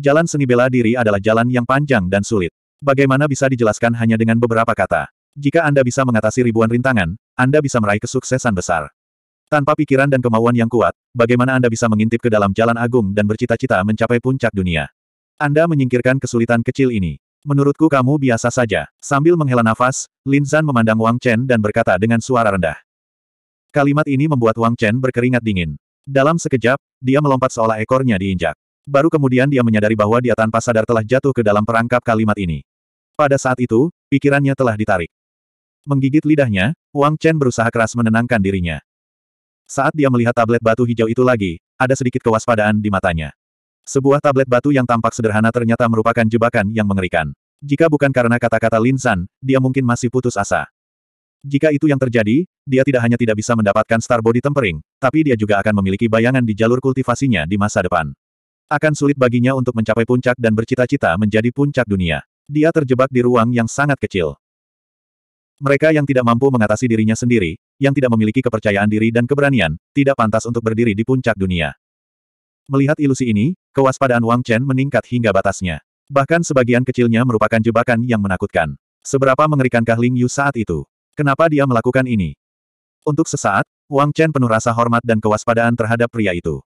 Jalan seni bela diri adalah jalan yang panjang dan sulit. Bagaimana bisa dijelaskan hanya dengan beberapa kata? Jika Anda bisa mengatasi ribuan rintangan, Anda bisa meraih kesuksesan besar. Tanpa pikiran dan kemauan yang kuat, bagaimana Anda bisa mengintip ke dalam jalan agung dan bercita-cita mencapai puncak dunia? Anda menyingkirkan kesulitan kecil ini. Menurutku kamu biasa saja. Sambil menghela nafas, Lin Zan memandang Wang Chen dan berkata dengan suara rendah. Kalimat ini membuat Wang Chen berkeringat dingin. Dalam sekejap, dia melompat seolah ekornya diinjak. Baru kemudian dia menyadari bahwa dia tanpa sadar telah jatuh ke dalam perangkap kalimat ini. Pada saat itu, pikirannya telah ditarik. Menggigit lidahnya, Wang Chen berusaha keras menenangkan dirinya. Saat dia melihat tablet batu hijau itu lagi, ada sedikit kewaspadaan di matanya. Sebuah tablet batu yang tampak sederhana ternyata merupakan jebakan yang mengerikan. Jika bukan karena kata-kata Lin San, dia mungkin masih putus asa. Jika itu yang terjadi, dia tidak hanya tidak bisa mendapatkan Star Body Tempering, tapi dia juga akan memiliki bayangan di jalur kultivasinya di masa depan. Akan sulit baginya untuk mencapai puncak dan bercita-cita menjadi puncak dunia. Dia terjebak di ruang yang sangat kecil. Mereka yang tidak mampu mengatasi dirinya sendiri, yang tidak memiliki kepercayaan diri dan keberanian, tidak pantas untuk berdiri di puncak dunia. Melihat ilusi ini, kewaspadaan Wang Chen meningkat hingga batasnya. Bahkan sebagian kecilnya merupakan jebakan yang menakutkan. Seberapa mengerikankah Ling Yu saat itu? Kenapa dia melakukan ini? Untuk sesaat, Wang Chen penuh rasa hormat dan kewaspadaan terhadap pria itu.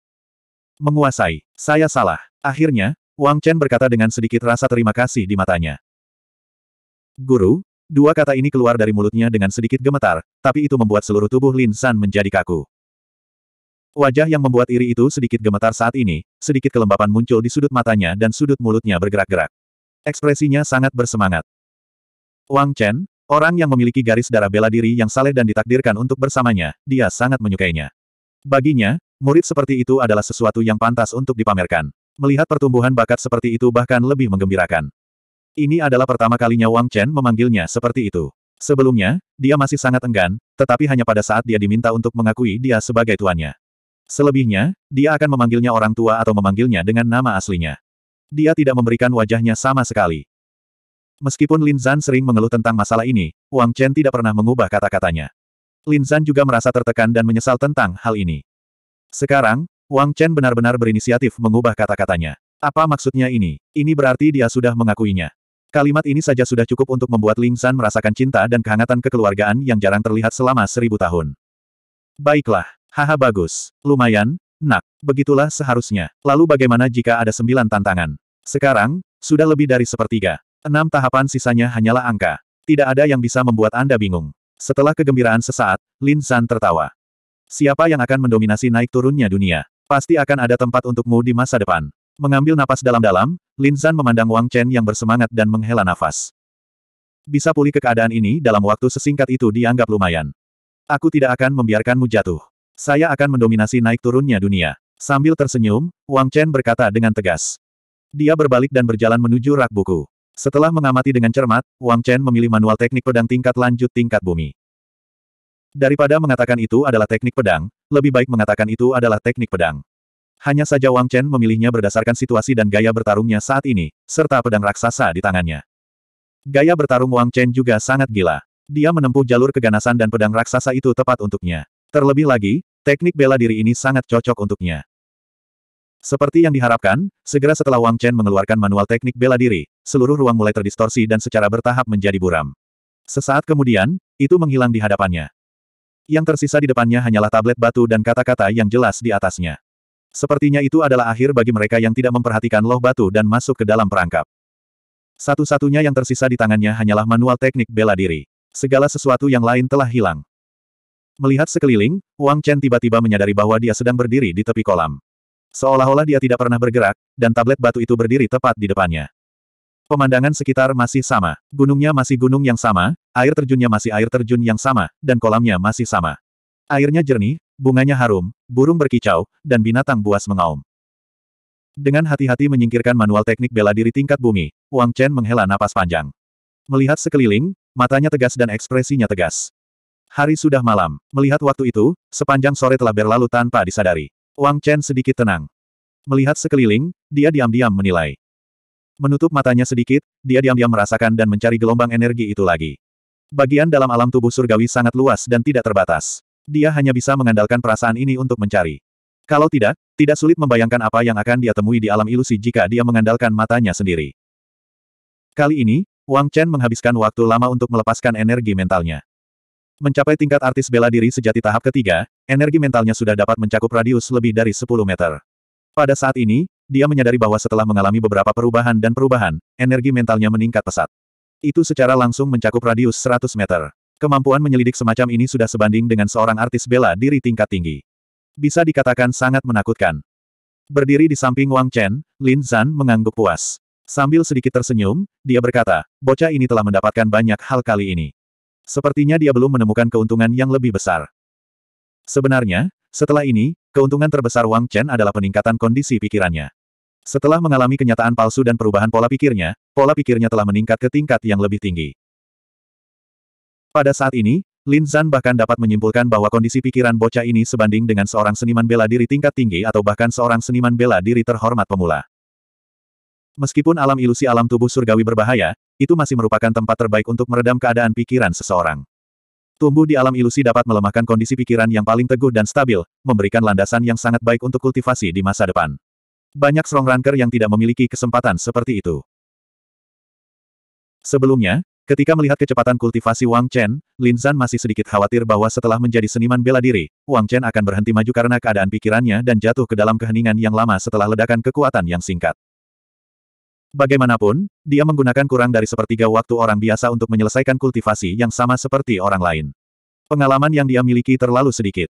Menguasai, saya salah. Akhirnya, Wang Chen berkata dengan sedikit rasa terima kasih di matanya. Guru, dua kata ini keluar dari mulutnya dengan sedikit gemetar, tapi itu membuat seluruh tubuh Lin San menjadi kaku. Wajah yang membuat iri itu sedikit gemetar saat ini, sedikit kelembapan muncul di sudut matanya dan sudut mulutnya bergerak-gerak. Ekspresinya sangat bersemangat. Wang Chen, orang yang memiliki garis darah bela diri yang saleh dan ditakdirkan untuk bersamanya, dia sangat menyukainya. Baginya, murid seperti itu adalah sesuatu yang pantas untuk dipamerkan. Melihat pertumbuhan bakat seperti itu bahkan lebih menggembirakan. Ini adalah pertama kalinya Wang Chen memanggilnya seperti itu. Sebelumnya, dia masih sangat enggan, tetapi hanya pada saat dia diminta untuk mengakui dia sebagai tuannya. Selebihnya, dia akan memanggilnya orang tua atau memanggilnya dengan nama aslinya. Dia tidak memberikan wajahnya sama sekali. Meskipun Lin Zan sering mengeluh tentang masalah ini, Wang Chen tidak pernah mengubah kata-katanya. Lin Zan juga merasa tertekan dan menyesal tentang hal ini. Sekarang, Wang Chen benar-benar berinisiatif mengubah kata-katanya. Apa maksudnya ini? Ini berarti dia sudah mengakuinya. Kalimat ini saja sudah cukup untuk membuat Lin Zhan merasakan cinta dan kehangatan kekeluargaan yang jarang terlihat selama seribu tahun. Baiklah. Haha bagus. Lumayan, nak. Begitulah seharusnya. Lalu bagaimana jika ada sembilan tantangan? Sekarang, sudah lebih dari sepertiga. Enam tahapan sisanya hanyalah angka. Tidak ada yang bisa membuat Anda bingung. Setelah kegembiraan sesaat, Lin San tertawa. Siapa yang akan mendominasi naik turunnya dunia? Pasti akan ada tempat untukmu di masa depan. Mengambil napas dalam-dalam, Lin San memandang Wang Chen yang bersemangat dan menghela nafas. Bisa pulih ke keadaan ini dalam waktu sesingkat itu dianggap lumayan. Aku tidak akan membiarkanmu jatuh. Saya akan mendominasi naik turunnya dunia. Sambil tersenyum, Wang Chen berkata dengan tegas. Dia berbalik dan berjalan menuju rak buku. Setelah mengamati dengan cermat, Wang Chen memilih manual teknik pedang tingkat lanjut tingkat bumi. Daripada mengatakan itu adalah teknik pedang, lebih baik mengatakan itu adalah teknik pedang. Hanya saja Wang Chen memilihnya berdasarkan situasi dan gaya bertarungnya saat ini, serta pedang raksasa di tangannya. Gaya bertarung Wang Chen juga sangat gila. Dia menempuh jalur keganasan dan pedang raksasa itu tepat untuknya. Terlebih lagi, teknik bela diri ini sangat cocok untuknya. Seperti yang diharapkan, segera setelah Wang Chen mengeluarkan manual teknik bela diri, seluruh ruang mulai terdistorsi dan secara bertahap menjadi buram. Sesaat kemudian, itu menghilang di hadapannya. Yang tersisa di depannya hanyalah tablet batu dan kata-kata yang jelas di atasnya. Sepertinya itu adalah akhir bagi mereka yang tidak memperhatikan loh batu dan masuk ke dalam perangkap. Satu-satunya yang tersisa di tangannya hanyalah manual teknik bela diri. Segala sesuatu yang lain telah hilang. Melihat sekeliling, Wang Chen tiba-tiba menyadari bahwa dia sedang berdiri di tepi kolam. Seolah-olah dia tidak pernah bergerak, dan tablet batu itu berdiri tepat di depannya. Pemandangan sekitar masih sama, gunungnya masih gunung yang sama, air terjunnya masih air terjun yang sama, dan kolamnya masih sama. Airnya jernih, bunganya harum, burung berkicau, dan binatang buas mengaum. Dengan hati-hati menyingkirkan manual teknik bela diri tingkat bumi, Wang Chen menghela napas panjang. Melihat sekeliling, matanya tegas dan ekspresinya tegas. Hari sudah malam. Melihat waktu itu, sepanjang sore telah berlalu tanpa disadari. Wang Chen sedikit tenang. Melihat sekeliling, dia diam-diam menilai. Menutup matanya sedikit, dia diam-diam merasakan dan mencari gelombang energi itu lagi. Bagian dalam alam tubuh surgawi sangat luas dan tidak terbatas. Dia hanya bisa mengandalkan perasaan ini untuk mencari. Kalau tidak, tidak sulit membayangkan apa yang akan dia temui di alam ilusi jika dia mengandalkan matanya sendiri. Kali ini, Wang Chen menghabiskan waktu lama untuk melepaskan energi mentalnya. Mencapai tingkat artis bela diri sejati tahap ketiga, energi mentalnya sudah dapat mencakup radius lebih dari 10 meter. Pada saat ini, dia menyadari bahwa setelah mengalami beberapa perubahan dan perubahan, energi mentalnya meningkat pesat. Itu secara langsung mencakup radius 100 meter. Kemampuan menyelidik semacam ini sudah sebanding dengan seorang artis bela diri tingkat tinggi. Bisa dikatakan sangat menakutkan. Berdiri di samping Wang Chen, Lin Zhan mengangguk puas. Sambil sedikit tersenyum, dia berkata, bocah ini telah mendapatkan banyak hal kali ini. Sepertinya dia belum menemukan keuntungan yang lebih besar. Sebenarnya, setelah ini, keuntungan terbesar Wang Chen adalah peningkatan kondisi pikirannya. Setelah mengalami kenyataan palsu dan perubahan pola pikirnya, pola pikirnya telah meningkat ke tingkat yang lebih tinggi. Pada saat ini, Lin Zhan bahkan dapat menyimpulkan bahwa kondisi pikiran bocah ini sebanding dengan seorang seniman bela diri tingkat tinggi atau bahkan seorang seniman bela diri terhormat pemula. Meskipun alam ilusi alam tubuh surgawi berbahaya, itu masih merupakan tempat terbaik untuk meredam keadaan pikiran seseorang. Tumbuh di alam ilusi dapat melemahkan kondisi pikiran yang paling teguh dan stabil, memberikan landasan yang sangat baik untuk kultivasi di masa depan. Banyak strong ranker yang tidak memiliki kesempatan seperti itu. Sebelumnya, ketika melihat kecepatan kultivasi Wang Chen, Lin Zan masih sedikit khawatir bahwa setelah menjadi seniman bela diri, Wang Chen akan berhenti maju karena keadaan pikirannya dan jatuh ke dalam keheningan yang lama setelah ledakan kekuatan yang singkat. Bagaimanapun, dia menggunakan kurang dari sepertiga waktu orang biasa untuk menyelesaikan kultivasi yang sama seperti orang lain. Pengalaman yang dia miliki terlalu sedikit.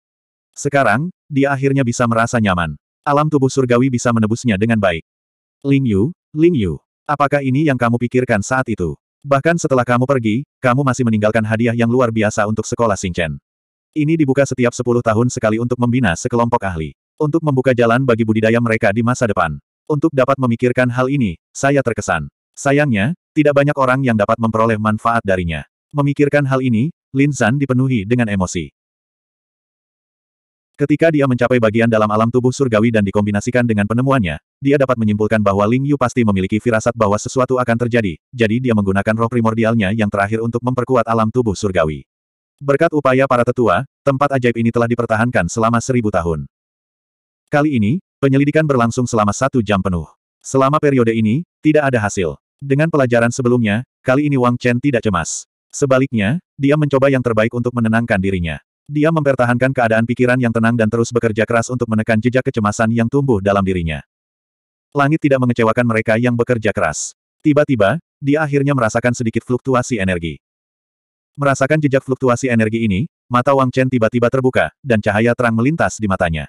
Sekarang, dia akhirnya bisa merasa nyaman. Alam tubuh surgawi bisa menebusnya dengan baik. Ling Yu, Ling Yu, apakah ini yang kamu pikirkan saat itu? Bahkan setelah kamu pergi, kamu masih meninggalkan hadiah yang luar biasa untuk sekolah Chen. Ini dibuka setiap 10 tahun sekali untuk membina sekelompok ahli. Untuk membuka jalan bagi budidaya mereka di masa depan. Untuk dapat memikirkan hal ini, saya terkesan. Sayangnya, tidak banyak orang yang dapat memperoleh manfaat darinya. Memikirkan hal ini, Lin Zan dipenuhi dengan emosi. Ketika dia mencapai bagian dalam alam tubuh surgawi dan dikombinasikan dengan penemuannya, dia dapat menyimpulkan bahwa Ling Yu pasti memiliki firasat bahwa sesuatu akan terjadi, jadi dia menggunakan roh primordialnya yang terakhir untuk memperkuat alam tubuh surgawi. Berkat upaya para tetua, tempat ajaib ini telah dipertahankan selama seribu tahun. Kali ini, Penyelidikan berlangsung selama satu jam penuh. Selama periode ini, tidak ada hasil. Dengan pelajaran sebelumnya, kali ini Wang Chen tidak cemas. Sebaliknya, dia mencoba yang terbaik untuk menenangkan dirinya. Dia mempertahankan keadaan pikiran yang tenang dan terus bekerja keras untuk menekan jejak kecemasan yang tumbuh dalam dirinya. Langit tidak mengecewakan mereka yang bekerja keras. Tiba-tiba, dia akhirnya merasakan sedikit fluktuasi energi. Merasakan jejak fluktuasi energi ini, mata Wang Chen tiba-tiba terbuka, dan cahaya terang melintas di matanya.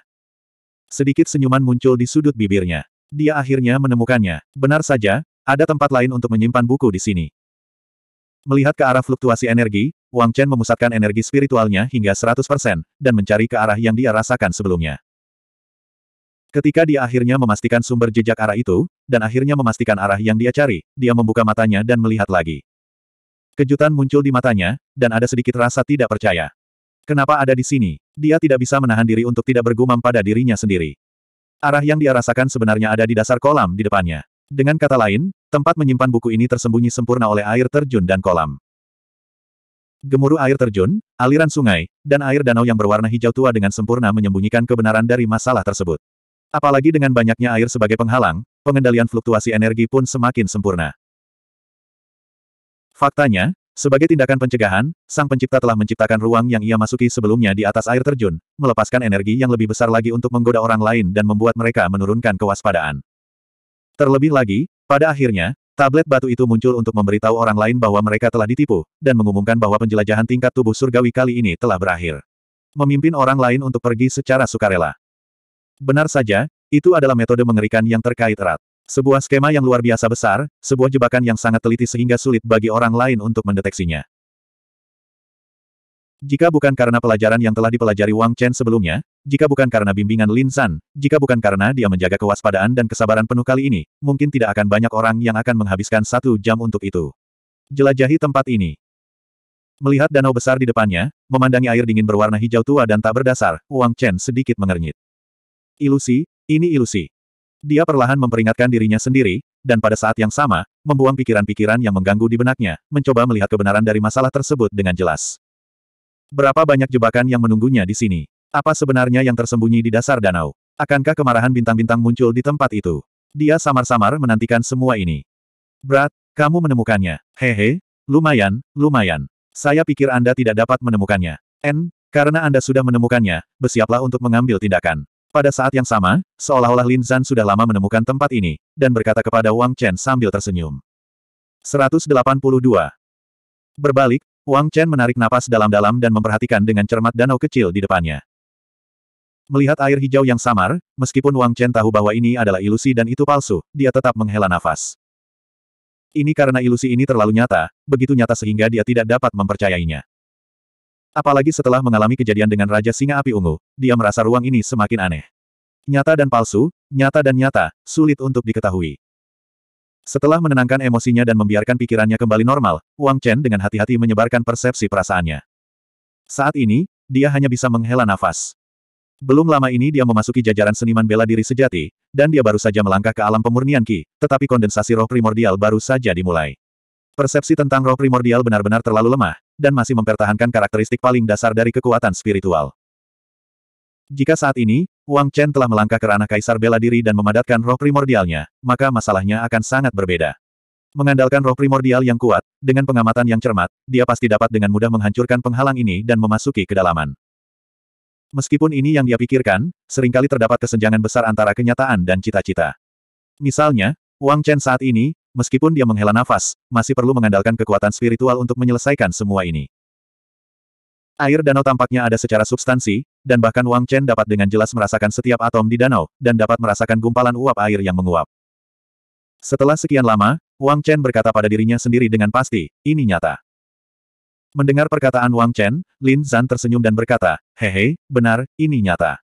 Sedikit senyuman muncul di sudut bibirnya. Dia akhirnya menemukannya. Benar saja, ada tempat lain untuk menyimpan buku di sini. Melihat ke arah fluktuasi energi, Wang Chen memusatkan energi spiritualnya hingga 100%, dan mencari ke arah yang dia rasakan sebelumnya. Ketika dia akhirnya memastikan sumber jejak arah itu, dan akhirnya memastikan arah yang dia cari, dia membuka matanya dan melihat lagi. Kejutan muncul di matanya, dan ada sedikit rasa tidak percaya. Kenapa ada di sini? Dia tidak bisa menahan diri untuk tidak bergumam pada dirinya sendiri. Arah yang dia rasakan sebenarnya ada di dasar kolam di depannya. Dengan kata lain, tempat menyimpan buku ini tersembunyi sempurna oleh air terjun dan kolam. Gemuruh air terjun, aliran sungai, dan air danau yang berwarna hijau tua dengan sempurna menyembunyikan kebenaran dari masalah tersebut. Apalagi dengan banyaknya air sebagai penghalang, pengendalian fluktuasi energi pun semakin sempurna. Faktanya, sebagai tindakan pencegahan, sang pencipta telah menciptakan ruang yang ia masuki sebelumnya di atas air terjun, melepaskan energi yang lebih besar lagi untuk menggoda orang lain dan membuat mereka menurunkan kewaspadaan. Terlebih lagi, pada akhirnya, tablet batu itu muncul untuk memberitahu orang lain bahwa mereka telah ditipu, dan mengumumkan bahwa penjelajahan tingkat tubuh surgawi kali ini telah berakhir. Memimpin orang lain untuk pergi secara sukarela. Benar saja, itu adalah metode mengerikan yang terkait erat. Sebuah skema yang luar biasa besar, sebuah jebakan yang sangat teliti sehingga sulit bagi orang lain untuk mendeteksinya. Jika bukan karena pelajaran yang telah dipelajari Wang Chen sebelumnya, jika bukan karena bimbingan Lin San, jika bukan karena dia menjaga kewaspadaan dan kesabaran penuh kali ini, mungkin tidak akan banyak orang yang akan menghabiskan satu jam untuk itu. Jelajahi tempat ini. Melihat danau besar di depannya, memandangi air dingin berwarna hijau tua dan tak berdasar, Wang Chen sedikit mengernyit. Ilusi, ini ilusi. Dia perlahan memperingatkan dirinya sendiri, dan pada saat yang sama, membuang pikiran-pikiran yang mengganggu di benaknya, mencoba melihat kebenaran dari masalah tersebut dengan jelas. Berapa banyak jebakan yang menunggunya di sini? Apa sebenarnya yang tersembunyi di dasar danau? Akankah kemarahan bintang-bintang muncul di tempat itu? Dia samar-samar menantikan semua ini. Brad, kamu menemukannya. Hehe, lumayan, lumayan. Saya pikir Anda tidak dapat menemukannya. N, karena Anda sudah menemukannya, bersiaplah untuk mengambil tindakan. Pada saat yang sama, seolah-olah Lin Zan sudah lama menemukan tempat ini, dan berkata kepada Wang Chen sambil tersenyum. 182. Berbalik, Wang Chen menarik napas dalam-dalam dan memperhatikan dengan cermat danau kecil di depannya. Melihat air hijau yang samar, meskipun Wang Chen tahu bahwa ini adalah ilusi dan itu palsu, dia tetap menghela nafas. Ini karena ilusi ini terlalu nyata, begitu nyata sehingga dia tidak dapat mempercayainya. Apalagi setelah mengalami kejadian dengan Raja Singa Api Ungu, dia merasa ruang ini semakin aneh. Nyata dan palsu, nyata dan nyata, sulit untuk diketahui. Setelah menenangkan emosinya dan membiarkan pikirannya kembali normal, Wang Chen dengan hati-hati menyebarkan persepsi perasaannya. Saat ini, dia hanya bisa menghela nafas. Belum lama ini dia memasuki jajaran seniman bela diri sejati, dan dia baru saja melangkah ke alam pemurnian Ki, tetapi kondensasi roh primordial baru saja dimulai. Persepsi tentang roh primordial benar-benar terlalu lemah, dan masih mempertahankan karakteristik paling dasar dari kekuatan spiritual. Jika saat ini, Wang Chen telah melangkah ke ranah kaisar bela diri dan memadatkan roh primordialnya, maka masalahnya akan sangat berbeda. Mengandalkan roh primordial yang kuat, dengan pengamatan yang cermat, dia pasti dapat dengan mudah menghancurkan penghalang ini dan memasuki kedalaman. Meskipun ini yang dia pikirkan, seringkali terdapat kesenjangan besar antara kenyataan dan cita-cita. Misalnya, Wang Chen saat ini, meskipun dia menghela nafas, masih perlu mengandalkan kekuatan spiritual untuk menyelesaikan semua ini. Air danau tampaknya ada secara substansi, dan bahkan Wang Chen dapat dengan jelas merasakan setiap atom di danau, dan dapat merasakan gumpalan uap air yang menguap. Setelah sekian lama, Wang Chen berkata pada dirinya sendiri dengan pasti, ini nyata. Mendengar perkataan Wang Chen, Lin Zan tersenyum dan berkata, hehe, benar, ini nyata.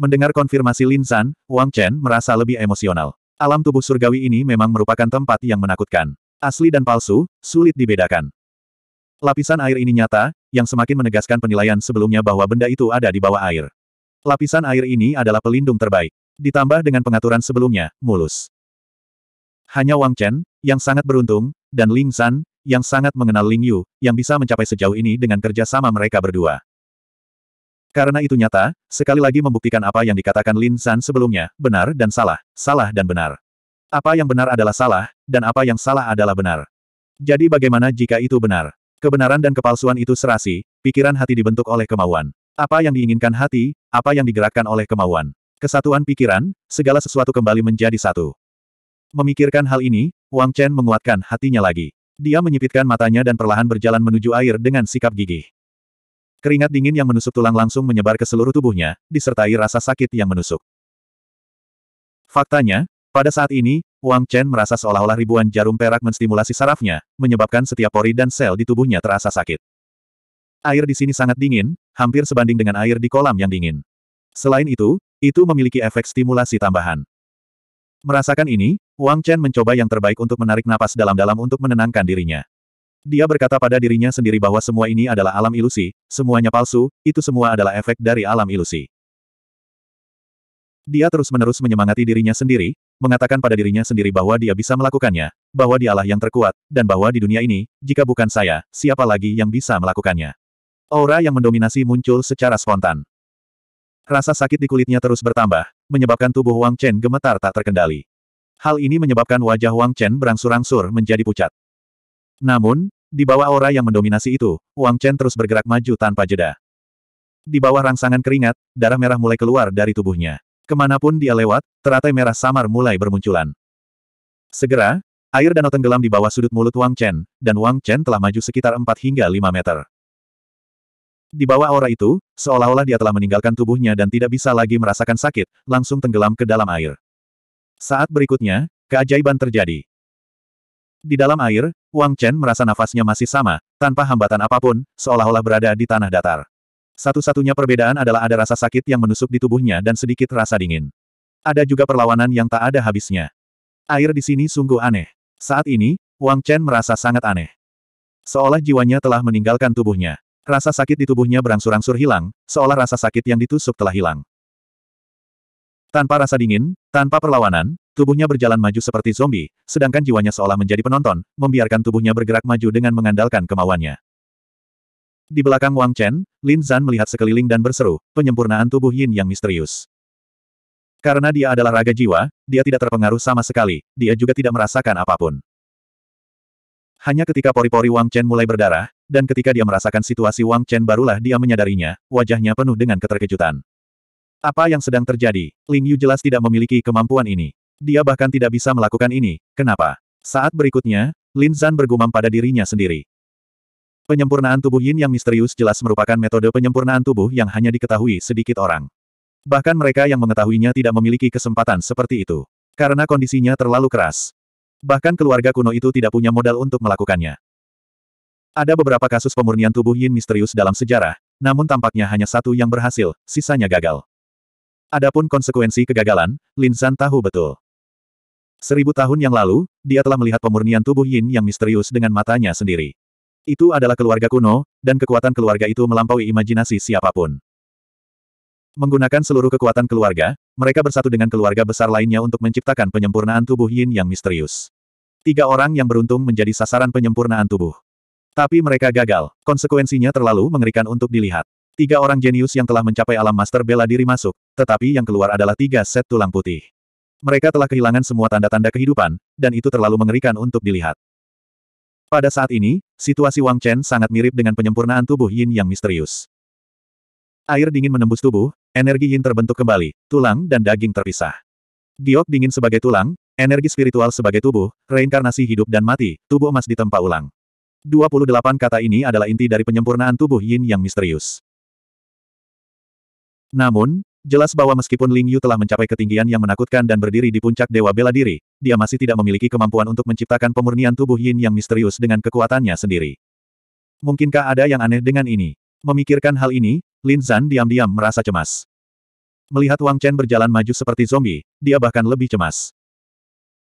Mendengar konfirmasi Lin Zan, Wang Chen merasa lebih emosional. Alam tubuh surgawi ini memang merupakan tempat yang menakutkan. Asli dan palsu, sulit dibedakan. Lapisan air ini nyata, yang semakin menegaskan penilaian sebelumnya bahwa benda itu ada di bawah air. Lapisan air ini adalah pelindung terbaik. Ditambah dengan pengaturan sebelumnya, mulus. Hanya Wang Chen, yang sangat beruntung, dan Ling San, yang sangat mengenal Ling Yu, yang bisa mencapai sejauh ini dengan kerja sama mereka berdua. Karena itu nyata, sekali lagi membuktikan apa yang dikatakan Lin San sebelumnya, benar dan salah, salah dan benar. Apa yang benar adalah salah, dan apa yang salah adalah benar. Jadi bagaimana jika itu benar? Kebenaran dan kepalsuan itu serasi, pikiran hati dibentuk oleh kemauan. Apa yang diinginkan hati, apa yang digerakkan oleh kemauan. Kesatuan pikiran, segala sesuatu kembali menjadi satu. Memikirkan hal ini, Wang Chen menguatkan hatinya lagi. Dia menyipitkan matanya dan perlahan berjalan menuju air dengan sikap gigih. Keringat dingin yang menusuk tulang langsung menyebar ke seluruh tubuhnya, disertai rasa sakit yang menusuk. Faktanya, pada saat ini, Wang Chen merasa seolah-olah ribuan jarum perak menstimulasi sarafnya, menyebabkan setiap pori dan sel di tubuhnya terasa sakit. Air di sini sangat dingin, hampir sebanding dengan air di kolam yang dingin. Selain itu, itu memiliki efek stimulasi tambahan. Merasakan ini, Wang Chen mencoba yang terbaik untuk menarik napas dalam-dalam untuk menenangkan dirinya. Dia berkata pada dirinya sendiri bahwa semua ini adalah alam ilusi, semuanya palsu, itu semua adalah efek dari alam ilusi. Dia terus-menerus menyemangati dirinya sendiri, mengatakan pada dirinya sendiri bahwa dia bisa melakukannya, bahwa dialah yang terkuat, dan bahwa di dunia ini, jika bukan saya, siapa lagi yang bisa melakukannya. Aura yang mendominasi muncul secara spontan. Rasa sakit di kulitnya terus bertambah, menyebabkan tubuh Wang Chen gemetar tak terkendali. Hal ini menyebabkan wajah Wang Chen berangsur-angsur menjadi pucat. Namun, di bawah aura yang mendominasi itu, Wang Chen terus bergerak maju tanpa jeda. Di bawah rangsangan keringat, darah merah mulai keluar dari tubuhnya. Kemanapun dia lewat, teratai merah samar mulai bermunculan. Segera, air danau tenggelam di bawah sudut mulut Wang Chen, dan Wang Chen telah maju sekitar 4 hingga 5 meter. Di bawah aura itu, seolah-olah dia telah meninggalkan tubuhnya dan tidak bisa lagi merasakan sakit, langsung tenggelam ke dalam air. Saat berikutnya, keajaiban terjadi. Di dalam air, Wang Chen merasa nafasnya masih sama, tanpa hambatan apapun, seolah-olah berada di tanah datar. Satu-satunya perbedaan adalah ada rasa sakit yang menusuk di tubuhnya dan sedikit rasa dingin. Ada juga perlawanan yang tak ada habisnya. Air di sini sungguh aneh. Saat ini, Wang Chen merasa sangat aneh. Seolah jiwanya telah meninggalkan tubuhnya. Rasa sakit di tubuhnya berangsur-angsur hilang, seolah rasa sakit yang ditusuk telah hilang. Tanpa rasa dingin, tanpa perlawanan, tubuhnya berjalan maju seperti zombie, sedangkan jiwanya seolah menjadi penonton, membiarkan tubuhnya bergerak maju dengan mengandalkan kemauannya. Di belakang Wang Chen, Lin Zan melihat sekeliling dan berseru, penyempurnaan tubuh Yin yang misterius. Karena dia adalah raga jiwa, dia tidak terpengaruh sama sekali, dia juga tidak merasakan apapun. Hanya ketika pori-pori Wang Chen mulai berdarah, dan ketika dia merasakan situasi Wang Chen barulah dia menyadarinya, wajahnya penuh dengan keterkejutan. Apa yang sedang terjadi? Ling Yu jelas tidak memiliki kemampuan ini. Dia bahkan tidak bisa melakukan ini. Kenapa? Saat berikutnya, Lin Zan bergumam pada dirinya sendiri. Penyempurnaan tubuh Yin yang misterius jelas merupakan metode penyempurnaan tubuh yang hanya diketahui sedikit orang. Bahkan mereka yang mengetahuinya tidak memiliki kesempatan seperti itu. Karena kondisinya terlalu keras. Bahkan keluarga kuno itu tidak punya modal untuk melakukannya. Ada beberapa kasus pemurnian tubuh Yin misterius dalam sejarah, namun tampaknya hanya satu yang berhasil, sisanya gagal. Adapun konsekuensi kegagalan, Lin San tahu betul. Seribu tahun yang lalu, dia telah melihat pemurnian tubuh Yin yang misterius dengan matanya sendiri. Itu adalah keluarga kuno, dan kekuatan keluarga itu melampaui imajinasi siapapun. Menggunakan seluruh kekuatan keluarga, mereka bersatu dengan keluarga besar lainnya untuk menciptakan penyempurnaan tubuh Yin yang misterius. Tiga orang yang beruntung menjadi sasaran penyempurnaan tubuh. Tapi mereka gagal, konsekuensinya terlalu mengerikan untuk dilihat. Tiga orang jenius yang telah mencapai alam master bela diri masuk, tetapi yang keluar adalah tiga set tulang putih. Mereka telah kehilangan semua tanda-tanda kehidupan, dan itu terlalu mengerikan untuk dilihat. Pada saat ini, situasi Wang Chen sangat mirip dengan penyempurnaan tubuh Yin yang misterius. Air dingin menembus tubuh, energi Yin terbentuk kembali, tulang dan daging terpisah. Giok dingin sebagai tulang, energi spiritual sebagai tubuh, reinkarnasi hidup dan mati, tubuh emas ditempa ulang. 28 kata ini adalah inti dari penyempurnaan tubuh Yin yang misterius. Namun, jelas bahwa meskipun Ling Yu telah mencapai ketinggian yang menakutkan dan berdiri di puncak Dewa Bela Diri, dia masih tidak memiliki kemampuan untuk menciptakan pemurnian tubuh Yin yang misterius dengan kekuatannya sendiri. Mungkinkah ada yang aneh dengan ini? Memikirkan hal ini, Lin Zan diam-diam merasa cemas. Melihat Wang Chen berjalan maju seperti zombie, dia bahkan lebih cemas.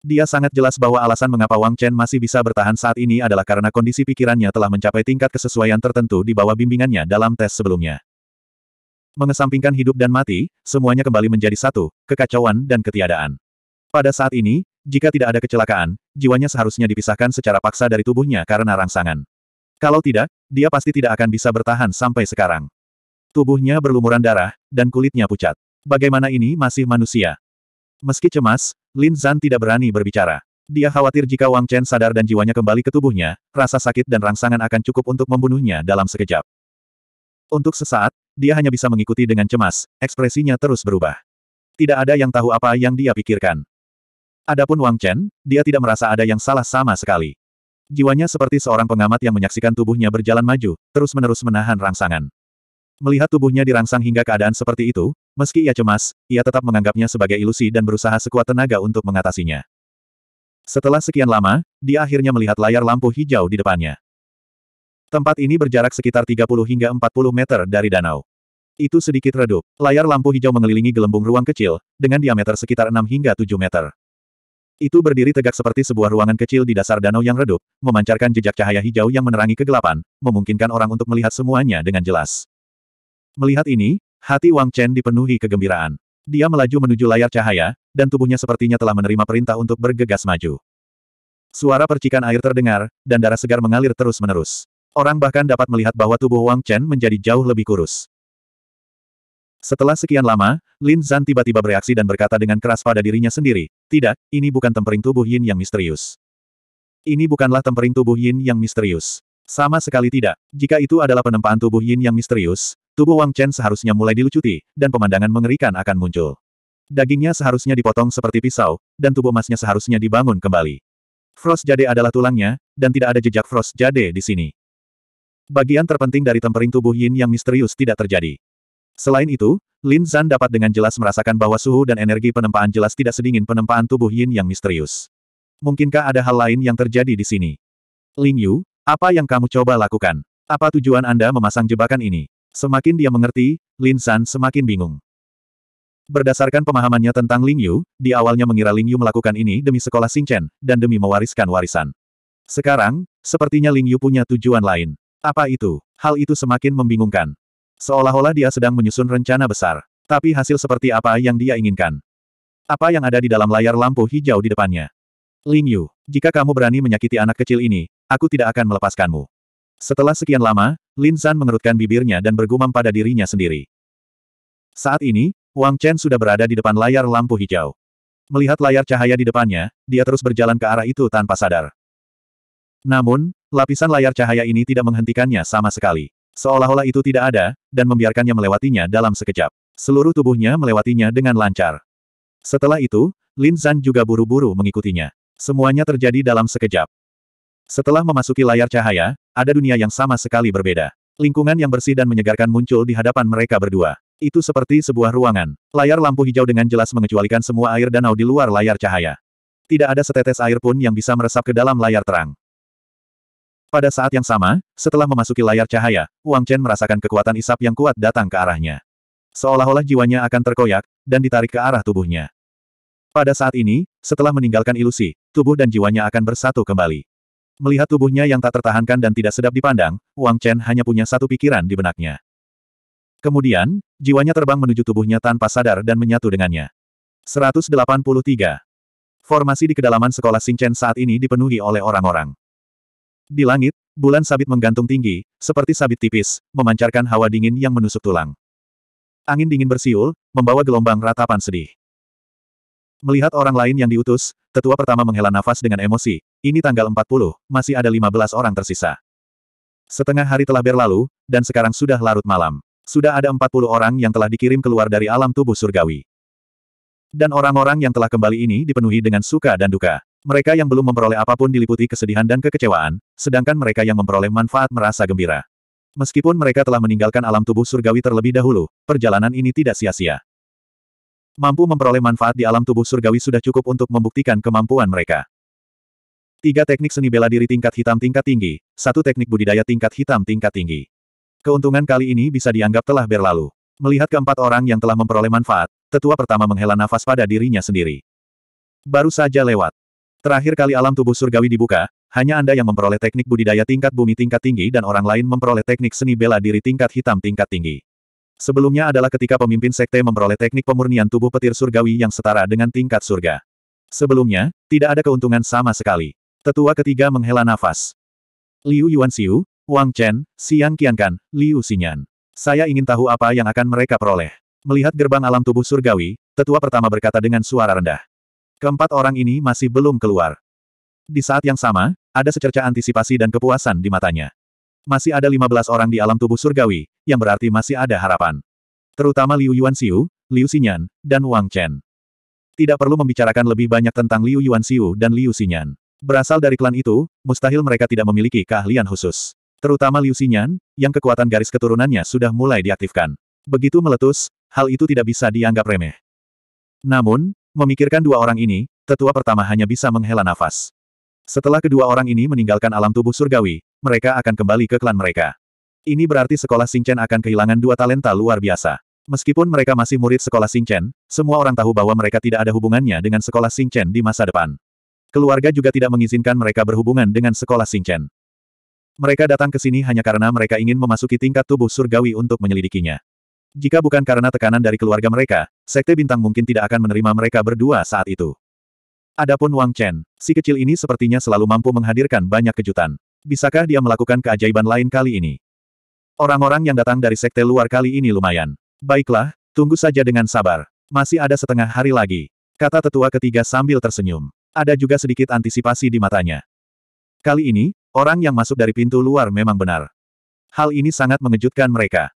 Dia sangat jelas bahwa alasan mengapa Wang Chen masih bisa bertahan saat ini adalah karena kondisi pikirannya telah mencapai tingkat kesesuaian tertentu di bawah bimbingannya dalam tes sebelumnya mengesampingkan hidup dan mati, semuanya kembali menjadi satu, kekacauan dan ketiadaan. Pada saat ini, jika tidak ada kecelakaan, jiwanya seharusnya dipisahkan secara paksa dari tubuhnya karena rangsangan. Kalau tidak, dia pasti tidak akan bisa bertahan sampai sekarang. Tubuhnya berlumuran darah, dan kulitnya pucat. Bagaimana ini masih manusia? Meski cemas, Lin Zan tidak berani berbicara. Dia khawatir jika Wang Chen sadar dan jiwanya kembali ke tubuhnya, rasa sakit dan rangsangan akan cukup untuk membunuhnya dalam sekejap. Untuk sesaat, dia hanya bisa mengikuti dengan cemas, ekspresinya terus berubah. Tidak ada yang tahu apa yang dia pikirkan. Adapun Wang Chen, dia tidak merasa ada yang salah sama sekali. Jiwanya seperti seorang pengamat yang menyaksikan tubuhnya berjalan maju, terus-menerus menahan rangsangan. Melihat tubuhnya dirangsang hingga keadaan seperti itu, meski ia cemas, ia tetap menganggapnya sebagai ilusi dan berusaha sekuat tenaga untuk mengatasinya. Setelah sekian lama, dia akhirnya melihat layar lampu hijau di depannya. Tempat ini berjarak sekitar 30 hingga 40 meter dari danau. Itu sedikit redup. Layar lampu hijau mengelilingi gelembung ruang kecil, dengan diameter sekitar 6 hingga 7 meter. Itu berdiri tegak seperti sebuah ruangan kecil di dasar danau yang redup, memancarkan jejak cahaya hijau yang menerangi kegelapan, memungkinkan orang untuk melihat semuanya dengan jelas. Melihat ini, hati Wang Chen dipenuhi kegembiraan. Dia melaju menuju layar cahaya, dan tubuhnya sepertinya telah menerima perintah untuk bergegas maju. Suara percikan air terdengar, dan darah segar mengalir terus-menerus. Orang bahkan dapat melihat bahwa tubuh Wang Chen menjadi jauh lebih kurus. Setelah sekian lama, Lin Zhan tiba-tiba bereaksi dan berkata dengan keras pada dirinya sendiri, tidak, ini bukan tempering tubuh yin yang misterius. Ini bukanlah tempering tubuh yin yang misterius. Sama sekali tidak. Jika itu adalah penempaan tubuh yin yang misterius, tubuh Wang Chen seharusnya mulai dilucuti, dan pemandangan mengerikan akan muncul. Dagingnya seharusnya dipotong seperti pisau, dan tubuh emasnya seharusnya dibangun kembali. Frost Jade adalah tulangnya, dan tidak ada jejak Frost Jade di sini. Bagian terpenting dari tempering tubuh Yin yang misterius tidak terjadi. Selain itu, Lin Zan dapat dengan jelas merasakan bahwa suhu dan energi penempaan jelas tidak sedingin penempaan tubuh Yin yang misterius. Mungkinkah ada hal lain yang terjadi di sini? Ling Yu, apa yang kamu coba lakukan? Apa tujuan Anda memasang jebakan ini? Semakin dia mengerti, Lin San semakin bingung. Berdasarkan pemahamannya tentang Ling Yu, di awalnya mengira Ling Yu melakukan ini demi sekolah Chen dan demi mewariskan warisan. Sekarang, sepertinya Ling Yu punya tujuan lain. Apa itu? Hal itu semakin membingungkan. Seolah-olah dia sedang menyusun rencana besar. Tapi hasil seperti apa yang dia inginkan? Apa yang ada di dalam layar lampu hijau di depannya? Ling Yu, jika kamu berani menyakiti anak kecil ini, aku tidak akan melepaskanmu. Setelah sekian lama, Lin San mengerutkan bibirnya dan bergumam pada dirinya sendiri. Saat ini, Wang Chen sudah berada di depan layar lampu hijau. Melihat layar cahaya di depannya, dia terus berjalan ke arah itu tanpa sadar. Namun, Lapisan layar cahaya ini tidak menghentikannya sama sekali. Seolah-olah itu tidak ada, dan membiarkannya melewatinya dalam sekejap. Seluruh tubuhnya melewatinya dengan lancar. Setelah itu, Lin Zan juga buru-buru mengikutinya. Semuanya terjadi dalam sekejap. Setelah memasuki layar cahaya, ada dunia yang sama sekali berbeda. Lingkungan yang bersih dan menyegarkan muncul di hadapan mereka berdua. Itu seperti sebuah ruangan. Layar lampu hijau dengan jelas mengecualikan semua air danau di luar layar cahaya. Tidak ada setetes air pun yang bisa meresap ke dalam layar terang. Pada saat yang sama, setelah memasuki layar cahaya, Wang Chen merasakan kekuatan isap yang kuat datang ke arahnya. Seolah-olah jiwanya akan terkoyak, dan ditarik ke arah tubuhnya. Pada saat ini, setelah meninggalkan ilusi, tubuh dan jiwanya akan bersatu kembali. Melihat tubuhnya yang tak tertahankan dan tidak sedap dipandang, Wang Chen hanya punya satu pikiran di benaknya. Kemudian, jiwanya terbang menuju tubuhnya tanpa sadar dan menyatu dengannya. 183. Formasi di kedalaman sekolah Chen saat ini dipenuhi oleh orang-orang. Di langit, bulan sabit menggantung tinggi, seperti sabit tipis, memancarkan hawa dingin yang menusuk tulang. Angin dingin bersiul, membawa gelombang ratapan sedih. Melihat orang lain yang diutus, tetua pertama menghela nafas dengan emosi, ini tanggal 40, masih ada 15 orang tersisa. Setengah hari telah berlalu, dan sekarang sudah larut malam. Sudah ada 40 orang yang telah dikirim keluar dari alam tubuh surgawi. Dan orang-orang yang telah kembali ini dipenuhi dengan suka dan duka. Mereka yang belum memperoleh apapun diliputi kesedihan dan kekecewaan, sedangkan mereka yang memperoleh manfaat merasa gembira. Meskipun mereka telah meninggalkan alam tubuh surgawi terlebih dahulu, perjalanan ini tidak sia-sia. Mampu memperoleh manfaat di alam tubuh surgawi sudah cukup untuk membuktikan kemampuan mereka. Tiga teknik seni bela diri tingkat hitam tingkat tinggi, satu teknik budidaya tingkat hitam tingkat tinggi. Keuntungan kali ini bisa dianggap telah berlalu. Melihat keempat orang yang telah memperoleh manfaat, tetua pertama menghela nafas pada dirinya sendiri. Baru saja lewat, Terakhir kali alam tubuh surgawi dibuka, hanya Anda yang memperoleh teknik budidaya tingkat bumi tingkat tinggi dan orang lain memperoleh teknik seni bela diri tingkat hitam tingkat tinggi. Sebelumnya adalah ketika pemimpin sekte memperoleh teknik pemurnian tubuh petir surgawi yang setara dengan tingkat surga. Sebelumnya, tidak ada keuntungan sama sekali. Tetua ketiga menghela nafas. Liu Yuanxiu, Wang Chen, Xiang Qiankan, Liu Xinyan. Saya ingin tahu apa yang akan mereka peroleh. Melihat gerbang alam tubuh surgawi, tetua pertama berkata dengan suara rendah. Keempat orang ini masih belum keluar. Di saat yang sama, ada secerca antisipasi dan kepuasan di matanya. Masih ada 15 orang di alam tubuh surgawi, yang berarti masih ada harapan. Terutama Liu Yuan Xiu, Liu Xinyan, dan Wang Chen. Tidak perlu membicarakan lebih banyak tentang Liu Yuan Xiu dan Liu Xinyan. Berasal dari klan itu, mustahil mereka tidak memiliki keahlian khusus. Terutama Liu Xinyan, yang kekuatan garis keturunannya sudah mulai diaktifkan. Begitu meletus, hal itu tidak bisa dianggap remeh. Namun, Memikirkan dua orang ini, tetua pertama hanya bisa menghela nafas. Setelah kedua orang ini meninggalkan alam tubuh surgawi, mereka akan kembali ke klan mereka. Ini berarti sekolah Singchen akan kehilangan dua talenta luar biasa. Meskipun mereka masih murid sekolah Singchen, semua orang tahu bahwa mereka tidak ada hubungannya dengan sekolah Singchen di masa depan. Keluarga juga tidak mengizinkan mereka berhubungan dengan sekolah Singchen. Mereka datang ke sini hanya karena mereka ingin memasuki tingkat tubuh surgawi untuk menyelidikinya. Jika bukan karena tekanan dari keluarga mereka, Sekte Bintang mungkin tidak akan menerima mereka berdua saat itu. Adapun Wang Chen, si kecil ini sepertinya selalu mampu menghadirkan banyak kejutan. Bisakah dia melakukan keajaiban lain kali ini? Orang-orang yang datang dari sekte luar kali ini lumayan. Baiklah, tunggu saja dengan sabar. Masih ada setengah hari lagi. Kata tetua ketiga sambil tersenyum. Ada juga sedikit antisipasi di matanya. Kali ini, orang yang masuk dari pintu luar memang benar. Hal ini sangat mengejutkan mereka.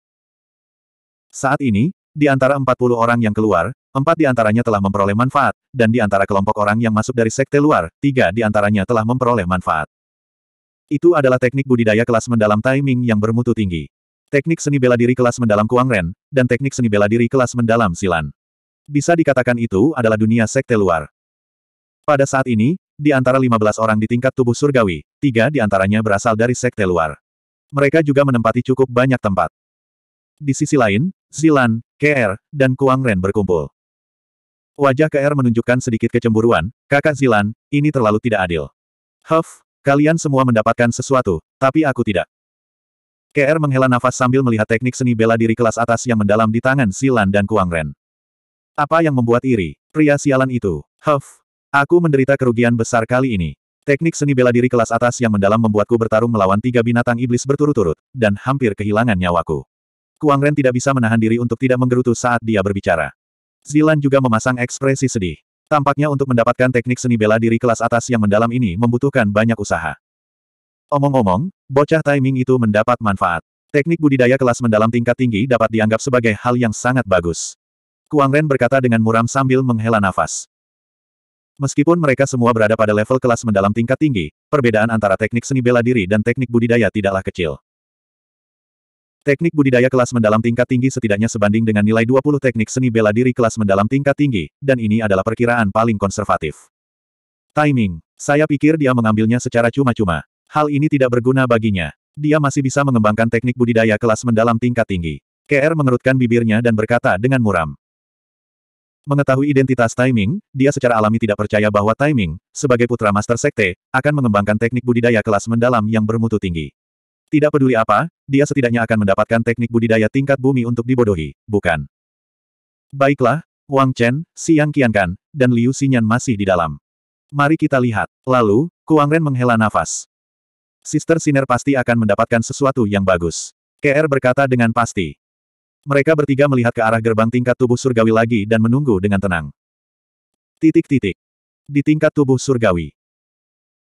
Saat ini, di antara 40 orang yang keluar, empat di antaranya telah memperoleh manfaat, dan di antara kelompok orang yang masuk dari sekte luar, tiga di antaranya telah memperoleh manfaat. Itu adalah teknik budidaya kelas mendalam timing yang bermutu tinggi. Teknik seni bela diri kelas mendalam kuangren, dan teknik seni bela diri kelas mendalam silan. Bisa dikatakan itu adalah dunia sekte luar. Pada saat ini, di antara 15 orang di tingkat tubuh surgawi, tiga di antaranya berasal dari sekte luar. Mereka juga menempati cukup banyak tempat. Di sisi lain, Zilan, KR, dan Kuang Ren berkumpul. Wajah KR menunjukkan sedikit kecemburuan, kakak Zilan, ini terlalu tidak adil. Huff, kalian semua mendapatkan sesuatu, tapi aku tidak. KR menghela nafas sambil melihat teknik seni bela diri kelas atas yang mendalam di tangan Zilan dan Kuang Ren. Apa yang membuat iri, pria sialan itu? Huff, aku menderita kerugian besar kali ini. Teknik seni bela diri kelas atas yang mendalam membuatku bertarung melawan tiga binatang iblis berturut-turut, dan hampir kehilangan nyawaku. Kuang Ren tidak bisa menahan diri untuk tidak menggerutu saat dia berbicara. Zilan juga memasang ekspresi sedih. Tampaknya untuk mendapatkan teknik seni bela diri kelas atas yang mendalam ini membutuhkan banyak usaha. Omong-omong, bocah timing itu mendapat manfaat. Teknik budidaya kelas mendalam tingkat tinggi dapat dianggap sebagai hal yang sangat bagus. Kuang Ren berkata dengan muram sambil menghela nafas. Meskipun mereka semua berada pada level kelas mendalam tingkat tinggi, perbedaan antara teknik seni bela diri dan teknik budidaya tidaklah kecil. Teknik budidaya kelas mendalam tingkat tinggi setidaknya sebanding dengan nilai 20 teknik seni bela diri kelas mendalam tingkat tinggi, dan ini adalah perkiraan paling konservatif. Timing. Saya pikir dia mengambilnya secara cuma-cuma. Hal ini tidak berguna baginya. Dia masih bisa mengembangkan teknik budidaya kelas mendalam tingkat tinggi. KR mengerutkan bibirnya dan berkata dengan muram. Mengetahui identitas timing, dia secara alami tidak percaya bahwa timing, sebagai putra master sekte, akan mengembangkan teknik budidaya kelas mendalam yang bermutu tinggi. Tidak peduli apa, dia setidaknya akan mendapatkan teknik budidaya tingkat bumi untuk dibodohi, bukan? Baiklah, Wang Chen, Siang Qiankan, dan Liu Xinyan masih di dalam. Mari kita lihat. Lalu, Kuang Ren menghela nafas. Sister Siner pasti akan mendapatkan sesuatu yang bagus. KR berkata dengan pasti. Mereka bertiga melihat ke arah gerbang tingkat tubuh surgawi lagi dan menunggu dengan tenang. Titik-titik. Di tingkat tubuh surgawi.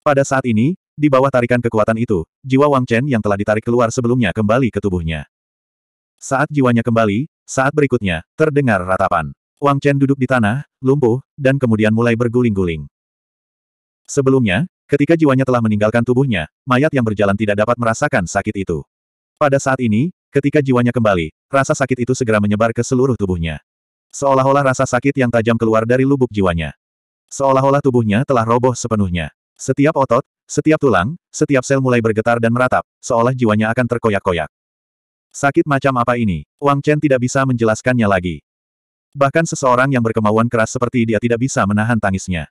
Pada saat ini, di bawah tarikan kekuatan itu, jiwa Wang Chen yang telah ditarik keluar sebelumnya kembali ke tubuhnya. Saat jiwanya kembali, saat berikutnya, terdengar ratapan. Wang Chen duduk di tanah, lumpuh, dan kemudian mulai berguling-guling. Sebelumnya, ketika jiwanya telah meninggalkan tubuhnya, mayat yang berjalan tidak dapat merasakan sakit itu. Pada saat ini, ketika jiwanya kembali, rasa sakit itu segera menyebar ke seluruh tubuhnya. Seolah-olah rasa sakit yang tajam keluar dari lubuk jiwanya. Seolah-olah tubuhnya telah roboh sepenuhnya. Setiap otot, setiap tulang, setiap sel mulai bergetar dan meratap, seolah jiwanya akan terkoyak-koyak. Sakit macam apa ini? Wang Chen tidak bisa menjelaskannya lagi. Bahkan seseorang yang berkemauan keras seperti dia tidak bisa menahan tangisnya.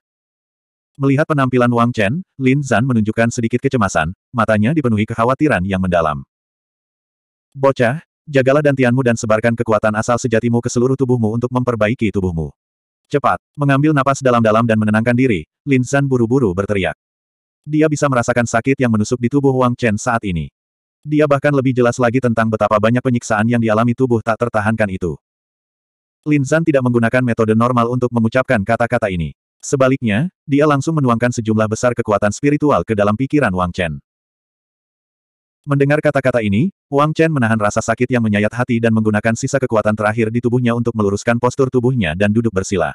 Melihat penampilan Wang Chen, Lin Zan menunjukkan sedikit kecemasan, matanya dipenuhi kekhawatiran yang mendalam. Bocah, jagalah dantianmu dan sebarkan kekuatan asal sejatimu ke seluruh tubuhmu untuk memperbaiki tubuhmu. Cepat, mengambil napas dalam-dalam dan menenangkan diri, Lin Zan buru-buru berteriak. Dia bisa merasakan sakit yang menusuk di tubuh Wang Chen saat ini. Dia bahkan lebih jelas lagi tentang betapa banyak penyiksaan yang dialami tubuh tak tertahankan itu. Lin Zhan tidak menggunakan metode normal untuk mengucapkan kata-kata ini. Sebaliknya, dia langsung menuangkan sejumlah besar kekuatan spiritual ke dalam pikiran Wang Chen. Mendengar kata-kata ini, Wang Chen menahan rasa sakit yang menyayat hati dan menggunakan sisa kekuatan terakhir di tubuhnya untuk meluruskan postur tubuhnya dan duduk bersila.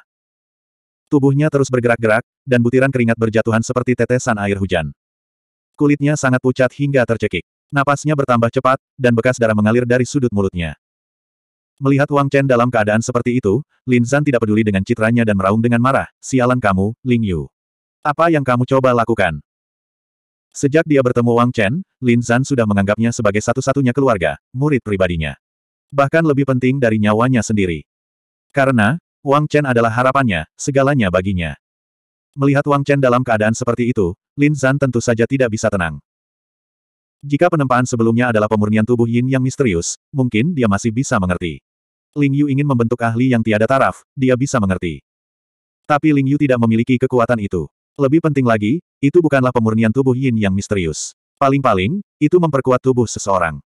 Tubuhnya terus bergerak-gerak, dan butiran keringat berjatuhan seperti tetesan air hujan. Kulitnya sangat pucat hingga tercekik. Napasnya bertambah cepat, dan bekas darah mengalir dari sudut mulutnya. Melihat Wang Chen dalam keadaan seperti itu, Lin Zan tidak peduli dengan citranya dan meraung dengan marah, sialan kamu, Ling Yu. Apa yang kamu coba lakukan? Sejak dia bertemu Wang Chen, Lin Zan sudah menganggapnya sebagai satu-satunya keluarga, murid pribadinya. Bahkan lebih penting dari nyawanya sendiri. Karena, Wang Chen adalah harapannya, segalanya baginya. Melihat Wang Chen dalam keadaan seperti itu, Lin Zhan tentu saja tidak bisa tenang. Jika penempaan sebelumnya adalah pemurnian tubuh Yin yang misterius, mungkin dia masih bisa mengerti. Ling Yu ingin membentuk ahli yang tiada taraf, dia bisa mengerti. Tapi Ling Yu tidak memiliki kekuatan itu. Lebih penting lagi, itu bukanlah pemurnian tubuh Yin yang misterius. Paling-paling, itu memperkuat tubuh seseorang.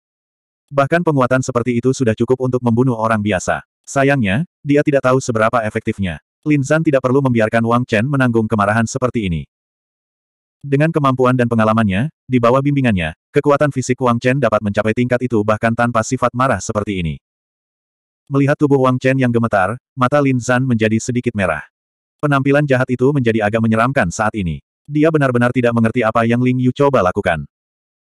Bahkan penguatan seperti itu sudah cukup untuk membunuh orang biasa. Sayangnya, dia tidak tahu seberapa efektifnya. Lin Zhan tidak perlu membiarkan Wang Chen menanggung kemarahan seperti ini. Dengan kemampuan dan pengalamannya, di bawah bimbingannya, kekuatan fisik Wang Chen dapat mencapai tingkat itu bahkan tanpa sifat marah seperti ini. Melihat tubuh Wang Chen yang gemetar, mata Lin Zhan menjadi sedikit merah. Penampilan jahat itu menjadi agak menyeramkan saat ini. Dia benar-benar tidak mengerti apa yang Ling Yu coba lakukan.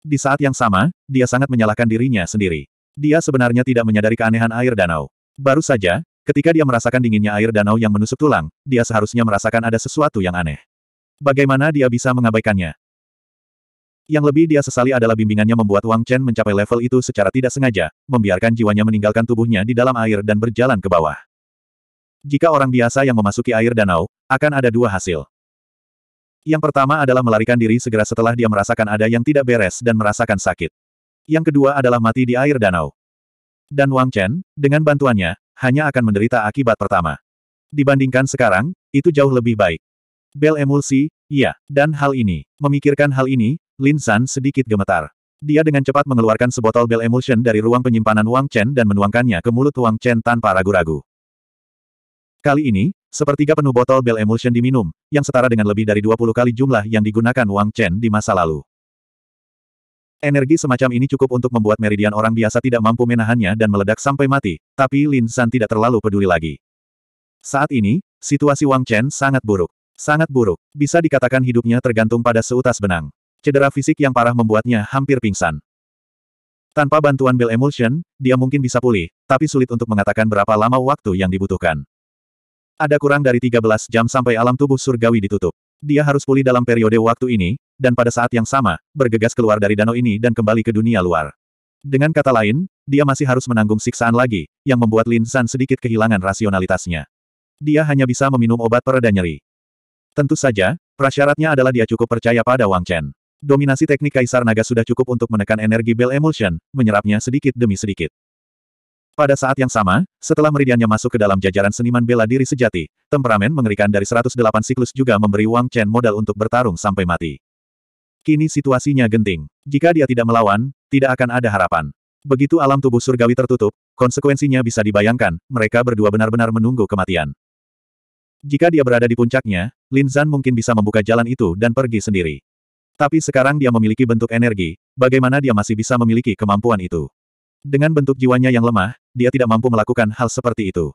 Di saat yang sama, dia sangat menyalahkan dirinya sendiri. Dia sebenarnya tidak menyadari keanehan air danau. Baru saja, ketika dia merasakan dinginnya air danau yang menusuk tulang, dia seharusnya merasakan ada sesuatu yang aneh. Bagaimana dia bisa mengabaikannya? Yang lebih dia sesali adalah bimbingannya membuat Wang Chen mencapai level itu secara tidak sengaja, membiarkan jiwanya meninggalkan tubuhnya di dalam air dan berjalan ke bawah. Jika orang biasa yang memasuki air danau, akan ada dua hasil. Yang pertama adalah melarikan diri segera setelah dia merasakan ada yang tidak beres dan merasakan sakit. Yang kedua adalah mati di air danau. Dan Wang Chen, dengan bantuannya, hanya akan menderita akibat pertama. Dibandingkan sekarang, itu jauh lebih baik. Bel emulsi, iya, dan hal ini. Memikirkan hal ini, Lin San sedikit gemetar. Dia dengan cepat mengeluarkan sebotol bel Emulsion dari ruang penyimpanan Wang Chen dan menuangkannya ke mulut Wang Chen tanpa ragu-ragu. Kali ini, sepertiga penuh botol bel Emulsion diminum, yang setara dengan lebih dari 20 kali jumlah yang digunakan Wang Chen di masa lalu. Energi semacam ini cukup untuk membuat meridian orang biasa tidak mampu menahannya dan meledak sampai mati, tapi Lin San tidak terlalu peduli lagi. Saat ini, situasi Wang Chen sangat buruk. Sangat buruk, bisa dikatakan hidupnya tergantung pada seutas benang. Cedera fisik yang parah membuatnya hampir pingsan. Tanpa bantuan Bill Emulsion, dia mungkin bisa pulih, tapi sulit untuk mengatakan berapa lama waktu yang dibutuhkan. Ada kurang dari 13 jam sampai alam tubuh surgawi ditutup. Dia harus pulih dalam periode waktu ini, dan pada saat yang sama, bergegas keluar dari danau ini dan kembali ke dunia luar. Dengan kata lain, dia masih harus menanggung siksaan lagi, yang membuat Lin San sedikit kehilangan rasionalitasnya. Dia hanya bisa meminum obat pereda nyeri. Tentu saja, prasyaratnya adalah dia cukup percaya pada Wang Chen. Dominasi teknik Kaisar Naga sudah cukup untuk menekan energi Bell Emulsion, menyerapnya sedikit demi sedikit. Pada saat yang sama, setelah meridiannya masuk ke dalam jajaran seniman bela diri sejati, temperamen mengerikan dari 108 siklus juga memberi Wang Chen modal untuk bertarung sampai mati. Kini situasinya genting. Jika dia tidak melawan, tidak akan ada harapan. Begitu alam tubuh surgawi tertutup, konsekuensinya bisa dibayangkan, mereka berdua benar-benar menunggu kematian. Jika dia berada di puncaknya, Lin Zan mungkin bisa membuka jalan itu dan pergi sendiri. Tapi sekarang dia memiliki bentuk energi, bagaimana dia masih bisa memiliki kemampuan itu? Dengan bentuk jiwanya yang lemah, dia tidak mampu melakukan hal seperti itu.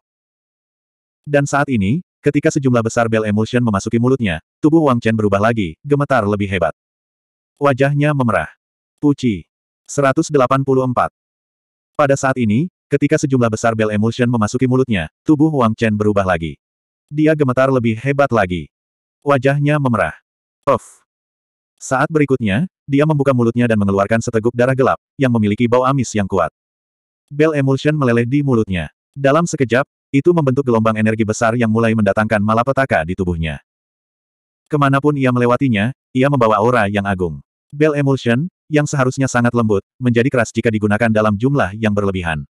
Dan saat ini, ketika sejumlah besar bel emulsion memasuki mulutnya, tubuh Wang Chen berubah lagi, gemetar lebih hebat. Wajahnya memerah. Puci. 184. Pada saat ini, ketika sejumlah besar bel emulsion memasuki mulutnya, tubuh Wang Chen berubah lagi. Dia gemetar lebih hebat lagi. Wajahnya memerah. Of. Saat berikutnya, dia membuka mulutnya dan mengeluarkan seteguk darah gelap, yang memiliki bau amis yang kuat. Bell emulsion meleleh di mulutnya. Dalam sekejap, itu membentuk gelombang energi besar yang mulai mendatangkan malapetaka di tubuhnya. Kemanapun ia melewatinya, ia membawa aura yang agung. Bell emulsion, yang seharusnya sangat lembut, menjadi keras jika digunakan dalam jumlah yang berlebihan.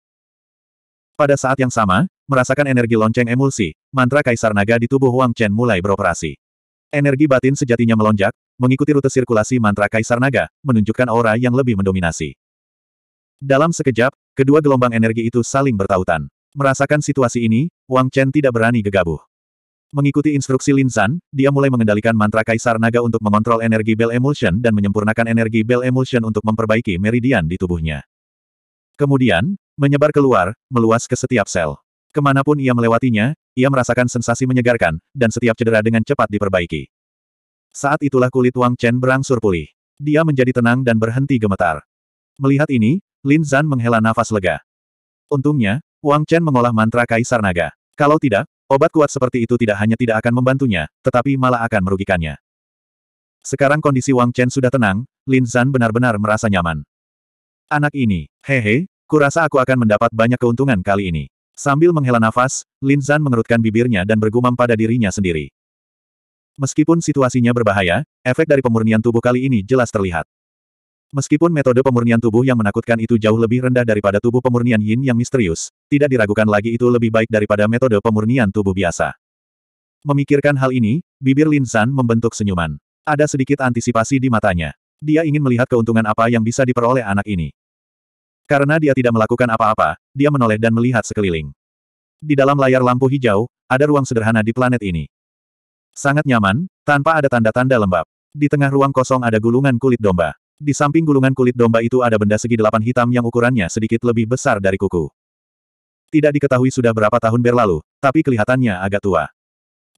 Pada saat yang sama, merasakan energi lonceng emulsi, mantra kaisar naga di tubuh Wang Chen mulai beroperasi. Energi batin sejatinya melonjak, mengikuti rute sirkulasi mantra kaisar naga, menunjukkan aura yang lebih mendominasi. Dalam sekejap, kedua gelombang energi itu saling bertautan. Merasakan situasi ini, Wang Chen tidak berani gegabah. Mengikuti instruksi Lin Zan, dia mulai mengendalikan mantra Kaisar Naga untuk mengontrol energi Bell Emulsion dan menyempurnakan energi Bell Emulsion untuk memperbaiki meridian di tubuhnya. Kemudian, menyebar keluar, meluas ke setiap sel. Kemanapun ia melewatinya, ia merasakan sensasi menyegarkan, dan setiap cedera dengan cepat diperbaiki. Saat itulah kulit Wang Chen berangsur pulih. Dia menjadi tenang dan berhenti gemetar. Melihat ini, Lin Zan menghela nafas lega. Untungnya, Wang Chen mengolah mantra Kaisar Naga. Kalau tidak, obat kuat seperti itu tidak hanya tidak akan membantunya, tetapi malah akan merugikannya. Sekarang kondisi Wang Chen sudah tenang, Lin Zan benar-benar merasa nyaman. Anak ini, hehe, kurasa aku akan mendapat banyak keuntungan kali ini. Sambil menghela nafas, Lin Zan mengerutkan bibirnya dan bergumam pada dirinya sendiri. Meskipun situasinya berbahaya, efek dari pemurnian tubuh kali ini jelas terlihat. Meskipun metode pemurnian tubuh yang menakutkan itu jauh lebih rendah daripada tubuh pemurnian yin yang misterius, tidak diragukan lagi itu lebih baik daripada metode pemurnian tubuh biasa. Memikirkan hal ini, bibir Lin San membentuk senyuman. Ada sedikit antisipasi di matanya. Dia ingin melihat keuntungan apa yang bisa diperoleh anak ini. Karena dia tidak melakukan apa-apa, dia menoleh dan melihat sekeliling. Di dalam layar lampu hijau, ada ruang sederhana di planet ini. Sangat nyaman, tanpa ada tanda-tanda lembab. Di tengah ruang kosong ada gulungan kulit domba. Di samping gulungan kulit domba itu ada benda segi delapan hitam yang ukurannya sedikit lebih besar dari kuku. Tidak diketahui sudah berapa tahun berlalu, tapi kelihatannya agak tua.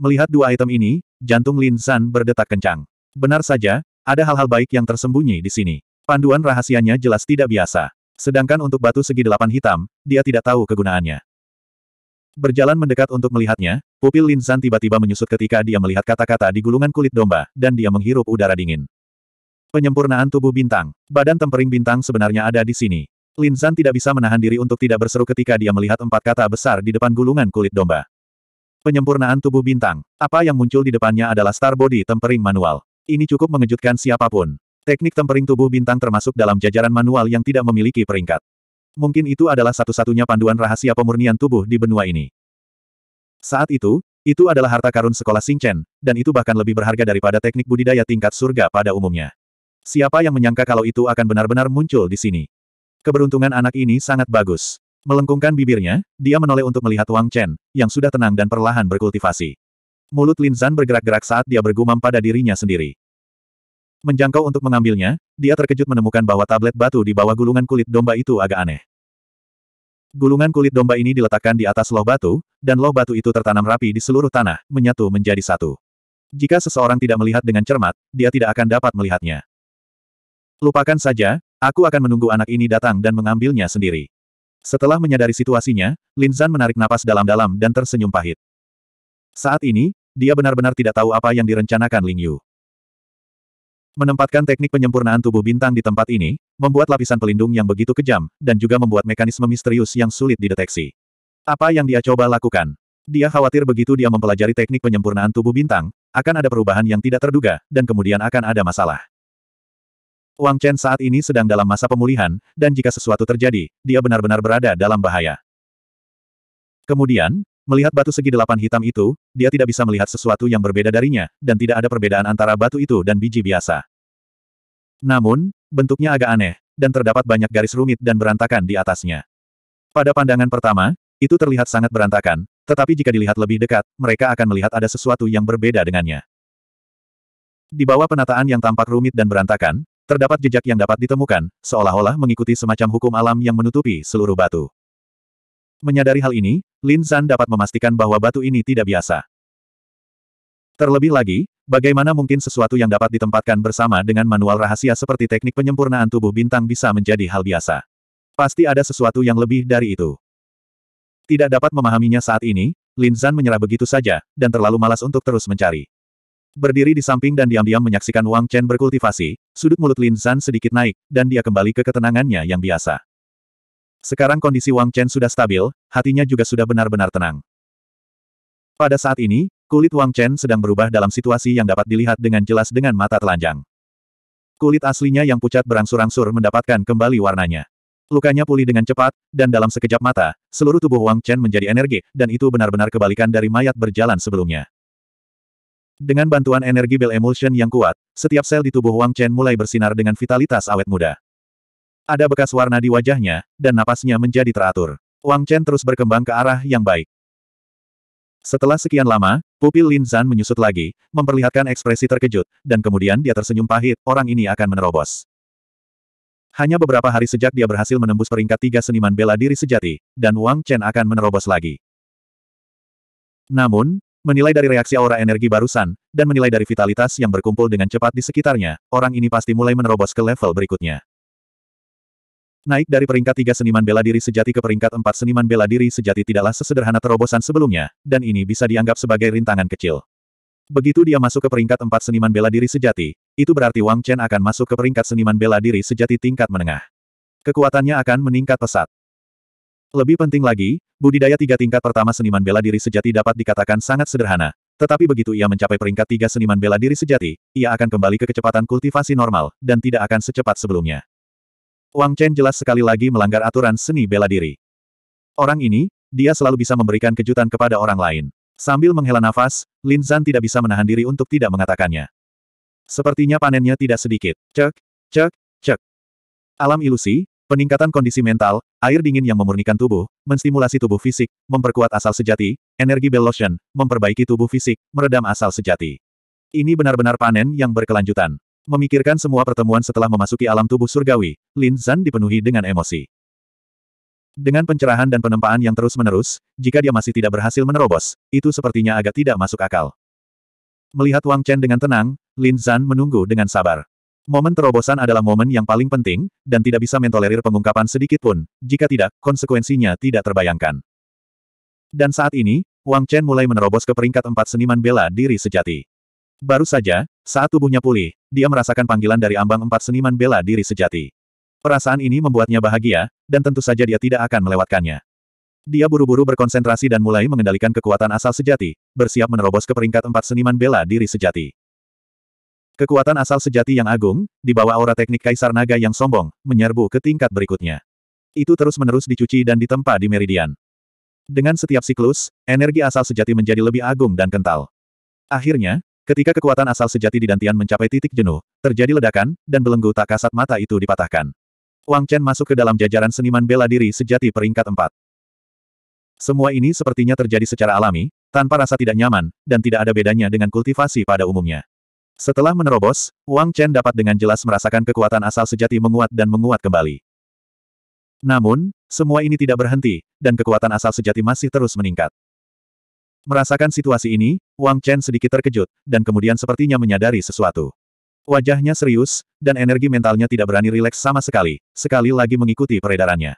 Melihat dua item ini, jantung Lin San berdetak kencang. Benar saja, ada hal-hal baik yang tersembunyi di sini. Panduan rahasianya jelas tidak biasa. Sedangkan untuk batu segi delapan hitam, dia tidak tahu kegunaannya. Berjalan mendekat untuk melihatnya, pupil Lin San tiba-tiba menyusut ketika dia melihat kata-kata di gulungan kulit domba, dan dia menghirup udara dingin. Penyempurnaan tubuh bintang. Badan tempering bintang sebenarnya ada di sini. Lin Zan tidak bisa menahan diri untuk tidak berseru ketika dia melihat empat kata besar di depan gulungan kulit domba. Penyempurnaan tubuh bintang. Apa yang muncul di depannya adalah star body tempering manual. Ini cukup mengejutkan siapapun. Teknik tempering tubuh bintang termasuk dalam jajaran manual yang tidak memiliki peringkat. Mungkin itu adalah satu-satunya panduan rahasia pemurnian tubuh di benua ini. Saat itu, itu adalah harta karun sekolah Singchen, dan itu bahkan lebih berharga daripada teknik budidaya tingkat surga pada umumnya. Siapa yang menyangka kalau itu akan benar-benar muncul di sini? Keberuntungan anak ini sangat bagus. Melengkungkan bibirnya, dia menoleh untuk melihat Wang Chen, yang sudah tenang dan perlahan berkultivasi. Mulut Lin Linzan bergerak-gerak saat dia bergumam pada dirinya sendiri. Menjangkau untuk mengambilnya, dia terkejut menemukan bahwa tablet batu di bawah gulungan kulit domba itu agak aneh. Gulungan kulit domba ini diletakkan di atas loh batu, dan loh batu itu tertanam rapi di seluruh tanah, menyatu menjadi satu. Jika seseorang tidak melihat dengan cermat, dia tidak akan dapat melihatnya. Lupakan saja, aku akan menunggu anak ini datang dan mengambilnya sendiri. Setelah menyadari situasinya, Lin Linzan menarik napas dalam-dalam dan tersenyum pahit. Saat ini, dia benar-benar tidak tahu apa yang direncanakan Ling Yu. Menempatkan teknik penyempurnaan tubuh bintang di tempat ini, membuat lapisan pelindung yang begitu kejam, dan juga membuat mekanisme misterius yang sulit dideteksi. Apa yang dia coba lakukan? Dia khawatir begitu dia mempelajari teknik penyempurnaan tubuh bintang, akan ada perubahan yang tidak terduga, dan kemudian akan ada masalah. Wang Chen saat ini sedang dalam masa pemulihan, dan jika sesuatu terjadi, dia benar-benar berada dalam bahaya. Kemudian, melihat batu segi delapan hitam itu, dia tidak bisa melihat sesuatu yang berbeda darinya, dan tidak ada perbedaan antara batu itu dan biji biasa. Namun, bentuknya agak aneh, dan terdapat banyak garis rumit dan berantakan di atasnya. Pada pandangan pertama, itu terlihat sangat berantakan, tetapi jika dilihat lebih dekat, mereka akan melihat ada sesuatu yang berbeda dengannya. Di bawah penataan yang tampak rumit dan berantakan, Terdapat jejak yang dapat ditemukan, seolah-olah mengikuti semacam hukum alam yang menutupi seluruh batu. Menyadari hal ini, Lin San dapat memastikan bahwa batu ini tidak biasa. Terlebih lagi, bagaimana mungkin sesuatu yang dapat ditempatkan bersama dengan manual rahasia seperti teknik penyempurnaan tubuh bintang bisa menjadi hal biasa? Pasti ada sesuatu yang lebih dari itu. Tidak dapat memahaminya saat ini, Lin Zan menyerah begitu saja, dan terlalu malas untuk terus mencari. Berdiri di samping dan diam-diam menyaksikan Wang Chen berkultivasi, sudut mulut Lin Zan sedikit naik, dan dia kembali ke ketenangannya yang biasa. Sekarang kondisi Wang Chen sudah stabil, hatinya juga sudah benar-benar tenang. Pada saat ini, kulit Wang Chen sedang berubah dalam situasi yang dapat dilihat dengan jelas dengan mata telanjang. Kulit aslinya yang pucat berangsur-angsur mendapatkan kembali warnanya. Lukanya pulih dengan cepat, dan dalam sekejap mata, seluruh tubuh Wang Chen menjadi energi, dan itu benar-benar kebalikan dari mayat berjalan sebelumnya. Dengan bantuan energi Bell Emulsion yang kuat, setiap sel di tubuh Wang Chen mulai bersinar dengan vitalitas awet muda. Ada bekas warna di wajahnya, dan napasnya menjadi teratur. Wang Chen terus berkembang ke arah yang baik. Setelah sekian lama, pupil Lin Zan menyusut lagi, memperlihatkan ekspresi terkejut, dan kemudian dia tersenyum pahit, orang ini akan menerobos. Hanya beberapa hari sejak dia berhasil menembus peringkat tiga seniman bela diri sejati, dan Wang Chen akan menerobos lagi. Namun, Menilai dari reaksi aura energi barusan, dan menilai dari vitalitas yang berkumpul dengan cepat di sekitarnya, orang ini pasti mulai menerobos ke level berikutnya. Naik dari peringkat tiga seniman bela diri sejati ke peringkat empat seniman bela diri sejati tidaklah sesederhana terobosan sebelumnya, dan ini bisa dianggap sebagai rintangan kecil. Begitu dia masuk ke peringkat empat seniman bela diri sejati, itu berarti Wang Chen akan masuk ke peringkat seniman bela diri sejati tingkat menengah. Kekuatannya akan meningkat pesat. Lebih penting lagi, budidaya tiga tingkat pertama seniman bela diri sejati dapat dikatakan sangat sederhana. Tetapi begitu ia mencapai peringkat tiga seniman bela diri sejati, ia akan kembali ke kecepatan kultivasi normal, dan tidak akan secepat sebelumnya. Wang Chen jelas sekali lagi melanggar aturan seni bela diri. Orang ini, dia selalu bisa memberikan kejutan kepada orang lain. Sambil menghela nafas, Lin Zan tidak bisa menahan diri untuk tidak mengatakannya. Sepertinya panennya tidak sedikit. Cek, cek, cek. Alam ilusi, Peningkatan kondisi mental, air dingin yang memurnikan tubuh, menstimulasi tubuh fisik, memperkuat asal sejati, energi bell lotion, memperbaiki tubuh fisik, meredam asal sejati. Ini benar-benar panen yang berkelanjutan. Memikirkan semua pertemuan setelah memasuki alam tubuh surgawi, Lin Zan dipenuhi dengan emosi. Dengan pencerahan dan penempaan yang terus-menerus, jika dia masih tidak berhasil menerobos, itu sepertinya agak tidak masuk akal. Melihat Wang Chen dengan tenang, Lin Zan menunggu dengan sabar. Momen terobosan adalah momen yang paling penting, dan tidak bisa mentolerir pengungkapan sedikit pun, jika tidak, konsekuensinya tidak terbayangkan. Dan saat ini, Wang Chen mulai menerobos ke peringkat empat seniman bela diri sejati. Baru saja, saat tubuhnya pulih, dia merasakan panggilan dari ambang empat seniman bela diri sejati. Perasaan ini membuatnya bahagia, dan tentu saja dia tidak akan melewatkannya. Dia buru-buru berkonsentrasi dan mulai mengendalikan kekuatan asal sejati, bersiap menerobos ke peringkat empat seniman bela diri sejati. Kekuatan asal sejati yang agung, di bawah aura teknik Kaisar Naga yang sombong, menyerbu ke tingkat berikutnya. Itu terus-menerus dicuci dan ditempa di meridian. Dengan setiap siklus, energi asal sejati menjadi lebih agung dan kental. Akhirnya, ketika kekuatan asal sejati di Dantian mencapai titik jenuh, terjadi ledakan, dan belenggu tak kasat mata itu dipatahkan. Wang Chen masuk ke dalam jajaran seniman bela diri sejati peringkat empat. Semua ini sepertinya terjadi secara alami, tanpa rasa tidak nyaman, dan tidak ada bedanya dengan kultivasi pada umumnya. Setelah menerobos, Wang Chen dapat dengan jelas merasakan kekuatan asal sejati menguat dan menguat kembali. Namun, semua ini tidak berhenti, dan kekuatan asal sejati masih terus meningkat. Merasakan situasi ini, Wang Chen sedikit terkejut, dan kemudian sepertinya menyadari sesuatu. Wajahnya serius, dan energi mentalnya tidak berani rileks sama sekali, sekali lagi mengikuti peredarannya.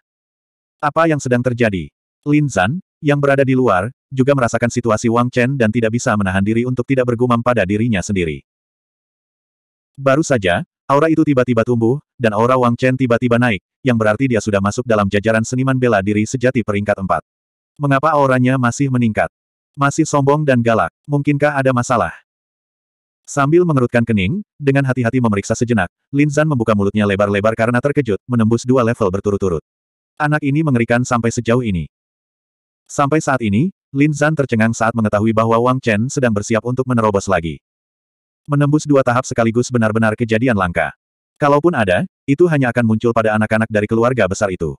Apa yang sedang terjadi? Lin Zan, yang berada di luar, juga merasakan situasi Wang Chen dan tidak bisa menahan diri untuk tidak bergumam pada dirinya sendiri. Baru saja, aura itu tiba-tiba tumbuh, dan aura Wang Chen tiba-tiba naik, yang berarti dia sudah masuk dalam jajaran seniman bela diri sejati peringkat empat. Mengapa auranya masih meningkat? Masih sombong dan galak, mungkinkah ada masalah? Sambil mengerutkan kening, dengan hati-hati memeriksa sejenak, Lin Zan membuka mulutnya lebar-lebar karena terkejut, menembus dua level berturut-turut. Anak ini mengerikan sampai sejauh ini. Sampai saat ini, Lin Zan tercengang saat mengetahui bahwa Wang Chen sedang bersiap untuk menerobos lagi. Menembus dua tahap sekaligus benar-benar kejadian langka. Kalaupun ada, itu hanya akan muncul pada anak-anak dari keluarga besar itu.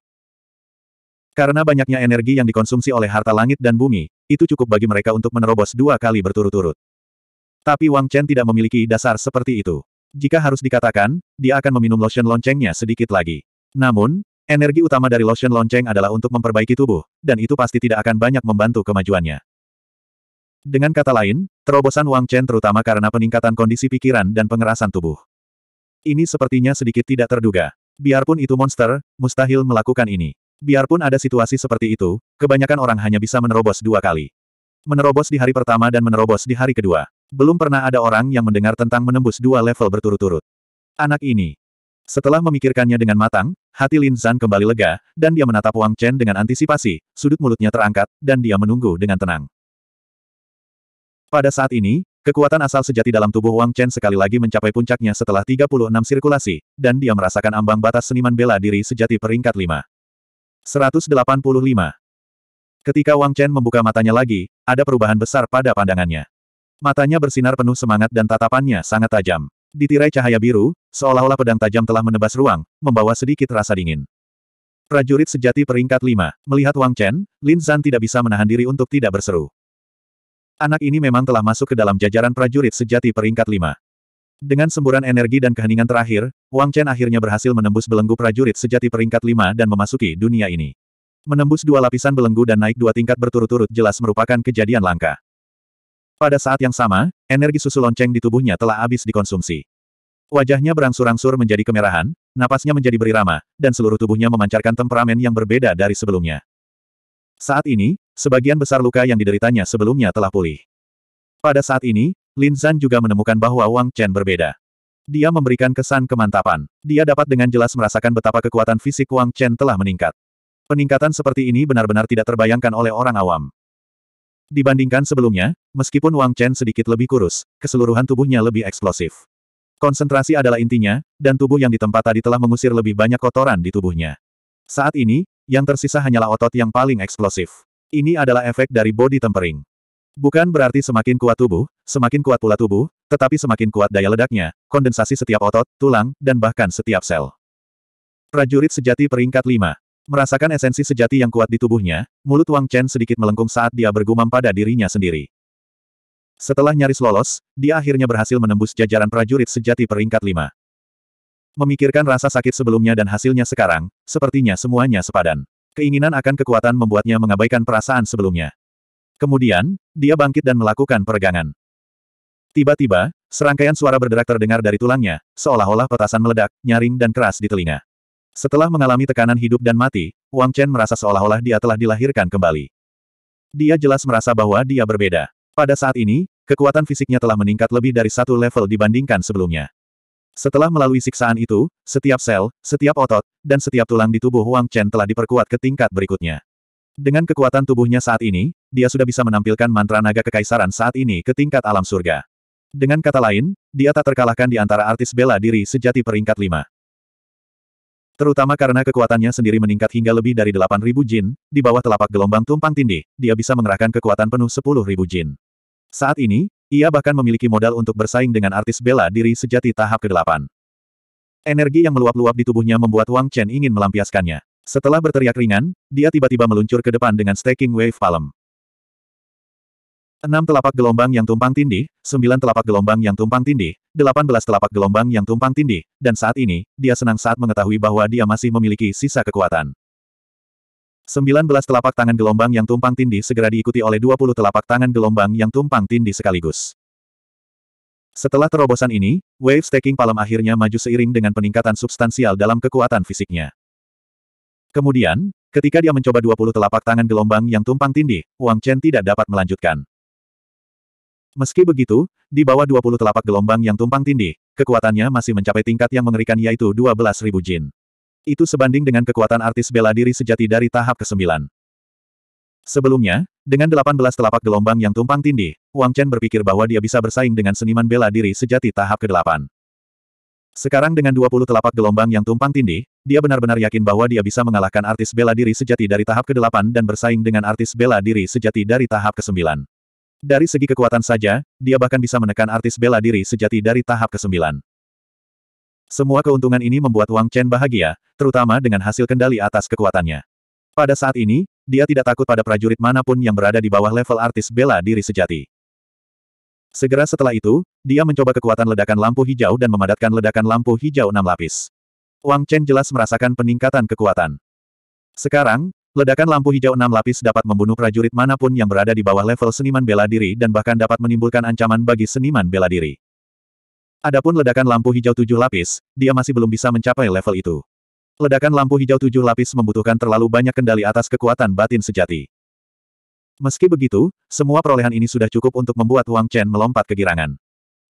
Karena banyaknya energi yang dikonsumsi oleh harta langit dan bumi, itu cukup bagi mereka untuk menerobos dua kali berturut-turut. Tapi Wang Chen tidak memiliki dasar seperti itu. Jika harus dikatakan, dia akan meminum lotion loncengnya sedikit lagi. Namun, Energi utama dari lotion lonceng adalah untuk memperbaiki tubuh, dan itu pasti tidak akan banyak membantu kemajuannya. Dengan kata lain, terobosan Wang Chen terutama karena peningkatan kondisi pikiran dan pengerasan tubuh. Ini sepertinya sedikit tidak terduga. Biarpun itu monster, mustahil melakukan ini. Biarpun ada situasi seperti itu, kebanyakan orang hanya bisa menerobos dua kali. Menerobos di hari pertama dan menerobos di hari kedua. Belum pernah ada orang yang mendengar tentang menembus dua level berturut-turut. Anak ini. Setelah memikirkannya dengan matang, hati Lin Zhan kembali lega, dan dia menatap Wang Chen dengan antisipasi, sudut mulutnya terangkat, dan dia menunggu dengan tenang. Pada saat ini, kekuatan asal sejati dalam tubuh Wang Chen sekali lagi mencapai puncaknya setelah 36 sirkulasi, dan dia merasakan ambang batas seniman bela diri sejati peringkat 5. 185. Ketika Wang Chen membuka matanya lagi, ada perubahan besar pada pandangannya. Matanya bersinar penuh semangat dan tatapannya sangat tajam. Di tirai cahaya biru, seolah-olah pedang tajam telah menebas ruang, membawa sedikit rasa dingin. Prajurit sejati peringkat 5, melihat Wang Chen, Lin Zan tidak bisa menahan diri untuk tidak berseru. Anak ini memang telah masuk ke dalam jajaran prajurit sejati peringkat lima. Dengan semburan energi dan keheningan terakhir, Wang Chen akhirnya berhasil menembus belenggu prajurit sejati peringkat lima dan memasuki dunia ini. Menembus dua lapisan belenggu dan naik dua tingkat berturut-turut jelas merupakan kejadian langka. Pada saat yang sama, energi susu lonceng di tubuhnya telah habis dikonsumsi. Wajahnya berangsur-angsur menjadi kemerahan, napasnya menjadi berirama, dan seluruh tubuhnya memancarkan temperamen yang berbeda dari sebelumnya. Saat ini, Sebagian besar luka yang dideritanya sebelumnya telah pulih. Pada saat ini, Lin Zhan juga menemukan bahwa Wang Chen berbeda. Dia memberikan kesan kemantapan. Dia dapat dengan jelas merasakan betapa kekuatan fisik Wang Chen telah meningkat. Peningkatan seperti ini benar-benar tidak terbayangkan oleh orang awam. Dibandingkan sebelumnya, meskipun Wang Chen sedikit lebih kurus, keseluruhan tubuhnya lebih eksplosif. Konsentrasi adalah intinya, dan tubuh yang ditempa tadi telah mengusir lebih banyak kotoran di tubuhnya. Saat ini, yang tersisa hanyalah otot yang paling eksplosif. Ini adalah efek dari body tempering. Bukan berarti semakin kuat tubuh, semakin kuat pula tubuh, tetapi semakin kuat daya ledaknya, kondensasi setiap otot, tulang, dan bahkan setiap sel. Prajurit sejati peringkat 5. Merasakan esensi sejati yang kuat di tubuhnya, mulut Wang Chen sedikit melengkung saat dia bergumam pada dirinya sendiri. Setelah nyaris lolos, dia akhirnya berhasil menembus jajaran prajurit sejati peringkat 5. Memikirkan rasa sakit sebelumnya dan hasilnya sekarang, sepertinya semuanya sepadan. Keinginan akan kekuatan membuatnya mengabaikan perasaan sebelumnya. Kemudian, dia bangkit dan melakukan peregangan. Tiba-tiba, serangkaian suara berderak terdengar dari tulangnya, seolah-olah petasan meledak, nyaring dan keras di telinga. Setelah mengalami tekanan hidup dan mati, Wang Chen merasa seolah-olah dia telah dilahirkan kembali. Dia jelas merasa bahwa dia berbeda. Pada saat ini, kekuatan fisiknya telah meningkat lebih dari satu level dibandingkan sebelumnya. Setelah melalui siksaan itu, setiap sel, setiap otot, dan setiap tulang di tubuh Wang Chen telah diperkuat ke tingkat berikutnya. Dengan kekuatan tubuhnya saat ini, dia sudah bisa menampilkan mantra naga kekaisaran saat ini ke tingkat alam surga. Dengan kata lain, dia tak terkalahkan di antara artis bela diri sejati peringkat 5. Terutama karena kekuatannya sendiri meningkat hingga lebih dari 8.000 jin, di bawah telapak gelombang tumpang tindih, dia bisa mengerahkan kekuatan penuh 10.000 jin. Saat ini, ia bahkan memiliki modal untuk bersaing dengan artis bela diri sejati tahap ke-8. Energi yang meluap-luap di tubuhnya membuat Wang Chen ingin melampiaskannya. Setelah berteriak ringan, dia tiba-tiba meluncur ke depan dengan staking wave palm. Enam telapak gelombang yang tumpang tindih, sembilan telapak gelombang yang tumpang tindih, delapan belas telapak gelombang yang tumpang tindih, dan saat ini, dia senang saat mengetahui bahwa dia masih memiliki sisa kekuatan. 19 telapak tangan gelombang yang tumpang tindih segera diikuti oleh 20 telapak tangan gelombang yang tumpang tindih sekaligus. Setelah terobosan ini, Wave Staking Palem akhirnya maju seiring dengan peningkatan substansial dalam kekuatan fisiknya. Kemudian, ketika dia mencoba 20 telapak tangan gelombang yang tumpang tindih, Wang Chen tidak dapat melanjutkan. Meski begitu, di bawah 20 telapak gelombang yang tumpang tindih, kekuatannya masih mencapai tingkat yang mengerikan yaitu 12.000 jin. Itu sebanding dengan kekuatan artis bela diri sejati dari tahap ke-9. Sebelumnya, dengan 18 telapak gelombang yang tumpang tindih, Wang Chen berpikir bahwa dia bisa bersaing dengan seniman bela diri sejati tahap ke-8. Sekarang dengan 20 telapak gelombang yang tumpang tindih, dia benar-benar yakin bahwa dia bisa mengalahkan artis bela diri sejati dari tahap ke-8 dan bersaing dengan artis bela diri sejati dari tahap ke-9. Dari segi kekuatan saja, dia bahkan bisa menekan artis bela diri sejati dari tahap ke-9. Semua keuntungan ini membuat Wang Chen bahagia, terutama dengan hasil kendali atas kekuatannya. Pada saat ini, dia tidak takut pada prajurit manapun yang berada di bawah level artis bela diri sejati. Segera setelah itu, dia mencoba kekuatan ledakan lampu hijau dan memadatkan ledakan lampu hijau enam lapis. Wang Chen jelas merasakan peningkatan kekuatan. Sekarang, Ledakan lampu hijau enam lapis dapat membunuh prajurit manapun yang berada di bawah level seniman bela diri dan bahkan dapat menimbulkan ancaman bagi seniman bela diri. Adapun ledakan lampu hijau tujuh lapis, dia masih belum bisa mencapai level itu. Ledakan lampu hijau tujuh lapis membutuhkan terlalu banyak kendali atas kekuatan batin sejati. Meski begitu, semua perolehan ini sudah cukup untuk membuat Wang Chen melompat kegirangan.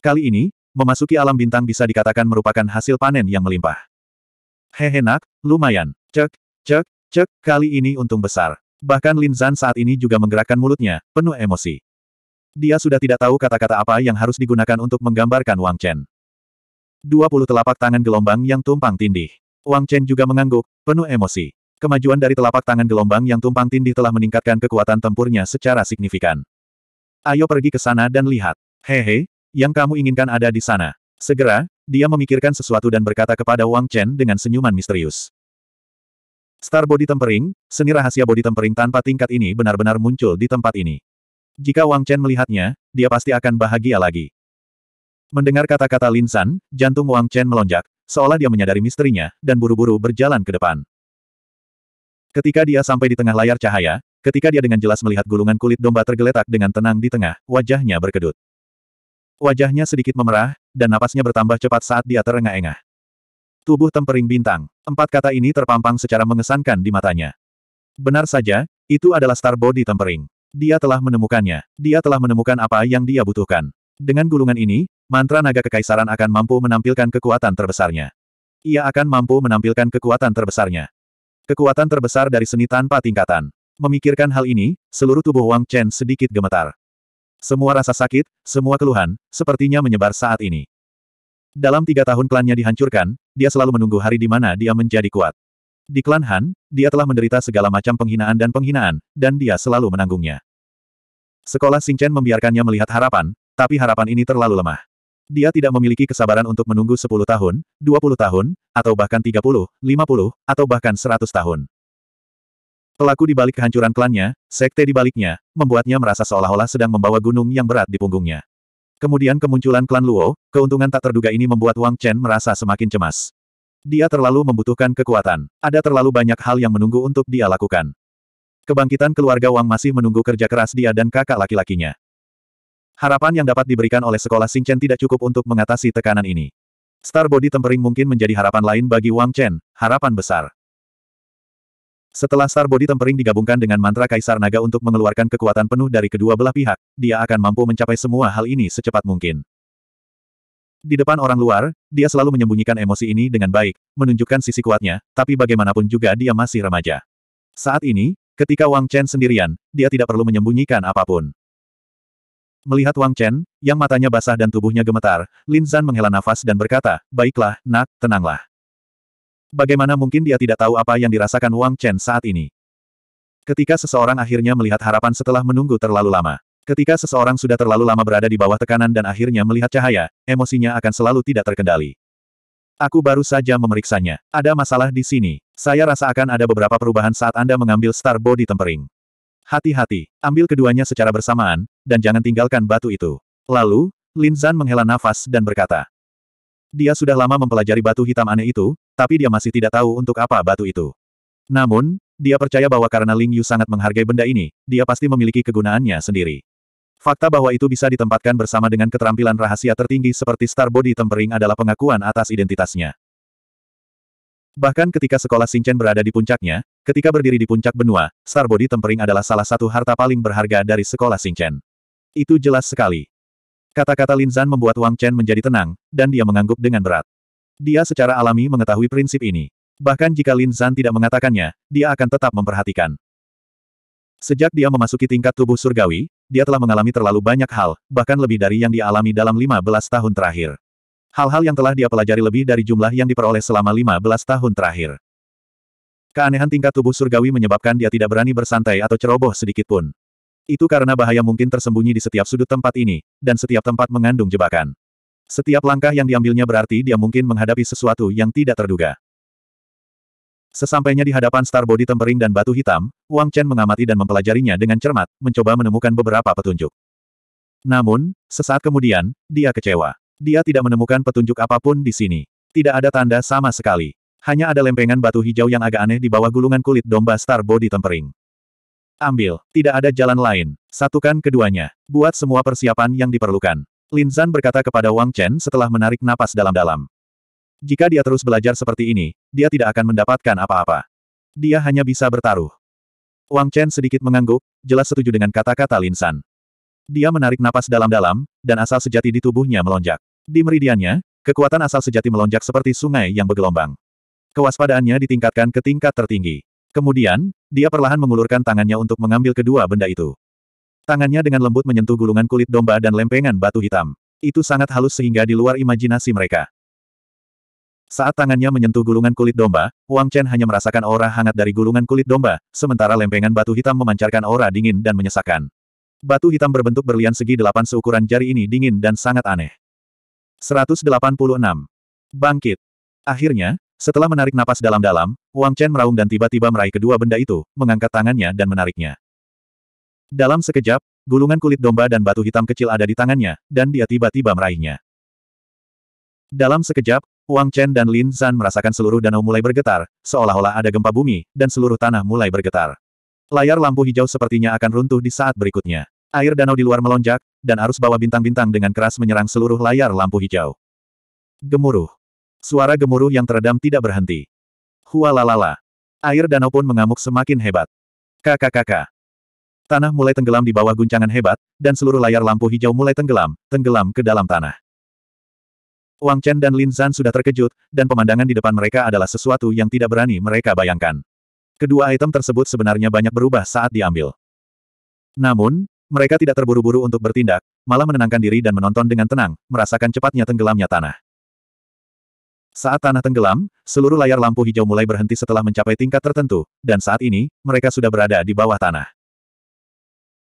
Kali ini, memasuki alam bintang bisa dikatakan merupakan hasil panen yang melimpah. nak, lumayan. Cek, cek, cek, kali ini untung besar. Bahkan Lin Zan saat ini juga menggerakkan mulutnya, penuh emosi. Dia sudah tidak tahu kata-kata apa yang harus digunakan untuk menggambarkan Wang Chen. Dua puluh telapak tangan gelombang yang tumpang tindih. Wang Chen juga mengangguk, penuh emosi. Kemajuan dari telapak tangan gelombang yang tumpang tindih telah meningkatkan kekuatan tempurnya secara signifikan. Ayo pergi ke sana dan lihat. Hehe, yang kamu inginkan ada di sana. Segera, dia memikirkan sesuatu dan berkata kepada Wang Chen dengan senyuman misterius. Star Body Tempering, seni rahasia body tempering tanpa tingkat ini benar-benar muncul di tempat ini. Jika Wang Chen melihatnya, dia pasti akan bahagia lagi. Mendengar kata-kata Lin San, jantung Wang Chen melonjak, seolah dia menyadari misterinya, dan buru-buru berjalan ke depan. Ketika dia sampai di tengah layar cahaya, ketika dia dengan jelas melihat gulungan kulit domba tergeletak dengan tenang di tengah, wajahnya berkedut. Wajahnya sedikit memerah, dan napasnya bertambah cepat saat dia terengah-engah. Tubuh tempering bintang. Empat kata ini terpampang secara mengesankan di matanya. Benar saja, itu adalah Star Body tempering. Dia telah menemukannya. Dia telah menemukan apa yang dia butuhkan. Dengan gulungan ini, mantra naga kekaisaran akan mampu menampilkan kekuatan terbesarnya. Ia akan mampu menampilkan kekuatan terbesarnya. Kekuatan terbesar dari seni tanpa tingkatan. Memikirkan hal ini, seluruh tubuh Wang Chen sedikit gemetar. Semua rasa sakit, semua keluhan, sepertinya menyebar saat ini. Dalam tiga tahun klannya dihancurkan, dia selalu menunggu hari di mana dia menjadi kuat. Di klan Han, dia telah menderita segala macam penghinaan dan penghinaan, dan dia selalu menanggungnya. Sekolah Sing Chen membiarkannya melihat harapan, tapi harapan ini terlalu lemah. Dia tidak memiliki kesabaran untuk menunggu 10 tahun, 20 tahun, atau bahkan 30, 50, atau bahkan 100 tahun. Pelaku di balik kehancuran klannya, sekte di baliknya, membuatnya merasa seolah-olah sedang membawa gunung yang berat di punggungnya. Kemudian kemunculan klan Luo, keuntungan tak terduga ini membuat Wang Chen merasa semakin cemas. Dia terlalu membutuhkan kekuatan. Ada terlalu banyak hal yang menunggu untuk dia lakukan. Kebangkitan keluarga Wang masih menunggu kerja keras dia dan kakak laki-lakinya. Harapan yang dapat diberikan oleh sekolah Xingchen tidak cukup untuk mengatasi tekanan ini. Star Body Tempering mungkin menjadi harapan lain bagi Wang Chen, harapan besar. Setelah Star Body Tempering digabungkan dengan mantra Kaisar Naga untuk mengeluarkan kekuatan penuh dari kedua belah pihak, dia akan mampu mencapai semua hal ini secepat mungkin. Di depan orang luar, dia selalu menyembunyikan emosi ini dengan baik, menunjukkan sisi kuatnya, tapi bagaimanapun juga dia masih remaja. Saat ini, ketika Wang Chen sendirian, dia tidak perlu menyembunyikan apapun. Melihat Wang Chen, yang matanya basah dan tubuhnya gemetar, Lin Zan menghela nafas dan berkata, Baiklah, nak, tenanglah. Bagaimana mungkin dia tidak tahu apa yang dirasakan Wang Chen saat ini? Ketika seseorang akhirnya melihat harapan setelah menunggu terlalu lama. Ketika seseorang sudah terlalu lama berada di bawah tekanan dan akhirnya melihat cahaya, emosinya akan selalu tidak terkendali. Aku baru saja memeriksanya. Ada masalah di sini. Saya rasa akan ada beberapa perubahan saat Anda mengambil Star Body Tempering. Hati-hati, ambil keduanya secara bersamaan, dan jangan tinggalkan batu itu. Lalu, Lin Zan menghela nafas dan berkata. Dia sudah lama mempelajari batu hitam aneh itu, tapi dia masih tidak tahu untuk apa batu itu. Namun, dia percaya bahwa karena Ling Yu sangat menghargai benda ini, dia pasti memiliki kegunaannya sendiri. Fakta bahwa itu bisa ditempatkan bersama dengan keterampilan rahasia tertinggi seperti Star Body Tempering adalah pengakuan atas identitasnya. Bahkan ketika sekolah Xingchen berada di puncaknya, ketika berdiri di puncak benua, Star Body Tempering adalah salah satu harta paling berharga dari sekolah Xingchen. Itu jelas sekali. Kata-kata Lin Zan membuat Wang Chen menjadi tenang, dan dia mengangguk dengan berat. Dia secara alami mengetahui prinsip ini. Bahkan jika Lin Zan tidak mengatakannya, dia akan tetap memperhatikan. Sejak dia memasuki tingkat tubuh surgawi, dia telah mengalami terlalu banyak hal, bahkan lebih dari yang dialami dalam 15 tahun terakhir. Hal-hal yang telah dia pelajari lebih dari jumlah yang diperoleh selama 15 tahun terakhir. Keanehan tingkat tubuh surgawi menyebabkan dia tidak berani bersantai atau ceroboh sedikit pun. Itu karena bahaya mungkin tersembunyi di setiap sudut tempat ini, dan setiap tempat mengandung jebakan. Setiap langkah yang diambilnya berarti dia mungkin menghadapi sesuatu yang tidak terduga. Sesampainya di hadapan Star Body tempering dan batu hitam, Wang Chen mengamati dan mempelajarinya dengan cermat, mencoba menemukan beberapa petunjuk. Namun, sesaat kemudian, dia kecewa. Dia tidak menemukan petunjuk apapun di sini. Tidak ada tanda sama sekali. Hanya ada lempengan batu hijau yang agak aneh di bawah gulungan kulit domba Star Body tempering. Ambil, tidak ada jalan lain. Satukan keduanya. Buat semua persiapan yang diperlukan. Lin Zan berkata kepada Wang Chen setelah menarik napas dalam-dalam. Jika dia terus belajar seperti ini, dia tidak akan mendapatkan apa-apa. Dia hanya bisa bertaruh. Wang Chen sedikit mengangguk, jelas setuju dengan kata-kata Lin San. Dia menarik napas dalam-dalam, dan asal sejati di tubuhnya melonjak. Di meridiannya, kekuatan asal sejati melonjak seperti sungai yang bergelombang. Kewaspadaannya ditingkatkan ke tingkat tertinggi. Kemudian, dia perlahan mengulurkan tangannya untuk mengambil kedua benda itu. Tangannya dengan lembut menyentuh gulungan kulit domba dan lempengan batu hitam. Itu sangat halus sehingga di luar imajinasi mereka. Saat tangannya menyentuh gulungan kulit domba, Wang Chen hanya merasakan aura hangat dari gulungan kulit domba, sementara lempengan batu hitam memancarkan aura dingin dan menyesakkan. Batu hitam berbentuk berlian segi delapan seukuran jari ini dingin dan sangat aneh. 186. Bangkit. Akhirnya, setelah menarik napas dalam-dalam, Wang Chen meraung dan tiba-tiba meraih kedua benda itu, mengangkat tangannya dan menariknya. Dalam sekejap, gulungan kulit domba dan batu hitam kecil ada di tangannya, dan dia tiba-tiba meraihnya. Dalam sekejap, Wang Chen dan Lin Zan merasakan seluruh danau mulai bergetar, seolah-olah ada gempa bumi, dan seluruh tanah mulai bergetar. Layar lampu hijau sepertinya akan runtuh di saat berikutnya. Air danau di luar melonjak, dan arus bawah bintang-bintang dengan keras menyerang seluruh layar lampu hijau. Gemuruh. Suara gemuruh yang teredam tidak berhenti. Hualalala. Air danau pun mengamuk semakin hebat. Kakak-kakak. Tanah mulai tenggelam di bawah guncangan hebat, dan seluruh layar lampu hijau mulai tenggelam, tenggelam ke dalam tanah. Wang Chen dan Lin Zhan sudah terkejut, dan pemandangan di depan mereka adalah sesuatu yang tidak berani mereka bayangkan. Kedua item tersebut sebenarnya banyak berubah saat diambil. Namun, mereka tidak terburu-buru untuk bertindak, malah menenangkan diri dan menonton dengan tenang, merasakan cepatnya tenggelamnya tanah. Saat tanah tenggelam, seluruh layar lampu hijau mulai berhenti setelah mencapai tingkat tertentu, dan saat ini, mereka sudah berada di bawah tanah.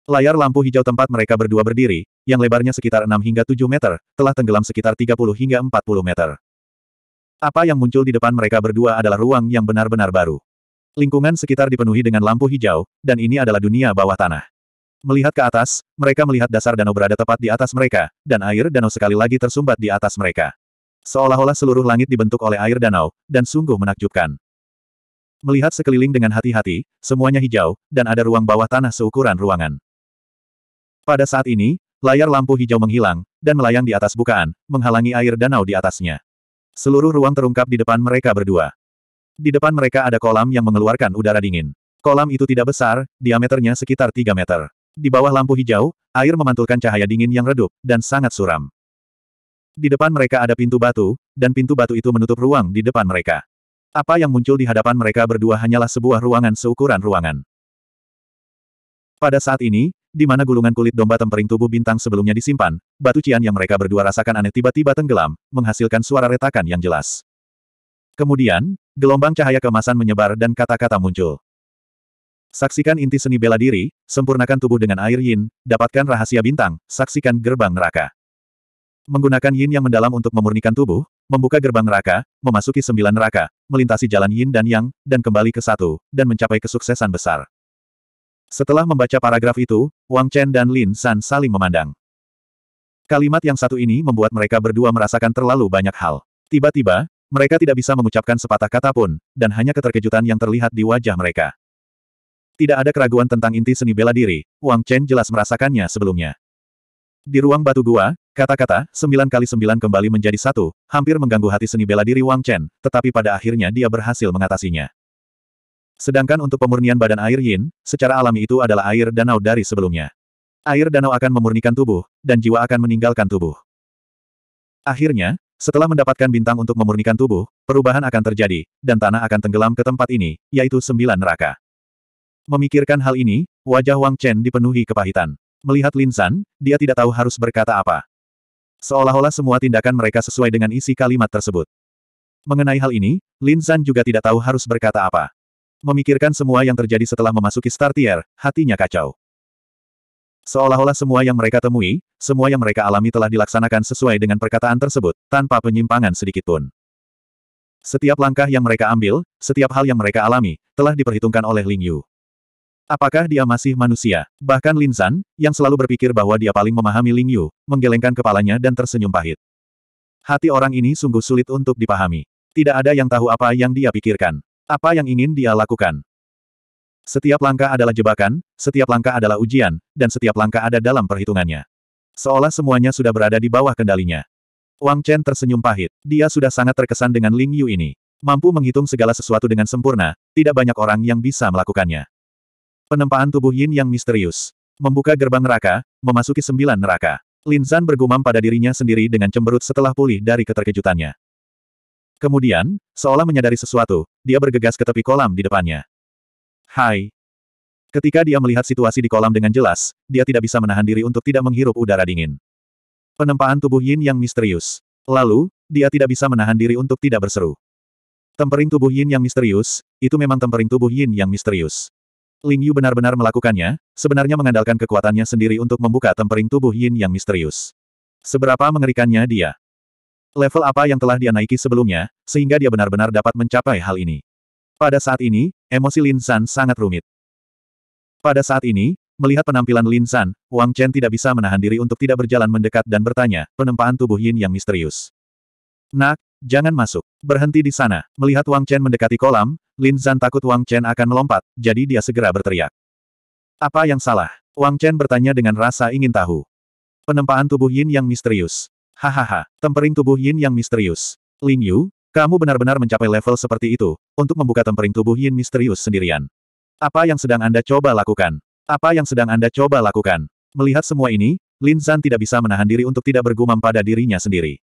Layar lampu hijau tempat mereka berdua berdiri, yang lebarnya sekitar 6 hingga 7 meter, telah tenggelam sekitar 30 hingga 40 meter. Apa yang muncul di depan mereka berdua adalah ruang yang benar-benar baru. Lingkungan sekitar dipenuhi dengan lampu hijau, dan ini adalah dunia bawah tanah. Melihat ke atas, mereka melihat dasar danau berada tepat di atas mereka, dan air danau sekali lagi tersumbat di atas mereka. Seolah-olah seluruh langit dibentuk oleh air danau, dan sungguh menakjubkan. Melihat sekeliling dengan hati-hati, semuanya hijau, dan ada ruang bawah tanah seukuran ruangan. Pada saat ini, layar lampu hijau menghilang, dan melayang di atas bukaan, menghalangi air danau di atasnya. Seluruh ruang terungkap di depan mereka berdua. Di depan mereka ada kolam yang mengeluarkan udara dingin. Kolam itu tidak besar, diameternya sekitar 3 meter. Di bawah lampu hijau, air memantulkan cahaya dingin yang redup, dan sangat suram. Di depan mereka ada pintu batu, dan pintu batu itu menutup ruang di depan mereka. Apa yang muncul di hadapan mereka berdua hanyalah sebuah ruangan seukuran ruangan. Pada saat ini, di mana gulungan kulit domba tempering tubuh bintang sebelumnya disimpan, batu cian yang mereka berdua rasakan aneh tiba-tiba tenggelam, menghasilkan suara retakan yang jelas. Kemudian, gelombang cahaya kemasan menyebar dan kata-kata muncul. Saksikan inti seni bela diri, sempurnakan tubuh dengan air yin, dapatkan rahasia bintang, saksikan gerbang neraka. Menggunakan yin yang mendalam untuk memurnikan tubuh, membuka gerbang neraka, memasuki sembilan neraka, melintasi jalan yin dan yang, dan kembali ke satu, dan mencapai kesuksesan besar. Setelah membaca paragraf itu, Wang Chen dan Lin San saling memandang. Kalimat yang satu ini membuat mereka berdua merasakan terlalu banyak hal. Tiba-tiba, mereka tidak bisa mengucapkan sepatah kata pun, dan hanya keterkejutan yang terlihat di wajah mereka. Tidak ada keraguan tentang inti seni bela diri, Wang Chen jelas merasakannya sebelumnya. Di ruang batu gua, kata-kata, sembilan kali sembilan kembali menjadi satu, hampir mengganggu hati seni bela diri Wang Chen, tetapi pada akhirnya dia berhasil mengatasinya. Sedangkan untuk pemurnian badan air yin, secara alami itu adalah air danau dari sebelumnya. Air danau akan memurnikan tubuh, dan jiwa akan meninggalkan tubuh. Akhirnya, setelah mendapatkan bintang untuk memurnikan tubuh, perubahan akan terjadi, dan tanah akan tenggelam ke tempat ini, yaitu sembilan neraka. Memikirkan hal ini, wajah Wang Chen dipenuhi kepahitan. Melihat Lin San, dia tidak tahu harus berkata apa. Seolah-olah semua tindakan mereka sesuai dengan isi kalimat tersebut. Mengenai hal ini, Lin San juga tidak tahu harus berkata apa. Memikirkan semua yang terjadi setelah memasuki Star Tier, hatinya kacau. Seolah-olah semua yang mereka temui, semua yang mereka alami telah dilaksanakan sesuai dengan perkataan tersebut, tanpa penyimpangan sedikitpun. Setiap langkah yang mereka ambil, setiap hal yang mereka alami, telah diperhitungkan oleh Ling Yu. Apakah dia masih manusia? Bahkan Lin San, yang selalu berpikir bahwa dia paling memahami Ling Yu, menggelengkan kepalanya dan tersenyum pahit. Hati orang ini sungguh sulit untuk dipahami. Tidak ada yang tahu apa yang dia pikirkan. Apa yang ingin dia lakukan? Setiap langkah adalah jebakan, setiap langkah adalah ujian, dan setiap langkah ada dalam perhitungannya. Seolah semuanya sudah berada di bawah kendalinya. Wang Chen tersenyum pahit. Dia sudah sangat terkesan dengan Ling Yu ini. Mampu menghitung segala sesuatu dengan sempurna, tidak banyak orang yang bisa melakukannya. Penempaan tubuh Yin yang misterius. Membuka gerbang neraka, memasuki sembilan neraka. Lin Zan bergumam pada dirinya sendiri dengan cemberut setelah pulih dari keterkejutannya. Kemudian, seolah menyadari sesuatu, dia bergegas ke tepi kolam di depannya. Hai. Ketika dia melihat situasi di kolam dengan jelas, dia tidak bisa menahan diri untuk tidak menghirup udara dingin. Penempaan tubuh Yin yang misterius. Lalu, dia tidak bisa menahan diri untuk tidak berseru. Tempering tubuh Yin yang misterius, itu memang tempering tubuh Yin yang misterius. Ling Yu benar-benar melakukannya, sebenarnya mengandalkan kekuatannya sendiri untuk membuka tempering tubuh Yin yang misterius. Seberapa mengerikannya dia level apa yang telah dia naiki sebelumnya, sehingga dia benar-benar dapat mencapai hal ini. Pada saat ini, emosi Lin San sangat rumit. Pada saat ini, melihat penampilan Lin San, Wang Chen tidak bisa menahan diri untuk tidak berjalan mendekat dan bertanya, penempaan tubuh Yin yang misterius. Nak, jangan masuk. Berhenti di sana. Melihat Wang Chen mendekati kolam, Lin San takut Wang Chen akan melompat, jadi dia segera berteriak. Apa yang salah? Wang Chen bertanya dengan rasa ingin tahu. Penempaan tubuh Yin yang misterius. Hahaha, tempering tubuh Yin yang misterius. Ling Yu, kamu benar-benar mencapai level seperti itu, untuk membuka tempering tubuh Yin misterius sendirian. Apa yang sedang Anda coba lakukan? Apa yang sedang Anda coba lakukan? Melihat semua ini, Lin Zan tidak bisa menahan diri untuk tidak bergumam pada dirinya sendiri.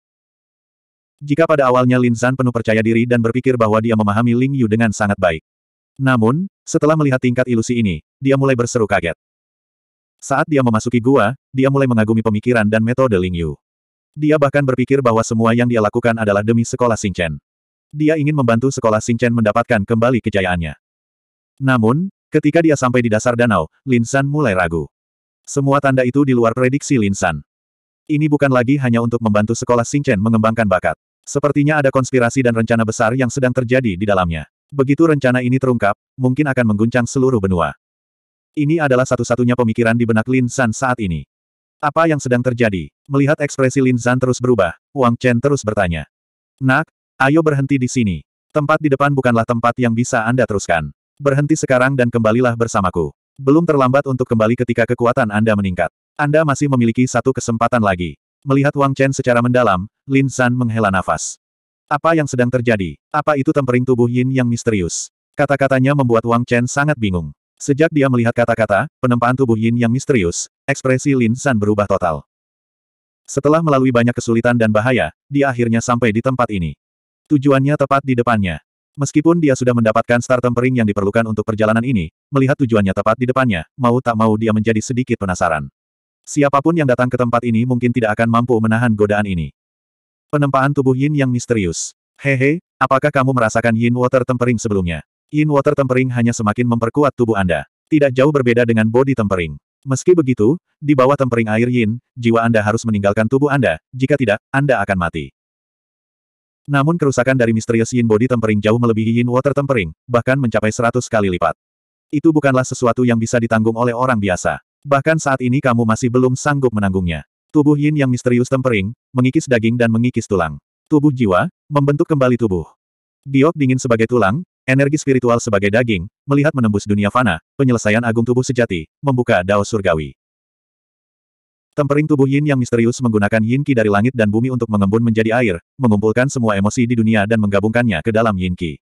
Jika pada awalnya Lin Zan penuh percaya diri dan berpikir bahwa dia memahami Ling Yu dengan sangat baik. Namun, setelah melihat tingkat ilusi ini, dia mulai berseru kaget. Saat dia memasuki gua, dia mulai mengagumi pemikiran dan metode Ling Yu. Dia bahkan berpikir bahwa semua yang dia lakukan adalah demi sekolah Xingchen. Dia ingin membantu sekolah Xingchen mendapatkan kembali kejayaannya. Namun, ketika dia sampai di dasar danau, Lin San mulai ragu. Semua tanda itu di luar prediksi Lin San. Ini bukan lagi hanya untuk membantu sekolah Xingchen mengembangkan bakat. Sepertinya ada konspirasi dan rencana besar yang sedang terjadi di dalamnya. Begitu rencana ini terungkap, mungkin akan mengguncang seluruh benua. Ini adalah satu-satunya pemikiran di benak Lin San saat ini. Apa yang sedang terjadi? Melihat ekspresi Lin Zan terus berubah, Wang Chen terus bertanya. Nak, ayo berhenti di sini. Tempat di depan bukanlah tempat yang bisa Anda teruskan. Berhenti sekarang dan kembalilah bersamaku. Belum terlambat untuk kembali ketika kekuatan Anda meningkat. Anda masih memiliki satu kesempatan lagi. Melihat Wang Chen secara mendalam, Lin Zan menghela nafas. Apa yang sedang terjadi? Apa itu tempering tubuh Yin yang misterius? Kata-katanya membuat Wang Chen sangat bingung. Sejak dia melihat kata-kata, penempaan tubuh Yin yang misterius, ekspresi Lin San berubah total. Setelah melalui banyak kesulitan dan bahaya, dia akhirnya sampai di tempat ini. Tujuannya tepat di depannya. Meskipun dia sudah mendapatkan star tempering yang diperlukan untuk perjalanan ini, melihat tujuannya tepat di depannya, mau tak mau dia menjadi sedikit penasaran. Siapapun yang datang ke tempat ini mungkin tidak akan mampu menahan godaan ini. Penempaan tubuh Yin yang misterius. Hehe, apakah kamu merasakan Yin Water tempering sebelumnya? Yin Water Tempering hanya semakin memperkuat tubuh Anda. Tidak jauh berbeda dengan body tempering. Meski begitu, di bawah tempering air Yin, jiwa Anda harus meninggalkan tubuh Anda, jika tidak, Anda akan mati. Namun kerusakan dari misterius Yin Body Tempering jauh melebihi Yin Water Tempering, bahkan mencapai 100 kali lipat. Itu bukanlah sesuatu yang bisa ditanggung oleh orang biasa. Bahkan saat ini kamu masih belum sanggup menanggungnya. Tubuh Yin yang misterius tempering, mengikis daging dan mengikis tulang. Tubuh jiwa, membentuk kembali tubuh. Giok dingin sebagai tulang, Energi spiritual sebagai daging, melihat menembus dunia fana, penyelesaian agung tubuh sejati, membuka dao surgawi. Tempering tubuh Yin yang misterius menggunakan Yin Qi dari langit dan bumi untuk mengembun menjadi air, mengumpulkan semua emosi di dunia dan menggabungkannya ke dalam Yin Qi.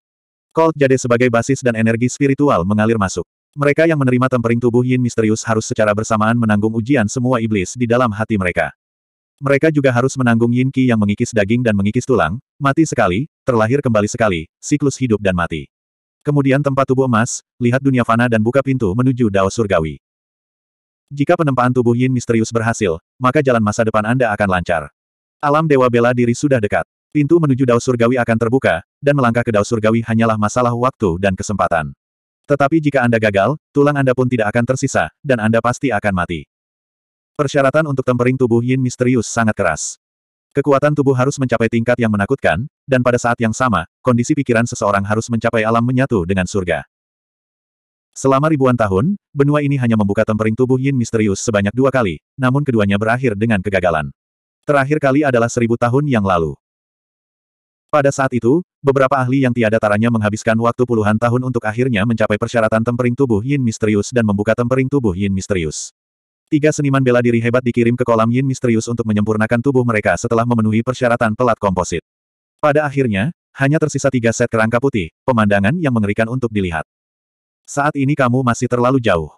Cold Jade sebagai basis dan energi spiritual mengalir masuk. Mereka yang menerima tempering tubuh Yin misterius harus secara bersamaan menanggung ujian semua iblis di dalam hati mereka. Mereka juga harus menanggung Yin Qi yang mengikis daging dan mengikis tulang, mati sekali, terlahir kembali sekali, siklus hidup dan mati. Kemudian tempat tubuh emas, lihat dunia fana dan buka pintu menuju Dao Surgawi. Jika penempaan tubuh Yin misterius berhasil, maka jalan masa depan Anda akan lancar. Alam Dewa Bela Diri sudah dekat. Pintu menuju Dao Surgawi akan terbuka, dan melangkah ke Dao Surgawi hanyalah masalah waktu dan kesempatan. Tetapi jika Anda gagal, tulang Anda pun tidak akan tersisa, dan Anda pasti akan mati. Persyaratan untuk tempering tubuh Yin misterius sangat keras. Kekuatan tubuh harus mencapai tingkat yang menakutkan, dan pada saat yang sama, kondisi pikiran seseorang harus mencapai alam menyatu dengan surga. Selama ribuan tahun, benua ini hanya membuka tempering tubuh Yin misterius sebanyak dua kali, namun keduanya berakhir dengan kegagalan. Terakhir kali adalah seribu tahun yang lalu. Pada saat itu, beberapa ahli yang tiada taranya menghabiskan waktu puluhan tahun untuk akhirnya mencapai persyaratan tempering tubuh Yin misterius dan membuka tempering tubuh Yin misterius. Tiga seniman bela diri hebat dikirim ke kolam Yin misterius untuk menyempurnakan tubuh mereka setelah memenuhi persyaratan pelat komposit. Pada akhirnya, hanya tersisa tiga set kerangka putih, pemandangan yang mengerikan untuk dilihat. Saat ini kamu masih terlalu jauh.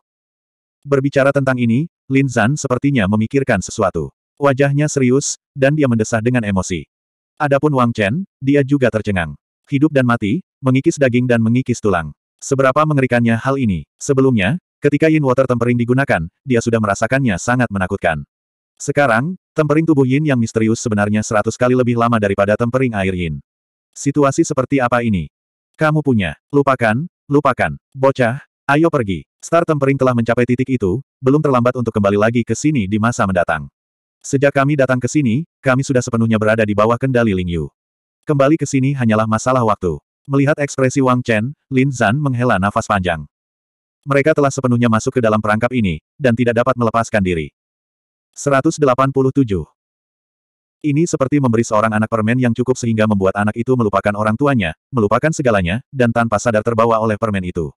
Berbicara tentang ini, Lin Zan sepertinya memikirkan sesuatu. Wajahnya serius, dan dia mendesah dengan emosi. Adapun Wang Chen, dia juga tercengang. Hidup dan mati, mengikis daging dan mengikis tulang. Seberapa mengerikannya hal ini. Sebelumnya, ketika Yin Water Tempering digunakan, dia sudah merasakannya sangat menakutkan. Sekarang, Tempering tubuh Yin yang misterius sebenarnya seratus kali lebih lama daripada tempering air Yin. Situasi seperti apa ini? Kamu punya. Lupakan, lupakan. Bocah, ayo pergi. Star Tempering telah mencapai titik itu, belum terlambat untuk kembali lagi ke sini di masa mendatang. Sejak kami datang ke sini, kami sudah sepenuhnya berada di bawah kendali Ling Yu. Kembali ke sini hanyalah masalah waktu. Melihat ekspresi Wang Chen, Lin Zan menghela nafas panjang. Mereka telah sepenuhnya masuk ke dalam perangkap ini, dan tidak dapat melepaskan diri. 187. Ini seperti memberi seorang anak permen yang cukup sehingga membuat anak itu melupakan orang tuanya, melupakan segalanya, dan tanpa sadar terbawa oleh permen itu.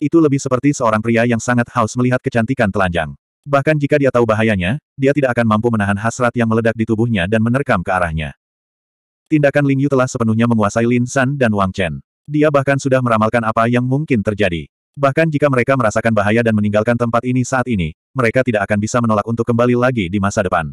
Itu lebih seperti seorang pria yang sangat haus melihat kecantikan telanjang. Bahkan jika dia tahu bahayanya, dia tidak akan mampu menahan hasrat yang meledak di tubuhnya dan menerkam ke arahnya. Tindakan Ling Yu telah sepenuhnya menguasai Lin San dan Wang Chen. Dia bahkan sudah meramalkan apa yang mungkin terjadi. Bahkan jika mereka merasakan bahaya dan meninggalkan tempat ini saat ini, mereka tidak akan bisa menolak untuk kembali lagi di masa depan.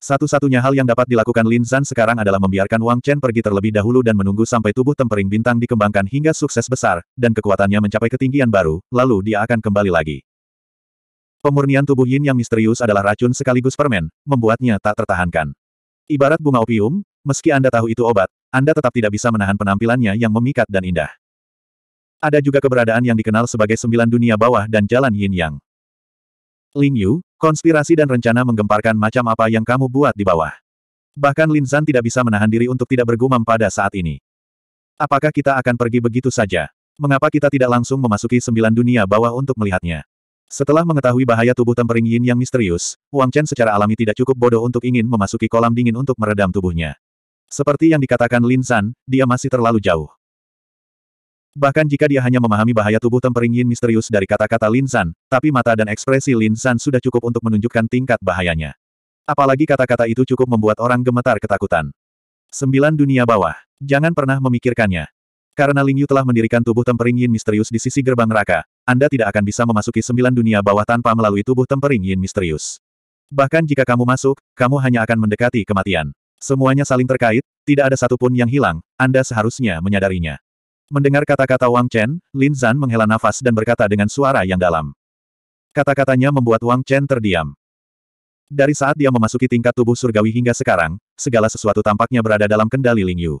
Satu-satunya hal yang dapat dilakukan Lin Zan sekarang adalah membiarkan Wang Chen pergi terlebih dahulu dan menunggu sampai tubuh tempering bintang dikembangkan hingga sukses besar, dan kekuatannya mencapai ketinggian baru, lalu dia akan kembali lagi. Pemurnian tubuh Yin yang misterius adalah racun sekaligus permen, membuatnya tak tertahankan. Ibarat bunga opium, meski Anda tahu itu obat, Anda tetap tidak bisa menahan penampilannya yang memikat dan indah. Ada juga keberadaan yang dikenal sebagai sembilan dunia bawah dan jalan yin yang. Ling Yu, konspirasi dan rencana menggemparkan macam apa yang kamu buat di bawah. Bahkan Lin San tidak bisa menahan diri untuk tidak bergumam pada saat ini. Apakah kita akan pergi begitu saja? Mengapa kita tidak langsung memasuki sembilan dunia bawah untuk melihatnya? Setelah mengetahui bahaya tubuh tempering yin yang misterius, Wang Chen secara alami tidak cukup bodoh untuk ingin memasuki kolam dingin untuk meredam tubuhnya. Seperti yang dikatakan Lin San, dia masih terlalu jauh. Bahkan jika dia hanya memahami bahaya tubuh tempering yin misterius dari kata-kata Lin San, tapi mata dan ekspresi Lin San sudah cukup untuk menunjukkan tingkat bahayanya. Apalagi kata-kata itu cukup membuat orang gemetar ketakutan. Sembilan dunia bawah. Jangan pernah memikirkannya. Karena Ling Yu telah mendirikan tubuh tempering yin misterius di sisi gerbang neraka, Anda tidak akan bisa memasuki sembilan dunia bawah tanpa melalui tubuh tempering yin misterius. Bahkan jika kamu masuk, kamu hanya akan mendekati kematian. Semuanya saling terkait, tidak ada satupun yang hilang, Anda seharusnya menyadarinya. Mendengar kata-kata Wang Chen, Lin Zan menghela nafas dan berkata dengan suara yang dalam. Kata-katanya membuat Wang Chen terdiam. Dari saat dia memasuki tingkat tubuh surgawi hingga sekarang, segala sesuatu tampaknya berada dalam kendali Ling Yu.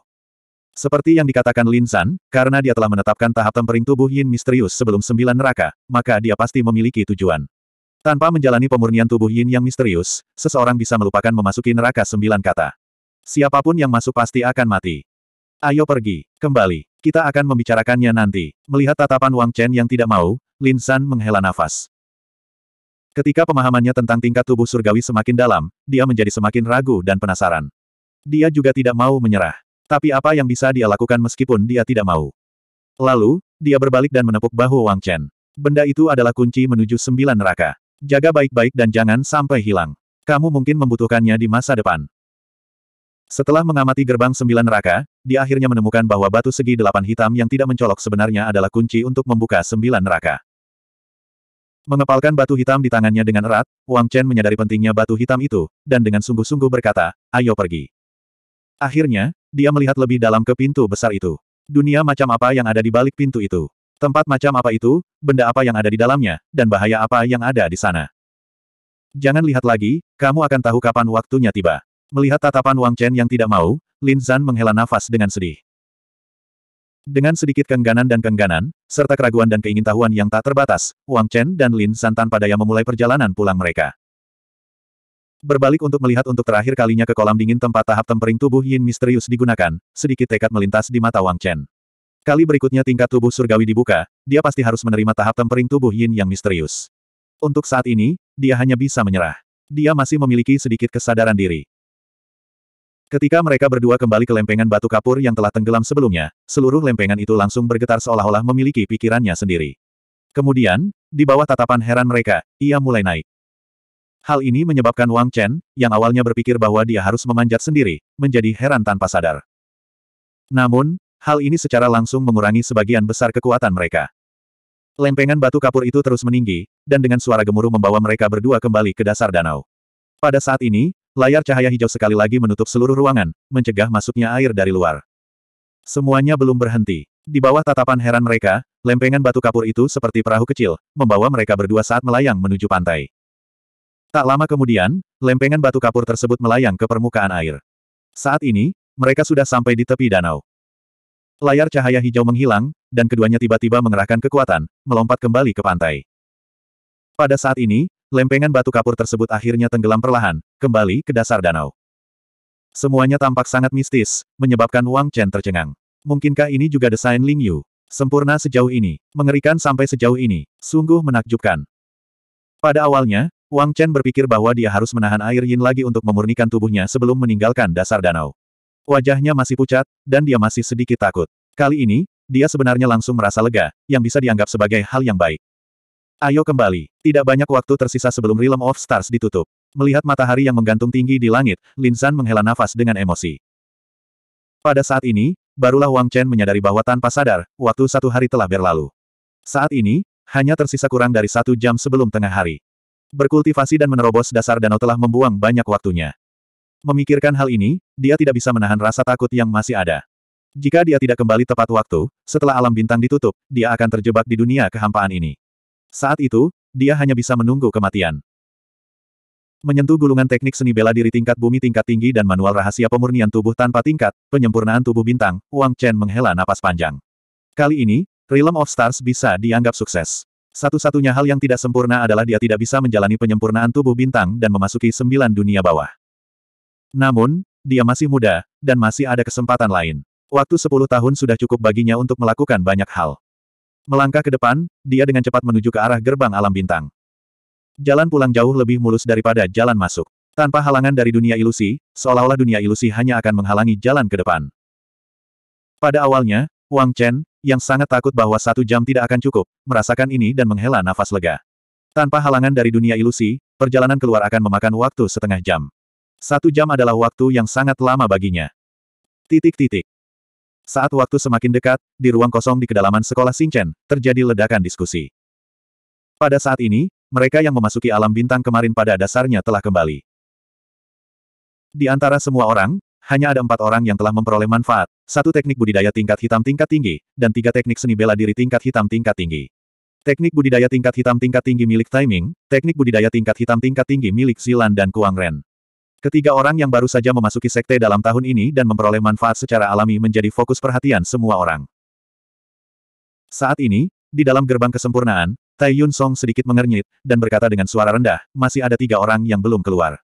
Seperti yang dikatakan Lin Zan, karena dia telah menetapkan tahap tempering tubuh Yin misterius sebelum sembilan neraka, maka dia pasti memiliki tujuan. Tanpa menjalani pemurnian tubuh Yin yang misterius, seseorang bisa melupakan memasuki neraka sembilan kata. Siapapun yang masuk pasti akan mati. Ayo pergi, kembali. Kita akan membicarakannya nanti. Melihat tatapan Wang Chen yang tidak mau, Lin San menghela nafas. Ketika pemahamannya tentang tingkat tubuh surgawi semakin dalam, dia menjadi semakin ragu dan penasaran. Dia juga tidak mau menyerah. Tapi apa yang bisa dia lakukan meskipun dia tidak mau? Lalu, dia berbalik dan menepuk bahu Wang Chen. Benda itu adalah kunci menuju sembilan neraka. Jaga baik-baik dan jangan sampai hilang. Kamu mungkin membutuhkannya di masa depan. Setelah mengamati gerbang sembilan neraka, dia akhirnya menemukan bahwa batu segi delapan hitam yang tidak mencolok sebenarnya adalah kunci untuk membuka sembilan neraka. Mengepalkan batu hitam di tangannya dengan erat, Wang Chen menyadari pentingnya batu hitam itu, dan dengan sungguh-sungguh berkata, ayo pergi. Akhirnya, dia melihat lebih dalam ke pintu besar itu. Dunia macam apa yang ada di balik pintu itu? Tempat macam apa itu, benda apa yang ada di dalamnya, dan bahaya apa yang ada di sana. Jangan lihat lagi, kamu akan tahu kapan waktunya tiba. Melihat tatapan Wang Chen yang tidak mau, Lin Zan menghela nafas dengan sedih. Dengan sedikit kengganan dan kengganan, serta keraguan dan keingintahuan yang tak terbatas, Wang Chen dan Lin Zan tanpa daya memulai perjalanan pulang mereka. Berbalik untuk melihat untuk terakhir kalinya ke kolam dingin tempat tahap tempering tubuh Yin misterius digunakan, sedikit tekad melintas di mata Wang Chen. Kali berikutnya tingkat tubuh surgawi dibuka, dia pasti harus menerima tahap tempering tubuh Yin yang misterius. Untuk saat ini, dia hanya bisa menyerah. Dia masih memiliki sedikit kesadaran diri. Ketika mereka berdua kembali ke lempengan batu kapur yang telah tenggelam sebelumnya, seluruh lempengan itu langsung bergetar seolah-olah memiliki pikirannya sendiri. Kemudian, di bawah tatapan heran mereka, ia mulai naik. Hal ini menyebabkan Wang Chen, yang awalnya berpikir bahwa dia harus memanjat sendiri, menjadi heran tanpa sadar. Namun, hal ini secara langsung mengurangi sebagian besar kekuatan mereka. Lempengan batu kapur itu terus meninggi, dan dengan suara gemuruh membawa mereka berdua kembali ke dasar danau. Pada saat ini, Layar cahaya hijau sekali lagi menutup seluruh ruangan, mencegah masuknya air dari luar. Semuanya belum berhenti. Di bawah tatapan heran mereka, lempengan batu kapur itu seperti perahu kecil, membawa mereka berdua saat melayang menuju pantai. Tak lama kemudian, lempengan batu kapur tersebut melayang ke permukaan air. Saat ini, mereka sudah sampai di tepi danau. Layar cahaya hijau menghilang, dan keduanya tiba-tiba mengerahkan kekuatan, melompat kembali ke pantai. Pada saat ini, lempengan batu kapur tersebut akhirnya tenggelam perlahan, kembali ke dasar danau. Semuanya tampak sangat mistis, menyebabkan Wang Chen tercengang. Mungkinkah ini juga desain Ling Yu? Sempurna sejauh ini, mengerikan sampai sejauh ini, sungguh menakjubkan. Pada awalnya, Wang Chen berpikir bahwa dia harus menahan air yin lagi untuk memurnikan tubuhnya sebelum meninggalkan dasar danau. Wajahnya masih pucat, dan dia masih sedikit takut. Kali ini, dia sebenarnya langsung merasa lega, yang bisa dianggap sebagai hal yang baik. Ayo kembali. Tidak banyak waktu tersisa sebelum Realm of Stars ditutup. Melihat matahari yang menggantung tinggi di langit, Lin San menghela nafas dengan emosi. Pada saat ini, barulah Wang Chen menyadari bahwa tanpa sadar, waktu satu hari telah berlalu. Saat ini, hanya tersisa kurang dari satu jam sebelum tengah hari. Berkultivasi dan menerobos dasar danau telah membuang banyak waktunya. Memikirkan hal ini, dia tidak bisa menahan rasa takut yang masih ada. Jika dia tidak kembali tepat waktu, setelah alam bintang ditutup, dia akan terjebak di dunia kehampaan ini. Saat itu, dia hanya bisa menunggu kematian. Menyentuh gulungan teknik seni bela diri tingkat bumi tingkat tinggi dan manual rahasia pemurnian tubuh tanpa tingkat, penyempurnaan tubuh bintang, Wang Chen menghela napas panjang. Kali ini, Realm of Stars bisa dianggap sukses. Satu-satunya hal yang tidak sempurna adalah dia tidak bisa menjalani penyempurnaan tubuh bintang dan memasuki sembilan dunia bawah. Namun, dia masih muda, dan masih ada kesempatan lain. Waktu sepuluh tahun sudah cukup baginya untuk melakukan banyak hal. Melangkah ke depan, dia dengan cepat menuju ke arah gerbang alam bintang. Jalan pulang jauh lebih mulus daripada jalan masuk. Tanpa halangan dari dunia ilusi, seolah-olah dunia ilusi hanya akan menghalangi jalan ke depan. Pada awalnya, Wang Chen, yang sangat takut bahwa satu jam tidak akan cukup, merasakan ini dan menghela nafas lega. Tanpa halangan dari dunia ilusi, perjalanan keluar akan memakan waktu setengah jam. Satu jam adalah waktu yang sangat lama baginya. Titik-titik. Saat waktu semakin dekat, di ruang kosong di kedalaman sekolah Sinchen, terjadi ledakan diskusi. Pada saat ini, mereka yang memasuki alam bintang kemarin pada dasarnya telah kembali. Di antara semua orang, hanya ada empat orang yang telah memperoleh manfaat, satu teknik budidaya tingkat hitam tingkat tinggi, dan tiga teknik seni bela diri tingkat hitam tingkat tinggi. Teknik budidaya tingkat hitam tingkat tinggi milik Timing, teknik budidaya tingkat hitam tingkat tinggi milik Zilan dan Kuang Ren. Ketiga orang yang baru saja memasuki sekte dalam tahun ini dan memperoleh manfaat secara alami menjadi fokus perhatian semua orang. Saat ini, di dalam gerbang kesempurnaan, Tai Yun Song sedikit mengernyit, dan berkata dengan suara rendah, masih ada tiga orang yang belum keluar.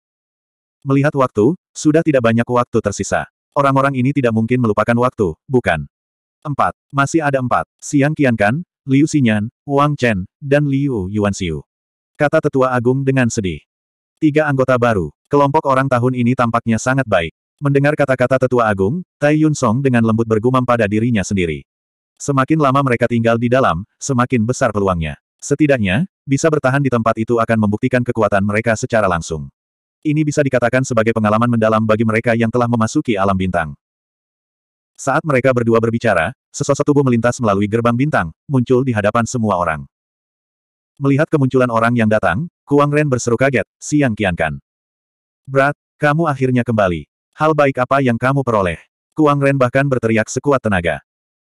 Melihat waktu, sudah tidak banyak waktu tersisa. Orang-orang ini tidak mungkin melupakan waktu, bukan? Empat. Masih ada empat. Siang Qiankan, Liu Xinyan, Wang Chen, dan Liu Yuanxiu. Kata tetua agung dengan sedih. Tiga anggota baru. Kelompok orang tahun ini tampaknya sangat baik. Mendengar kata-kata tetua agung, Tai Yun Song dengan lembut bergumam pada dirinya sendiri. Semakin lama mereka tinggal di dalam, semakin besar peluangnya. Setidaknya, bisa bertahan di tempat itu akan membuktikan kekuatan mereka secara langsung. Ini bisa dikatakan sebagai pengalaman mendalam bagi mereka yang telah memasuki alam bintang. Saat mereka berdua berbicara, sesosok tubuh melintas melalui gerbang bintang, muncul di hadapan semua orang. Melihat kemunculan orang yang datang, Kuang Ren berseru kaget, Siang Kiankan. Brat, kamu akhirnya kembali. Hal baik apa yang kamu peroleh? Kuang Ren bahkan berteriak sekuat tenaga.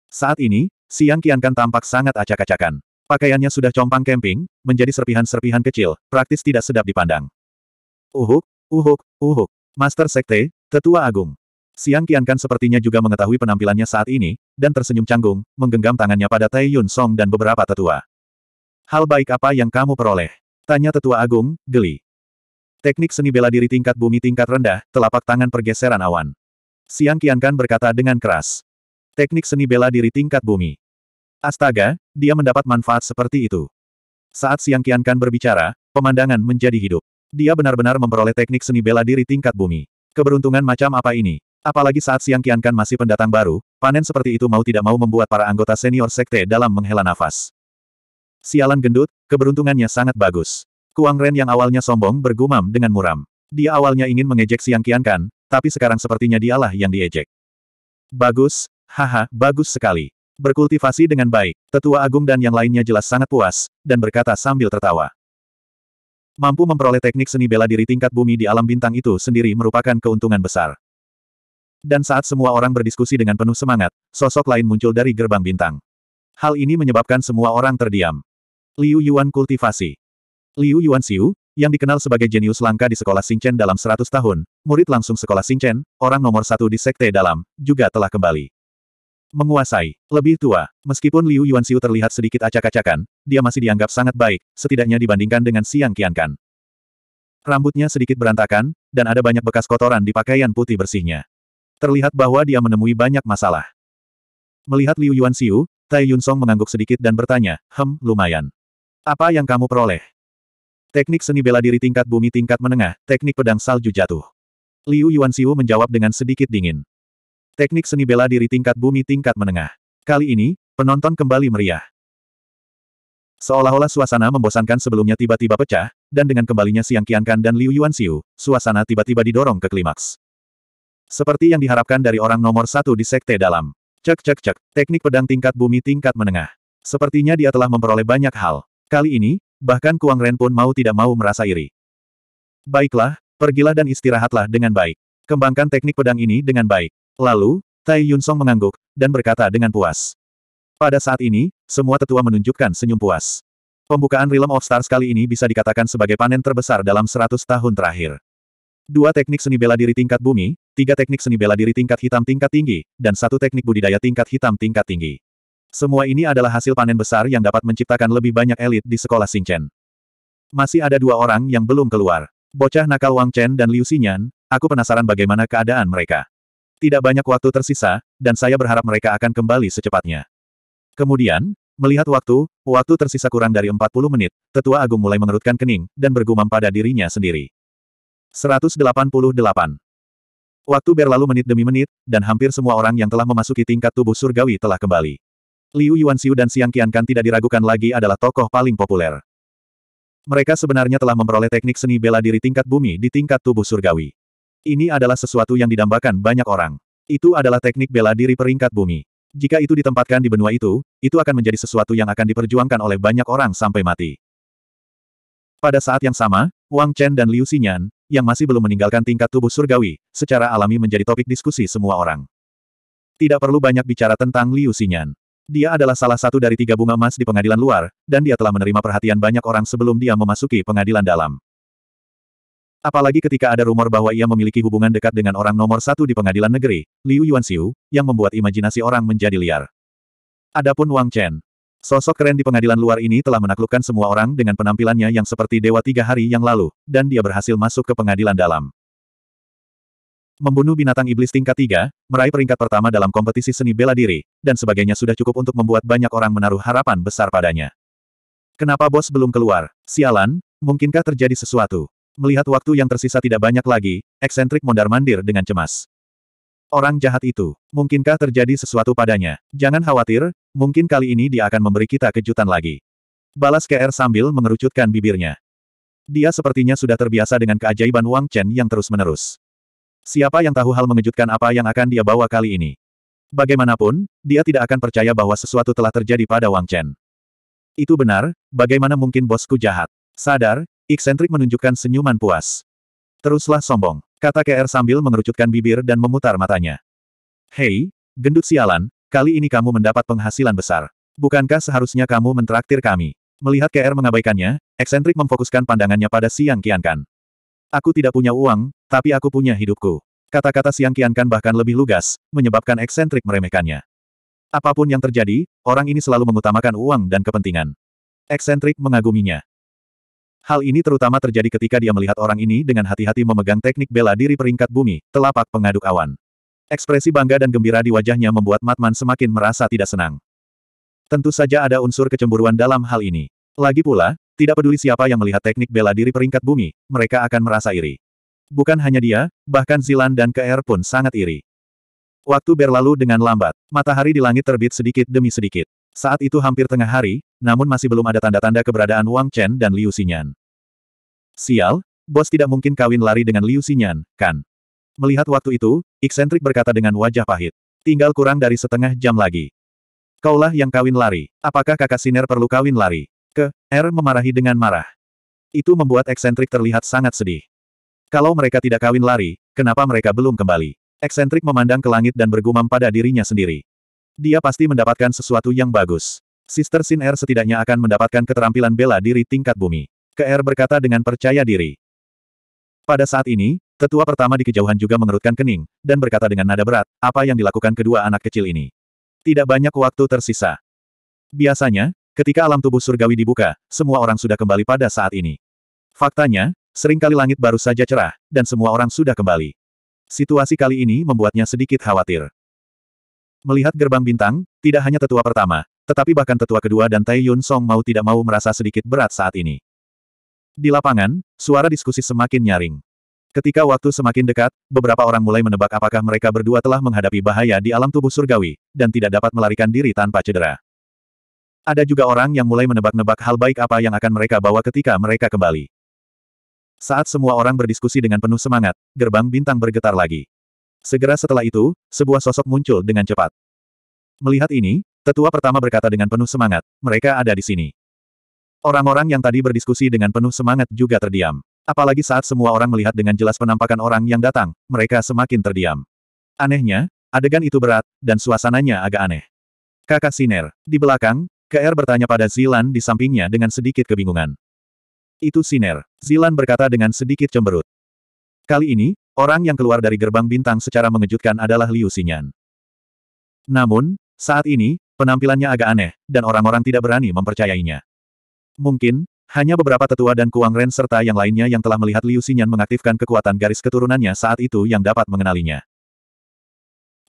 Saat ini, Siang Kian Kan tampak sangat acak-acakan. Pakaiannya sudah compang camping, menjadi serpihan-serpihan kecil, praktis tidak sedap dipandang. Uhuk, uhuk, uhuk. Master Sekte, Tetua Agung. Siang Kian Kan sepertinya juga mengetahui penampilannya saat ini, dan tersenyum canggung, menggenggam tangannya pada Tai Yun Song dan beberapa tetua. Hal baik apa yang kamu peroleh? Tanya Tetua Agung, geli. Teknik seni bela diri tingkat bumi tingkat rendah, telapak tangan pergeseran awan. Siang Kan berkata dengan keras. Teknik seni bela diri tingkat bumi. Astaga, dia mendapat manfaat seperti itu. Saat Siang Kan berbicara, pemandangan menjadi hidup. Dia benar-benar memperoleh teknik seni bela diri tingkat bumi. Keberuntungan macam apa ini? Apalagi saat Siang Kan masih pendatang baru, panen seperti itu mau tidak mau membuat para anggota senior sekte dalam menghela nafas. Sialan gendut, keberuntungannya sangat bagus. Kuang Ren yang awalnya sombong bergumam dengan muram. Dia awalnya ingin mengejek Siang Kian Kan, tapi sekarang sepertinya dialah yang diejek. Bagus, haha, bagus sekali. Berkultivasi dengan baik, tetua agung dan yang lainnya jelas sangat puas, dan berkata sambil tertawa. Mampu memperoleh teknik seni bela diri tingkat bumi di alam bintang itu sendiri merupakan keuntungan besar. Dan saat semua orang berdiskusi dengan penuh semangat, sosok lain muncul dari gerbang bintang. Hal ini menyebabkan semua orang terdiam. Liu Yuan kultivasi. Liu Yuanxiu, yang dikenal sebagai jenius langka di sekolah Xingchen dalam 100 tahun, murid langsung sekolah Xingchen, orang nomor satu di sekte dalam, juga telah kembali. Menguasai, lebih tua, meskipun Liu Yuanxiu terlihat sedikit acak-acakan, dia masih dianggap sangat baik, setidaknya dibandingkan dengan Siang Qiankan. Rambutnya sedikit berantakan, dan ada banyak bekas kotoran di pakaian putih bersihnya. Terlihat bahwa dia menemui banyak masalah. Melihat Liu Yuanxiu, Tai Yun Song mengangguk sedikit dan bertanya, Hem, lumayan. Apa yang kamu peroleh? Teknik seni bela diri tingkat bumi tingkat menengah, teknik pedang salju jatuh. Liu Yuanxiu menjawab dengan sedikit dingin. Teknik seni bela diri tingkat bumi tingkat menengah. Kali ini, penonton kembali meriah. Seolah-olah suasana membosankan sebelumnya tiba-tiba pecah, dan dengan kembalinya Siang Qiankan dan Liu Yuanxiu, suasana tiba-tiba didorong ke klimaks. Seperti yang diharapkan dari orang nomor satu di sekte dalam. Cek cek cek, teknik pedang tingkat bumi tingkat menengah. Sepertinya dia telah memperoleh banyak hal. Kali ini, Bahkan Kuang Ren pun mau tidak mau merasa iri. Baiklah, pergilah dan istirahatlah dengan baik. Kembangkan teknik pedang ini dengan baik. Lalu, Tai yun song mengangguk, dan berkata dengan puas. Pada saat ini, semua tetua menunjukkan senyum puas. Pembukaan Realm of Stars kali ini bisa dikatakan sebagai panen terbesar dalam 100 tahun terakhir. Dua teknik seni bela diri tingkat bumi, tiga teknik seni bela diri tingkat hitam tingkat tinggi, dan satu teknik budidaya tingkat hitam tingkat tinggi. Semua ini adalah hasil panen besar yang dapat menciptakan lebih banyak elit di sekolah Xingchen. Masih ada dua orang yang belum keluar. Bocah nakal Wang Chen dan Liu Xinyan, aku penasaran bagaimana keadaan mereka. Tidak banyak waktu tersisa, dan saya berharap mereka akan kembali secepatnya. Kemudian, melihat waktu, waktu tersisa kurang dari 40 menit, Tetua Agung mulai mengerutkan kening, dan bergumam pada dirinya sendiri. 188. Waktu berlalu menit demi menit, dan hampir semua orang yang telah memasuki tingkat tubuh surgawi telah kembali. Liu Yuanxiu dan Xiang Kan tidak diragukan lagi adalah tokoh paling populer. Mereka sebenarnya telah memperoleh teknik seni bela diri tingkat bumi di tingkat tubuh surgawi. Ini adalah sesuatu yang didambakan banyak orang. Itu adalah teknik bela diri peringkat bumi. Jika itu ditempatkan di benua itu, itu akan menjadi sesuatu yang akan diperjuangkan oleh banyak orang sampai mati. Pada saat yang sama, Wang Chen dan Liu Xinyan, yang masih belum meninggalkan tingkat tubuh surgawi, secara alami menjadi topik diskusi semua orang. Tidak perlu banyak bicara tentang Liu Xinyan. Dia adalah salah satu dari tiga bunga emas di pengadilan luar, dan dia telah menerima perhatian banyak orang sebelum dia memasuki pengadilan dalam. Apalagi ketika ada rumor bahwa ia memiliki hubungan dekat dengan orang nomor satu di pengadilan negeri, Liu Yuanxiu, yang membuat imajinasi orang menjadi liar. Adapun Wang Chen. Sosok keren di pengadilan luar ini telah menaklukkan semua orang dengan penampilannya yang seperti dewa tiga hari yang lalu, dan dia berhasil masuk ke pengadilan dalam membunuh binatang iblis tingkat 3, meraih peringkat pertama dalam kompetisi seni bela diri, dan sebagainya sudah cukup untuk membuat banyak orang menaruh harapan besar padanya. Kenapa bos belum keluar? Sialan, mungkinkah terjadi sesuatu? Melihat waktu yang tersisa tidak banyak lagi, eksentrik mondar-mandir dengan cemas. Orang jahat itu, mungkinkah terjadi sesuatu padanya? Jangan khawatir, mungkin kali ini dia akan memberi kita kejutan lagi. Balas KR sambil mengerucutkan bibirnya. Dia sepertinya sudah terbiasa dengan keajaiban Wang Chen yang terus-menerus. Siapa yang tahu hal mengejutkan apa yang akan dia bawa kali ini? Bagaimanapun, dia tidak akan percaya bahwa sesuatu telah terjadi pada Wang Chen. Itu benar, bagaimana mungkin bosku jahat? Sadar, eksentrik menunjukkan senyuman puas. Teruslah sombong, kata KR sambil mengerucutkan bibir dan memutar matanya. Hei, gendut sialan, kali ini kamu mendapat penghasilan besar. Bukankah seharusnya kamu mentraktir kami? Melihat KR mengabaikannya, eksentrik memfokuskan pandangannya pada Siang Qiankan. Aku tidak punya uang, tapi aku punya hidupku. Kata-kata Siang Kiankan bahkan lebih lugas, menyebabkan eksentrik meremehkannya. Apapun yang terjadi, orang ini selalu mengutamakan uang dan kepentingan. Eksentrik mengaguminya. Hal ini terutama terjadi ketika dia melihat orang ini dengan hati-hati memegang teknik bela diri peringkat bumi, telapak pengaduk awan. Ekspresi bangga dan gembira di wajahnya membuat Matman semakin merasa tidak senang. Tentu saja ada unsur kecemburuan dalam hal ini. Lagi pula, tidak peduli siapa yang melihat teknik bela diri peringkat bumi, mereka akan merasa iri. Bukan hanya dia, bahkan Zilan dan KR pun sangat iri. Waktu berlalu dengan lambat, matahari di langit terbit sedikit demi sedikit. Saat itu hampir tengah hari, namun masih belum ada tanda-tanda keberadaan Wang Chen dan Liu Xinyan. Sial, bos tidak mungkin kawin lari dengan Liu Xinyan, kan? Melihat waktu itu, eksentrik berkata dengan wajah pahit. Tinggal kurang dari setengah jam lagi. Kaulah yang kawin lari. Apakah kakak Siner perlu kawin lari? Ke, R memarahi dengan marah. Itu membuat eksentrik terlihat sangat sedih. Kalau mereka tidak kawin lari, kenapa mereka belum kembali? Eksentrik memandang ke langit dan bergumam pada dirinya sendiri. Dia pasti mendapatkan sesuatu yang bagus. Sister Sin R setidaknya akan mendapatkan keterampilan bela diri tingkat bumi. Ke R berkata dengan percaya diri. Pada saat ini, tetua pertama di kejauhan juga mengerutkan kening, dan berkata dengan nada berat, apa yang dilakukan kedua anak kecil ini. Tidak banyak waktu tersisa. Biasanya, Ketika alam tubuh surgawi dibuka, semua orang sudah kembali pada saat ini. Faktanya, seringkali langit baru saja cerah, dan semua orang sudah kembali. Situasi kali ini membuatnya sedikit khawatir. Melihat gerbang bintang, tidak hanya tetua pertama, tetapi bahkan tetua kedua dan Tai Yun Song mau tidak mau merasa sedikit berat saat ini. Di lapangan, suara diskusi semakin nyaring. Ketika waktu semakin dekat, beberapa orang mulai menebak apakah mereka berdua telah menghadapi bahaya di alam tubuh surgawi, dan tidak dapat melarikan diri tanpa cedera. Ada juga orang yang mulai menebak-nebak hal baik apa yang akan mereka bawa ketika mereka kembali. Saat semua orang berdiskusi dengan penuh semangat, gerbang bintang bergetar lagi. Segera setelah itu, sebuah sosok muncul dengan cepat. Melihat ini, tetua pertama berkata dengan penuh semangat, mereka ada di sini. Orang-orang yang tadi berdiskusi dengan penuh semangat juga terdiam. Apalagi saat semua orang melihat dengan jelas penampakan orang yang datang, mereka semakin terdiam. Anehnya, adegan itu berat, dan suasananya agak aneh. Kakak Siner, di belakang, KR bertanya pada Zilan di sampingnya dengan sedikit kebingungan. Itu Siner. Zilan berkata dengan sedikit cemberut. Kali ini, orang yang keluar dari gerbang bintang secara mengejutkan adalah Liu Xinyan. Namun, saat ini, penampilannya agak aneh, dan orang-orang tidak berani mempercayainya. Mungkin, hanya beberapa tetua dan Kuang Ren serta yang lainnya yang telah melihat Liu Xinyan mengaktifkan kekuatan garis keturunannya saat itu yang dapat mengenalinya.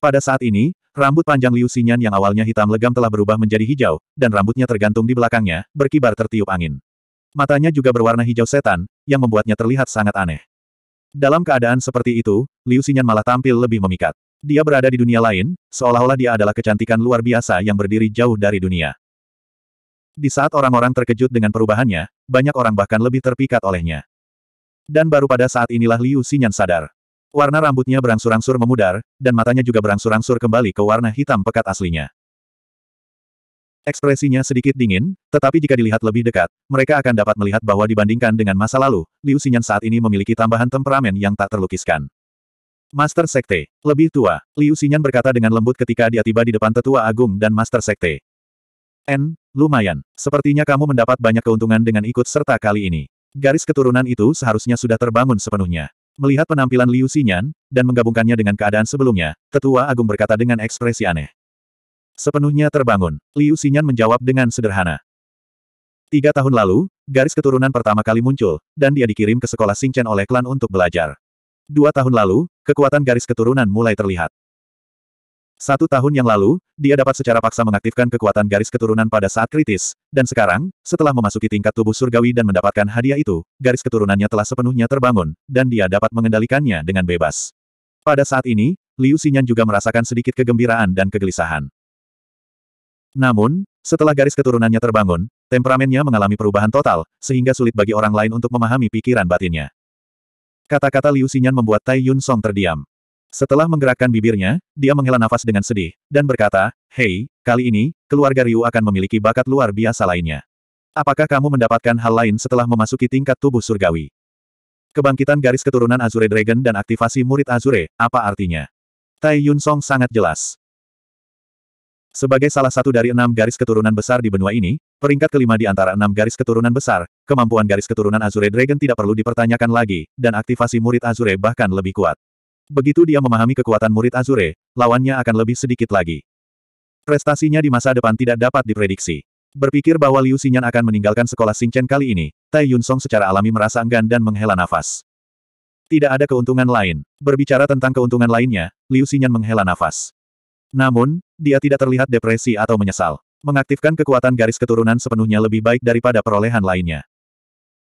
Pada saat ini, rambut panjang Liu Xinyan yang awalnya hitam legam telah berubah menjadi hijau, dan rambutnya tergantung di belakangnya, berkibar tertiup angin. Matanya juga berwarna hijau setan, yang membuatnya terlihat sangat aneh. Dalam keadaan seperti itu, Liu Xinyan malah tampil lebih memikat. Dia berada di dunia lain, seolah-olah dia adalah kecantikan luar biasa yang berdiri jauh dari dunia. Di saat orang-orang terkejut dengan perubahannya, banyak orang bahkan lebih terpikat olehnya. Dan baru pada saat inilah Liu Xinyan sadar. Warna rambutnya berangsur-angsur memudar, dan matanya juga berangsur-angsur kembali ke warna hitam pekat aslinya. Ekspresinya sedikit dingin, tetapi jika dilihat lebih dekat, mereka akan dapat melihat bahwa dibandingkan dengan masa lalu, Liu Xinyan saat ini memiliki tambahan temperamen yang tak terlukiskan. Master Sekte, lebih tua, Liu Xinyan berkata dengan lembut ketika dia tiba di depan tetua agung dan Master Sekte. N, lumayan, sepertinya kamu mendapat banyak keuntungan dengan ikut serta kali ini. Garis keturunan itu seharusnya sudah terbangun sepenuhnya. Melihat penampilan Liu Xinyan, dan menggabungkannya dengan keadaan sebelumnya, tetua agung berkata dengan ekspresi aneh. Sepenuhnya terbangun, Liu Xinyan menjawab dengan sederhana. Tiga tahun lalu, garis keturunan pertama kali muncul, dan dia dikirim ke sekolah Xingchen oleh klan untuk belajar. Dua tahun lalu, kekuatan garis keturunan mulai terlihat. Satu tahun yang lalu, dia dapat secara paksa mengaktifkan kekuatan garis keturunan pada saat kritis, dan sekarang, setelah memasuki tingkat tubuh surgawi dan mendapatkan hadiah itu, garis keturunannya telah sepenuhnya terbangun, dan dia dapat mengendalikannya dengan bebas. Pada saat ini, Liu Xinyan juga merasakan sedikit kegembiraan dan kegelisahan. Namun, setelah garis keturunannya terbangun, temperamennya mengalami perubahan total, sehingga sulit bagi orang lain untuk memahami pikiran batinnya. Kata-kata Liu Xinyan membuat Tai Yun Song terdiam. Setelah menggerakkan bibirnya, dia menghela nafas dengan sedih, dan berkata, Hei, kali ini, keluarga Ryu akan memiliki bakat luar biasa lainnya. Apakah kamu mendapatkan hal lain setelah memasuki tingkat tubuh surgawi? Kebangkitan garis keturunan Azure Dragon dan aktivasi murid Azure, apa artinya? Tai Yun Song sangat jelas. Sebagai salah satu dari enam garis keturunan besar di benua ini, peringkat kelima di antara enam garis keturunan besar, kemampuan garis keturunan Azure Dragon tidak perlu dipertanyakan lagi, dan aktivasi murid Azure bahkan lebih kuat. Begitu dia memahami kekuatan murid Azure, lawannya akan lebih sedikit lagi. Prestasinya di masa depan tidak dapat diprediksi. Berpikir bahwa Liu Xinyan akan meninggalkan sekolah Xingchen kali ini, Tai Yunsong secara alami merasa enggan dan menghela nafas. Tidak ada keuntungan lain. Berbicara tentang keuntungan lainnya, Liu Xinyan menghela nafas. Namun, dia tidak terlihat depresi atau menyesal. Mengaktifkan kekuatan garis keturunan sepenuhnya lebih baik daripada perolehan lainnya.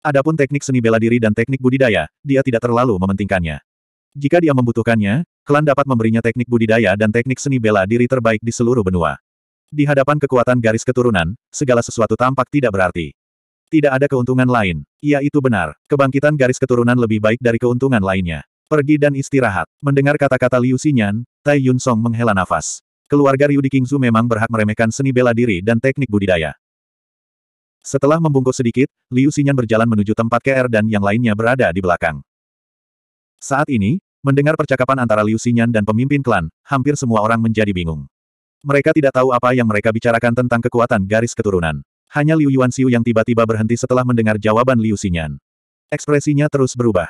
Adapun teknik seni bela diri dan teknik budidaya, dia tidak terlalu mementingkannya. Jika dia membutuhkannya, klan dapat memberinya teknik budidaya dan teknik seni bela diri terbaik di seluruh benua. Di hadapan kekuatan garis keturunan, segala sesuatu tampak tidak berarti. Tidak ada keuntungan lain. Ia itu benar. Kebangkitan garis keturunan lebih baik dari keuntungan lainnya. Pergi dan istirahat. Mendengar kata-kata Liu Xinyan, Tai Yun Song menghela nafas. Keluarga Ryu di Kingzu memang berhak meremehkan seni bela diri dan teknik budidaya. Setelah membungkuk sedikit, Liu Xinyan berjalan menuju tempat KR dan yang lainnya berada di belakang. Saat ini, Mendengar percakapan antara Liu Xinyan dan pemimpin klan, hampir semua orang menjadi bingung. Mereka tidak tahu apa yang mereka bicarakan tentang kekuatan garis keturunan. Hanya Liu Yuan Xiu yang tiba-tiba berhenti setelah mendengar jawaban Liu Xinyan. Ekspresinya terus berubah.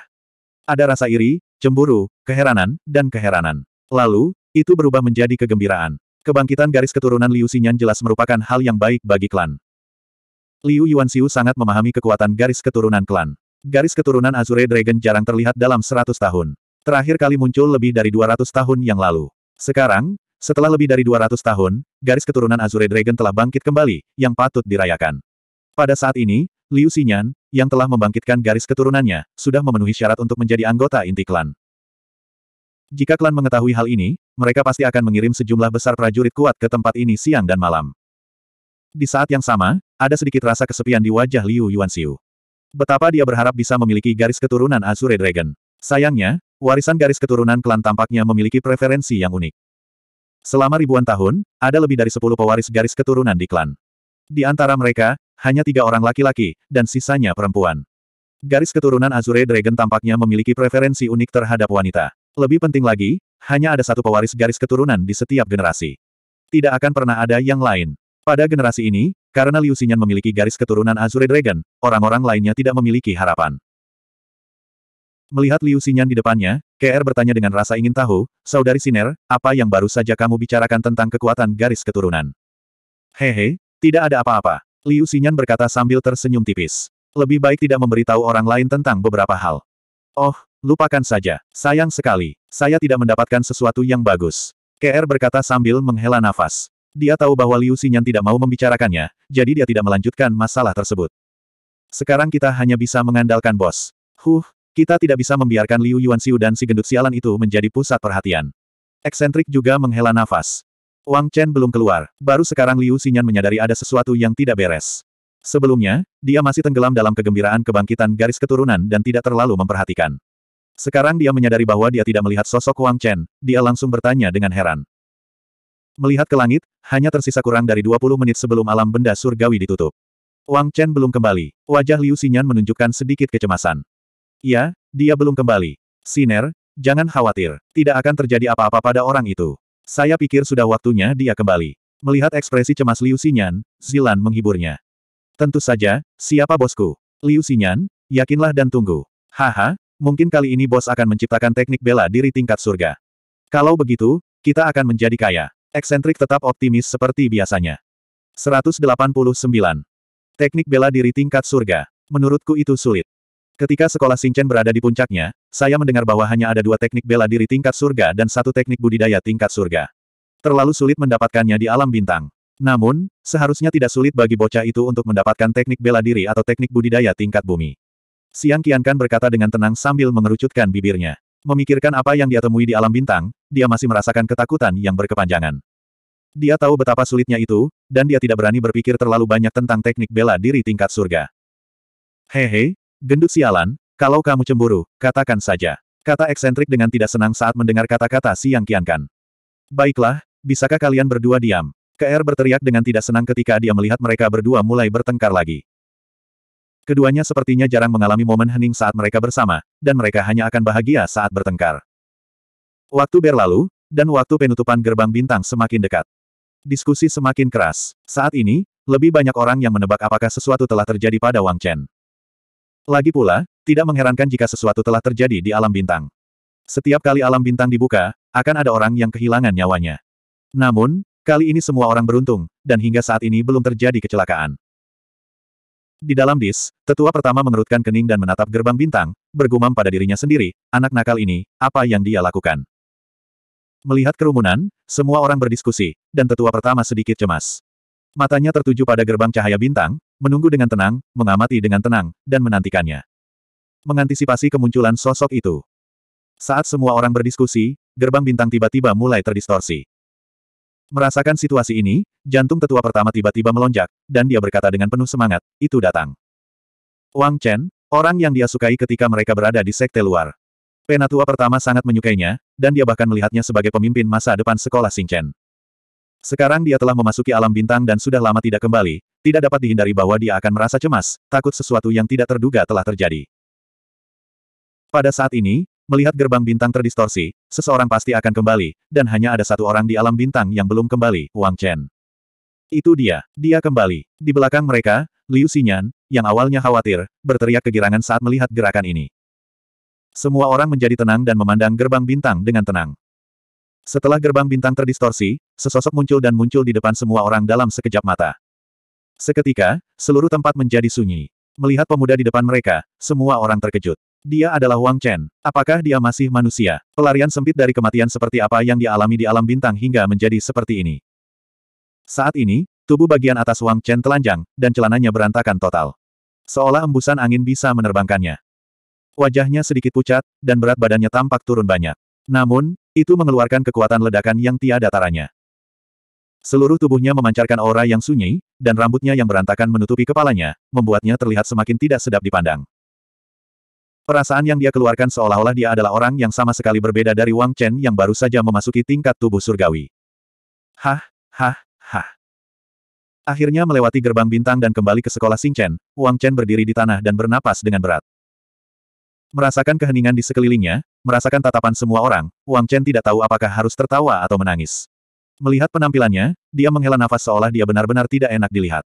Ada rasa iri, cemburu, keheranan, dan keheranan. Lalu, itu berubah menjadi kegembiraan. Kebangkitan garis keturunan Liu Xinyan jelas merupakan hal yang baik bagi klan. Liu Yuan Xiu sangat memahami kekuatan garis keturunan klan. Garis keturunan Azure Dragon jarang terlihat dalam 100 tahun. Terakhir kali muncul lebih dari 200 tahun yang lalu. Sekarang, setelah lebih dari 200 tahun, garis keturunan Azure Dragon telah bangkit kembali, yang patut dirayakan. Pada saat ini, Liu Xinyan, yang telah membangkitkan garis keturunannya, sudah memenuhi syarat untuk menjadi anggota inti klan. Jika klan mengetahui hal ini, mereka pasti akan mengirim sejumlah besar prajurit kuat ke tempat ini siang dan malam. Di saat yang sama, ada sedikit rasa kesepian di wajah Liu Yuanxiu. Betapa dia berharap bisa memiliki garis keturunan Azure Dragon. Sayangnya, warisan garis keturunan klan tampaknya memiliki preferensi yang unik. Selama ribuan tahun, ada lebih dari sepuluh pewaris garis keturunan di klan. Di antara mereka, hanya tiga orang laki-laki, dan sisanya perempuan. Garis keturunan Azure Dragon tampaknya memiliki preferensi unik terhadap wanita. Lebih penting lagi, hanya ada satu pewaris garis keturunan di setiap generasi. Tidak akan pernah ada yang lain. Pada generasi ini, karena Liu Xinyan memiliki garis keturunan Azure Dragon, orang-orang lainnya tidak memiliki harapan. Melihat Liu Xinyan di depannya, KR bertanya dengan rasa ingin tahu, Saudari Siner, apa yang baru saja kamu bicarakan tentang kekuatan garis keturunan? Hehe, tidak ada apa-apa. Liu Xinyan berkata sambil tersenyum tipis. Lebih baik tidak memberitahu orang lain tentang beberapa hal. Oh, lupakan saja. Sayang sekali, saya tidak mendapatkan sesuatu yang bagus. KR berkata sambil menghela nafas. Dia tahu bahwa Liu Xinyan tidak mau membicarakannya, jadi dia tidak melanjutkan masalah tersebut. Sekarang kita hanya bisa mengandalkan bos. Huh, kita tidak bisa membiarkan Liu Yuanxiu dan si gendut sialan itu menjadi pusat perhatian. Eksentrik juga menghela nafas. Wang Chen belum keluar, baru sekarang Liu Xinyan menyadari ada sesuatu yang tidak beres. Sebelumnya, dia masih tenggelam dalam kegembiraan kebangkitan garis keturunan dan tidak terlalu memperhatikan. Sekarang dia menyadari bahwa dia tidak melihat sosok Wang Chen, dia langsung bertanya dengan heran. Melihat ke langit, hanya tersisa kurang dari 20 menit sebelum alam benda surgawi ditutup. Wang Chen belum kembali. Wajah Liu Xinyan menunjukkan sedikit kecemasan. Ya, dia belum kembali. Siner, jangan khawatir. Tidak akan terjadi apa-apa pada orang itu. Saya pikir sudah waktunya dia kembali. Melihat ekspresi cemas Liu Xinyan, Zilan menghiburnya. Tentu saja, siapa bosku? Liu Xinyan, yakinlah dan tunggu. Haha, mungkin kali ini bos akan menciptakan teknik bela diri tingkat surga. Kalau begitu, kita akan menjadi kaya. Eksentrik tetap optimis seperti biasanya. 189. Teknik bela diri tingkat surga. Menurutku itu sulit. Ketika sekolah Singchen berada di puncaknya, saya mendengar bahwa hanya ada dua teknik bela diri tingkat surga dan satu teknik budidaya tingkat surga. Terlalu sulit mendapatkannya di alam bintang. Namun, seharusnya tidak sulit bagi bocah itu untuk mendapatkan teknik bela diri atau teknik budidaya tingkat bumi. Siang Kian Kan berkata dengan tenang sambil mengerucutkan bibirnya. Memikirkan apa yang dia temui di alam bintang, dia masih merasakan ketakutan yang berkepanjangan. Dia tahu betapa sulitnya itu, dan dia tidak berani berpikir terlalu banyak tentang teknik bela diri tingkat surga. Hehe, Gendut sialan, kalau kamu cemburu, katakan saja. Kata eksentrik dengan tidak senang saat mendengar kata-kata si Yang Kiankan. Baiklah, bisakah kalian berdua diam? KR berteriak dengan tidak senang ketika dia melihat mereka berdua mulai bertengkar lagi. Keduanya sepertinya jarang mengalami momen hening saat mereka bersama, dan mereka hanya akan bahagia saat bertengkar. Waktu berlalu, dan waktu penutupan gerbang bintang semakin dekat. Diskusi semakin keras. Saat ini, lebih banyak orang yang menebak apakah sesuatu telah terjadi pada Wang Chen. Lagi pula, tidak mengherankan jika sesuatu telah terjadi di alam bintang. Setiap kali alam bintang dibuka, akan ada orang yang kehilangan nyawanya. Namun, kali ini semua orang beruntung, dan hingga saat ini belum terjadi kecelakaan. Di dalam dis, tetua pertama mengerutkan kening dan menatap gerbang bintang, bergumam pada dirinya sendiri, anak nakal ini, apa yang dia lakukan? Melihat kerumunan, semua orang berdiskusi, dan tetua pertama sedikit cemas. Matanya tertuju pada gerbang cahaya bintang, menunggu dengan tenang, mengamati dengan tenang, dan menantikannya. Mengantisipasi kemunculan sosok itu. Saat semua orang berdiskusi, gerbang bintang tiba-tiba mulai terdistorsi. Merasakan situasi ini, jantung tetua pertama tiba-tiba melonjak, dan dia berkata dengan penuh semangat, itu datang. Wang Chen, orang yang dia sukai ketika mereka berada di sekte luar. Penatua pertama sangat menyukainya, dan dia bahkan melihatnya sebagai pemimpin masa depan sekolah Chen." Sekarang dia telah memasuki alam bintang dan sudah lama tidak kembali, tidak dapat dihindari bahwa dia akan merasa cemas, takut sesuatu yang tidak terduga telah terjadi. Pada saat ini, melihat gerbang bintang terdistorsi, seseorang pasti akan kembali, dan hanya ada satu orang di alam bintang yang belum kembali, Wang Chen. Itu dia, dia kembali. Di belakang mereka, Liu Xinyan, yang awalnya khawatir, berteriak kegirangan saat melihat gerakan ini. Semua orang menjadi tenang dan memandang gerbang bintang dengan tenang. Setelah gerbang bintang terdistorsi, sesosok muncul dan muncul di depan semua orang dalam sekejap mata. Seketika, seluruh tempat menjadi sunyi. Melihat pemuda di depan mereka, semua orang terkejut. Dia adalah Wang Chen. Apakah dia masih manusia? Pelarian sempit dari kematian seperti apa yang dialami di alam bintang hingga menjadi seperti ini. Saat ini, tubuh bagian atas Wang Chen telanjang, dan celananya berantakan total. Seolah embusan angin bisa menerbangkannya. Wajahnya sedikit pucat, dan berat badannya tampak turun banyak. Namun, itu mengeluarkan kekuatan ledakan yang tiada taranya. Seluruh tubuhnya memancarkan aura yang sunyi, dan rambutnya yang berantakan menutupi kepalanya, membuatnya terlihat semakin tidak sedap dipandang. Perasaan yang dia keluarkan seolah-olah dia adalah orang yang sama sekali berbeda dari Wang Chen yang baru saja memasuki tingkat tubuh surgawi. Hah, hah, hah. Akhirnya melewati gerbang bintang dan kembali ke sekolah Sing Chen, Wang Chen berdiri di tanah dan bernapas dengan berat. Merasakan keheningan di sekelilingnya, merasakan tatapan semua orang, Wang Chen tidak tahu apakah harus tertawa atau menangis. Melihat penampilannya, dia menghela nafas seolah dia benar-benar tidak enak dilihat.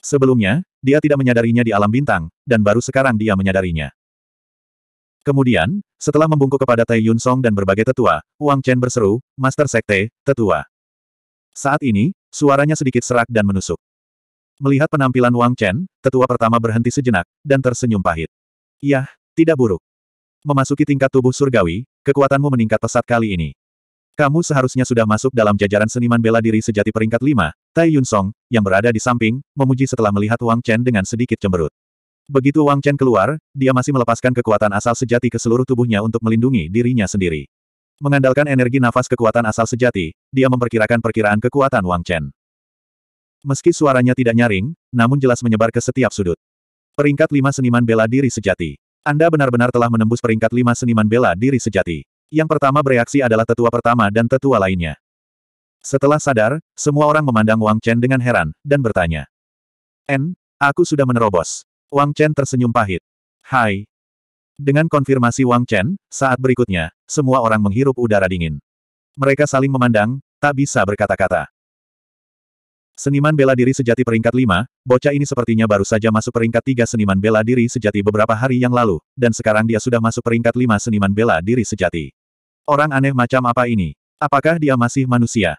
Sebelumnya, dia tidak menyadarinya di alam bintang, dan baru sekarang dia menyadarinya. Kemudian, setelah membungkuk kepada Tai Yun Song dan berbagai tetua, Wang Chen berseru, Master Sekte, tetua. Saat ini, suaranya sedikit serak dan menusuk. Melihat penampilan Wang Chen, tetua pertama berhenti sejenak, dan tersenyum pahit. Yah, tidak buruk. Memasuki tingkat tubuh surgawi, kekuatanmu meningkat pesat kali ini. Kamu seharusnya sudah masuk dalam jajaran seniman bela diri sejati peringkat lima. Tai Yun Song, yang berada di samping, memuji setelah melihat Wang Chen dengan sedikit cemberut. Begitu Wang Chen keluar, dia masih melepaskan kekuatan asal sejati ke seluruh tubuhnya untuk melindungi dirinya sendiri. Mengandalkan energi nafas kekuatan asal sejati, dia memperkirakan perkiraan kekuatan Wang Chen. Meski suaranya tidak nyaring, namun jelas menyebar ke setiap sudut. Peringkat lima seniman bela diri sejati. Anda benar-benar telah menembus peringkat lima seniman bela diri sejati. Yang pertama bereaksi adalah tetua pertama dan tetua lainnya. Setelah sadar, semua orang memandang Wang Chen dengan heran, dan bertanya. N, aku sudah menerobos. Wang Chen tersenyum pahit. Hai. Dengan konfirmasi Wang Chen, saat berikutnya, semua orang menghirup udara dingin. Mereka saling memandang, tak bisa berkata-kata. Seniman bela diri sejati peringkat 5, bocah ini sepertinya baru saja masuk peringkat 3 seniman bela diri sejati beberapa hari yang lalu, dan sekarang dia sudah masuk peringkat 5 seniman bela diri sejati. Orang aneh macam apa ini? Apakah dia masih manusia?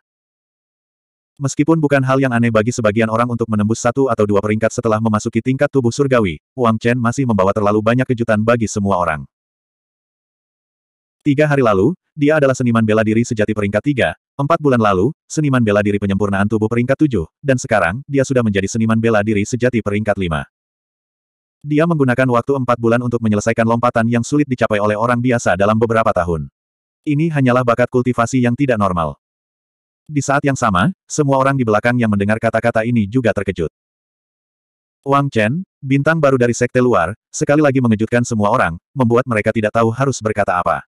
Meskipun bukan hal yang aneh bagi sebagian orang untuk menembus satu atau dua peringkat setelah memasuki tingkat tubuh surgawi, Wang Chen masih membawa terlalu banyak kejutan bagi semua orang. Tiga hari lalu, dia adalah seniman bela diri sejati peringkat tiga, empat bulan lalu, seniman bela diri penyempurnaan tubuh peringkat tujuh, dan sekarang, dia sudah menjadi seniman bela diri sejati peringkat lima. Dia menggunakan waktu empat bulan untuk menyelesaikan lompatan yang sulit dicapai oleh orang biasa dalam beberapa tahun. Ini hanyalah bakat kultivasi yang tidak normal. Di saat yang sama, semua orang di belakang yang mendengar kata-kata ini juga terkejut. Wang Chen, bintang baru dari sekte luar, sekali lagi mengejutkan semua orang, membuat mereka tidak tahu harus berkata apa.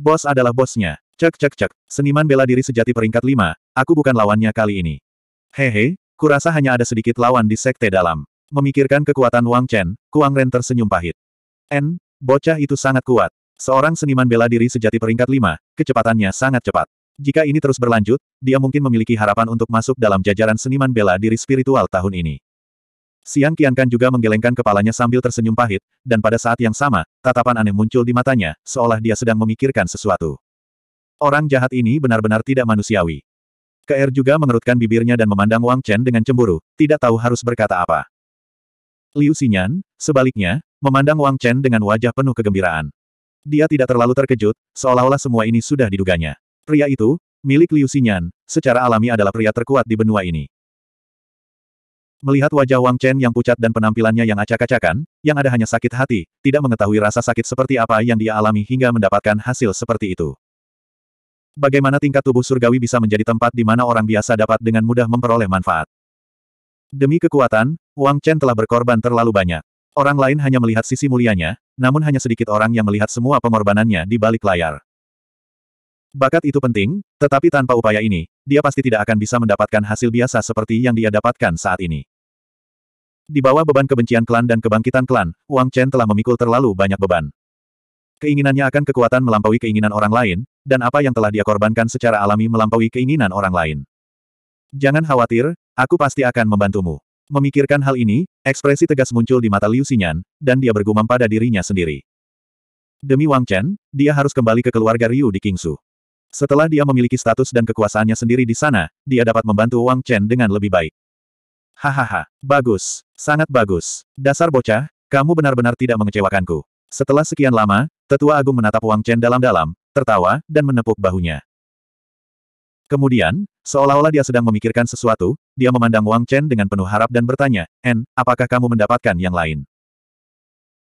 Bos adalah bosnya. Cek cek cek, seniman bela diri sejati peringkat lima aku bukan lawannya kali ini. Hehe, kurasa hanya ada sedikit lawan di sekte dalam. Memikirkan kekuatan Wang Chen, Kuang Ren tersenyum pahit. N, bocah itu sangat kuat. Seorang seniman bela diri sejati peringkat lima kecepatannya sangat cepat. Jika ini terus berlanjut, dia mungkin memiliki harapan untuk masuk dalam jajaran seniman bela diri spiritual tahun ini. Siang Qiankan juga menggelengkan kepalanya sambil tersenyum pahit, dan pada saat yang sama, tatapan aneh muncul di matanya, seolah dia sedang memikirkan sesuatu. Orang jahat ini benar-benar tidak manusiawi. KR juga mengerutkan bibirnya dan memandang Wang Chen dengan cemburu, tidak tahu harus berkata apa. Liu Xinyan, sebaliknya, memandang Wang Chen dengan wajah penuh kegembiraan. Dia tidak terlalu terkejut, seolah-olah semua ini sudah diduganya. Pria itu, milik Liu Xinyan, secara alami adalah pria terkuat di benua ini. Melihat wajah Wang Chen yang pucat dan penampilannya yang acak-acakan, yang ada hanya sakit hati, tidak mengetahui rasa sakit seperti apa yang dia alami hingga mendapatkan hasil seperti itu. Bagaimana tingkat tubuh surgawi bisa menjadi tempat di mana orang biasa dapat dengan mudah memperoleh manfaat. Demi kekuatan, Wang Chen telah berkorban terlalu banyak. Orang lain hanya melihat sisi mulianya, namun hanya sedikit orang yang melihat semua pengorbanannya di balik layar. Bakat itu penting, tetapi tanpa upaya ini, dia pasti tidak akan bisa mendapatkan hasil biasa seperti yang dia dapatkan saat ini. Di bawah beban kebencian klan dan kebangkitan klan, Wang Chen telah memikul terlalu banyak beban. Keinginannya akan kekuatan melampaui keinginan orang lain, dan apa yang telah dia korbankan secara alami melampaui keinginan orang lain. Jangan khawatir, aku pasti akan membantumu. Memikirkan hal ini, ekspresi tegas muncul di mata Liu Xinyan, dan dia bergumam pada dirinya sendiri. Demi Wang Chen, dia harus kembali ke keluarga Ryu di Kingsu. Setelah dia memiliki status dan kekuasaannya sendiri di sana, dia dapat membantu Wang Chen dengan lebih baik. Hahaha, bagus, sangat bagus. Dasar bocah, kamu benar-benar tidak mengecewakanku. Setelah sekian lama, tetua agung menatap Wang Chen dalam-dalam, tertawa, dan menepuk bahunya. Kemudian, seolah-olah dia sedang memikirkan sesuatu, dia memandang Wang Chen dengan penuh harap dan bertanya, En, apakah kamu mendapatkan yang lain?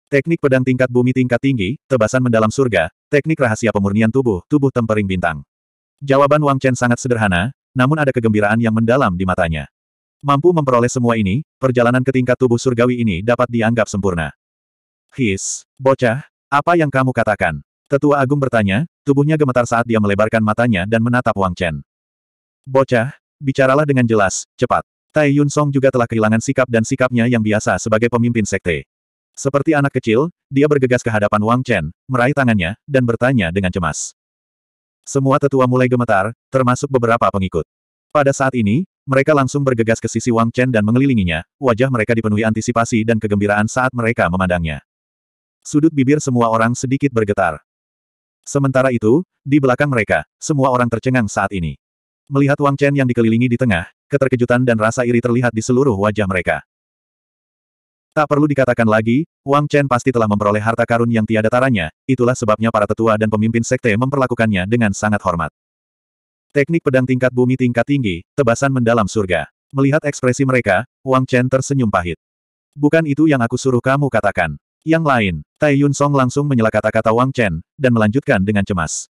Teknik pedang tingkat bumi tingkat tinggi, tebasan mendalam surga, teknik rahasia pemurnian tubuh, tubuh tempering bintang. Jawaban Wang Chen sangat sederhana, namun ada kegembiraan yang mendalam di matanya. Mampu memperoleh semua ini, perjalanan ke tingkat tubuh surgawi ini dapat dianggap sempurna. His, bocah, apa yang kamu katakan? Tetua Agung bertanya, tubuhnya gemetar saat dia melebarkan matanya dan menatap Wang Chen. Bocah, bicaralah dengan jelas, cepat. Tai Yun Song juga telah kehilangan sikap dan sikapnya yang biasa sebagai pemimpin sekte. Seperti anak kecil, dia bergegas ke hadapan Wang Chen, meraih tangannya, dan bertanya dengan cemas. Semua tetua mulai gemetar, termasuk beberapa pengikut. Pada saat ini, mereka langsung bergegas ke sisi Wang Chen dan mengelilinginya, wajah mereka dipenuhi antisipasi dan kegembiraan saat mereka memandangnya. Sudut bibir semua orang sedikit bergetar. Sementara itu, di belakang mereka, semua orang tercengang saat ini. Melihat Wang Chen yang dikelilingi di tengah, keterkejutan dan rasa iri terlihat di seluruh wajah mereka. Tak perlu dikatakan lagi, Wang Chen pasti telah memperoleh harta karun yang tiada taranya, itulah sebabnya para tetua dan pemimpin sekte memperlakukannya dengan sangat hormat. Teknik pedang tingkat bumi tingkat tinggi, tebasan mendalam surga. Melihat ekspresi mereka, Wang Chen tersenyum pahit. Bukan itu yang aku suruh kamu katakan. Yang lain, Tai Yun Song langsung menyela kata-kata Wang Chen, dan melanjutkan dengan cemas.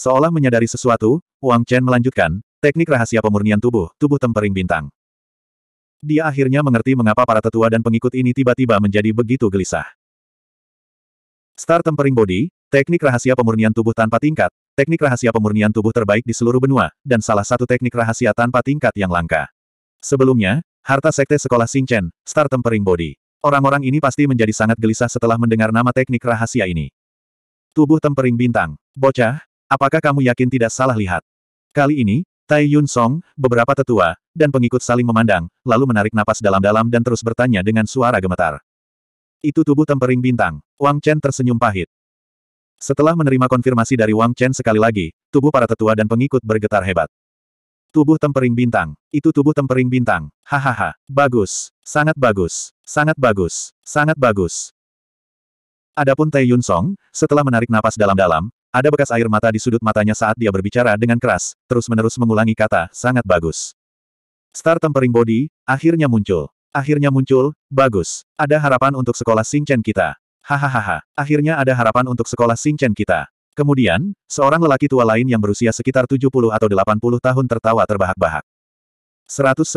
Seolah menyadari sesuatu, Wang Chen melanjutkan, teknik rahasia pemurnian tubuh, tubuh tempering bintang. Dia akhirnya mengerti mengapa para tetua dan pengikut ini tiba-tiba menjadi begitu gelisah. Star Tempering Body, teknik rahasia pemurnian tubuh tanpa tingkat, Teknik rahasia pemurnian tubuh terbaik di seluruh benua, dan salah satu teknik rahasia tanpa tingkat yang langka. Sebelumnya, harta sekte sekolah Xingchen, Star Tempering Body. Orang-orang ini pasti menjadi sangat gelisah setelah mendengar nama teknik rahasia ini. Tubuh tempering bintang. Bocah, apakah kamu yakin tidak salah lihat? Kali ini, Tai Yun Song, beberapa tetua, dan pengikut saling memandang, lalu menarik napas dalam-dalam dan terus bertanya dengan suara gemetar. Itu tubuh tempering bintang. Wang Chen tersenyum pahit. Setelah menerima konfirmasi dari Wang Chen sekali lagi, tubuh para tetua dan pengikut bergetar hebat. Tubuh tempering bintang. Itu tubuh tempering bintang. Hahaha. Bagus. Sangat bagus. Sangat bagus. Sangat bagus. Adapun Tae Yun Song, setelah menarik napas dalam-dalam, ada bekas air mata di sudut matanya saat dia berbicara dengan keras, terus-menerus mengulangi kata, sangat bagus. Star tempering body, akhirnya muncul. Akhirnya muncul, bagus. Ada harapan untuk sekolah Sing Chen kita. Hahaha, akhirnya ada harapan untuk sekolah Xingchen kita. Kemudian, seorang lelaki tua lain yang berusia sekitar 70 atau 80 tahun tertawa terbahak-bahak. 190.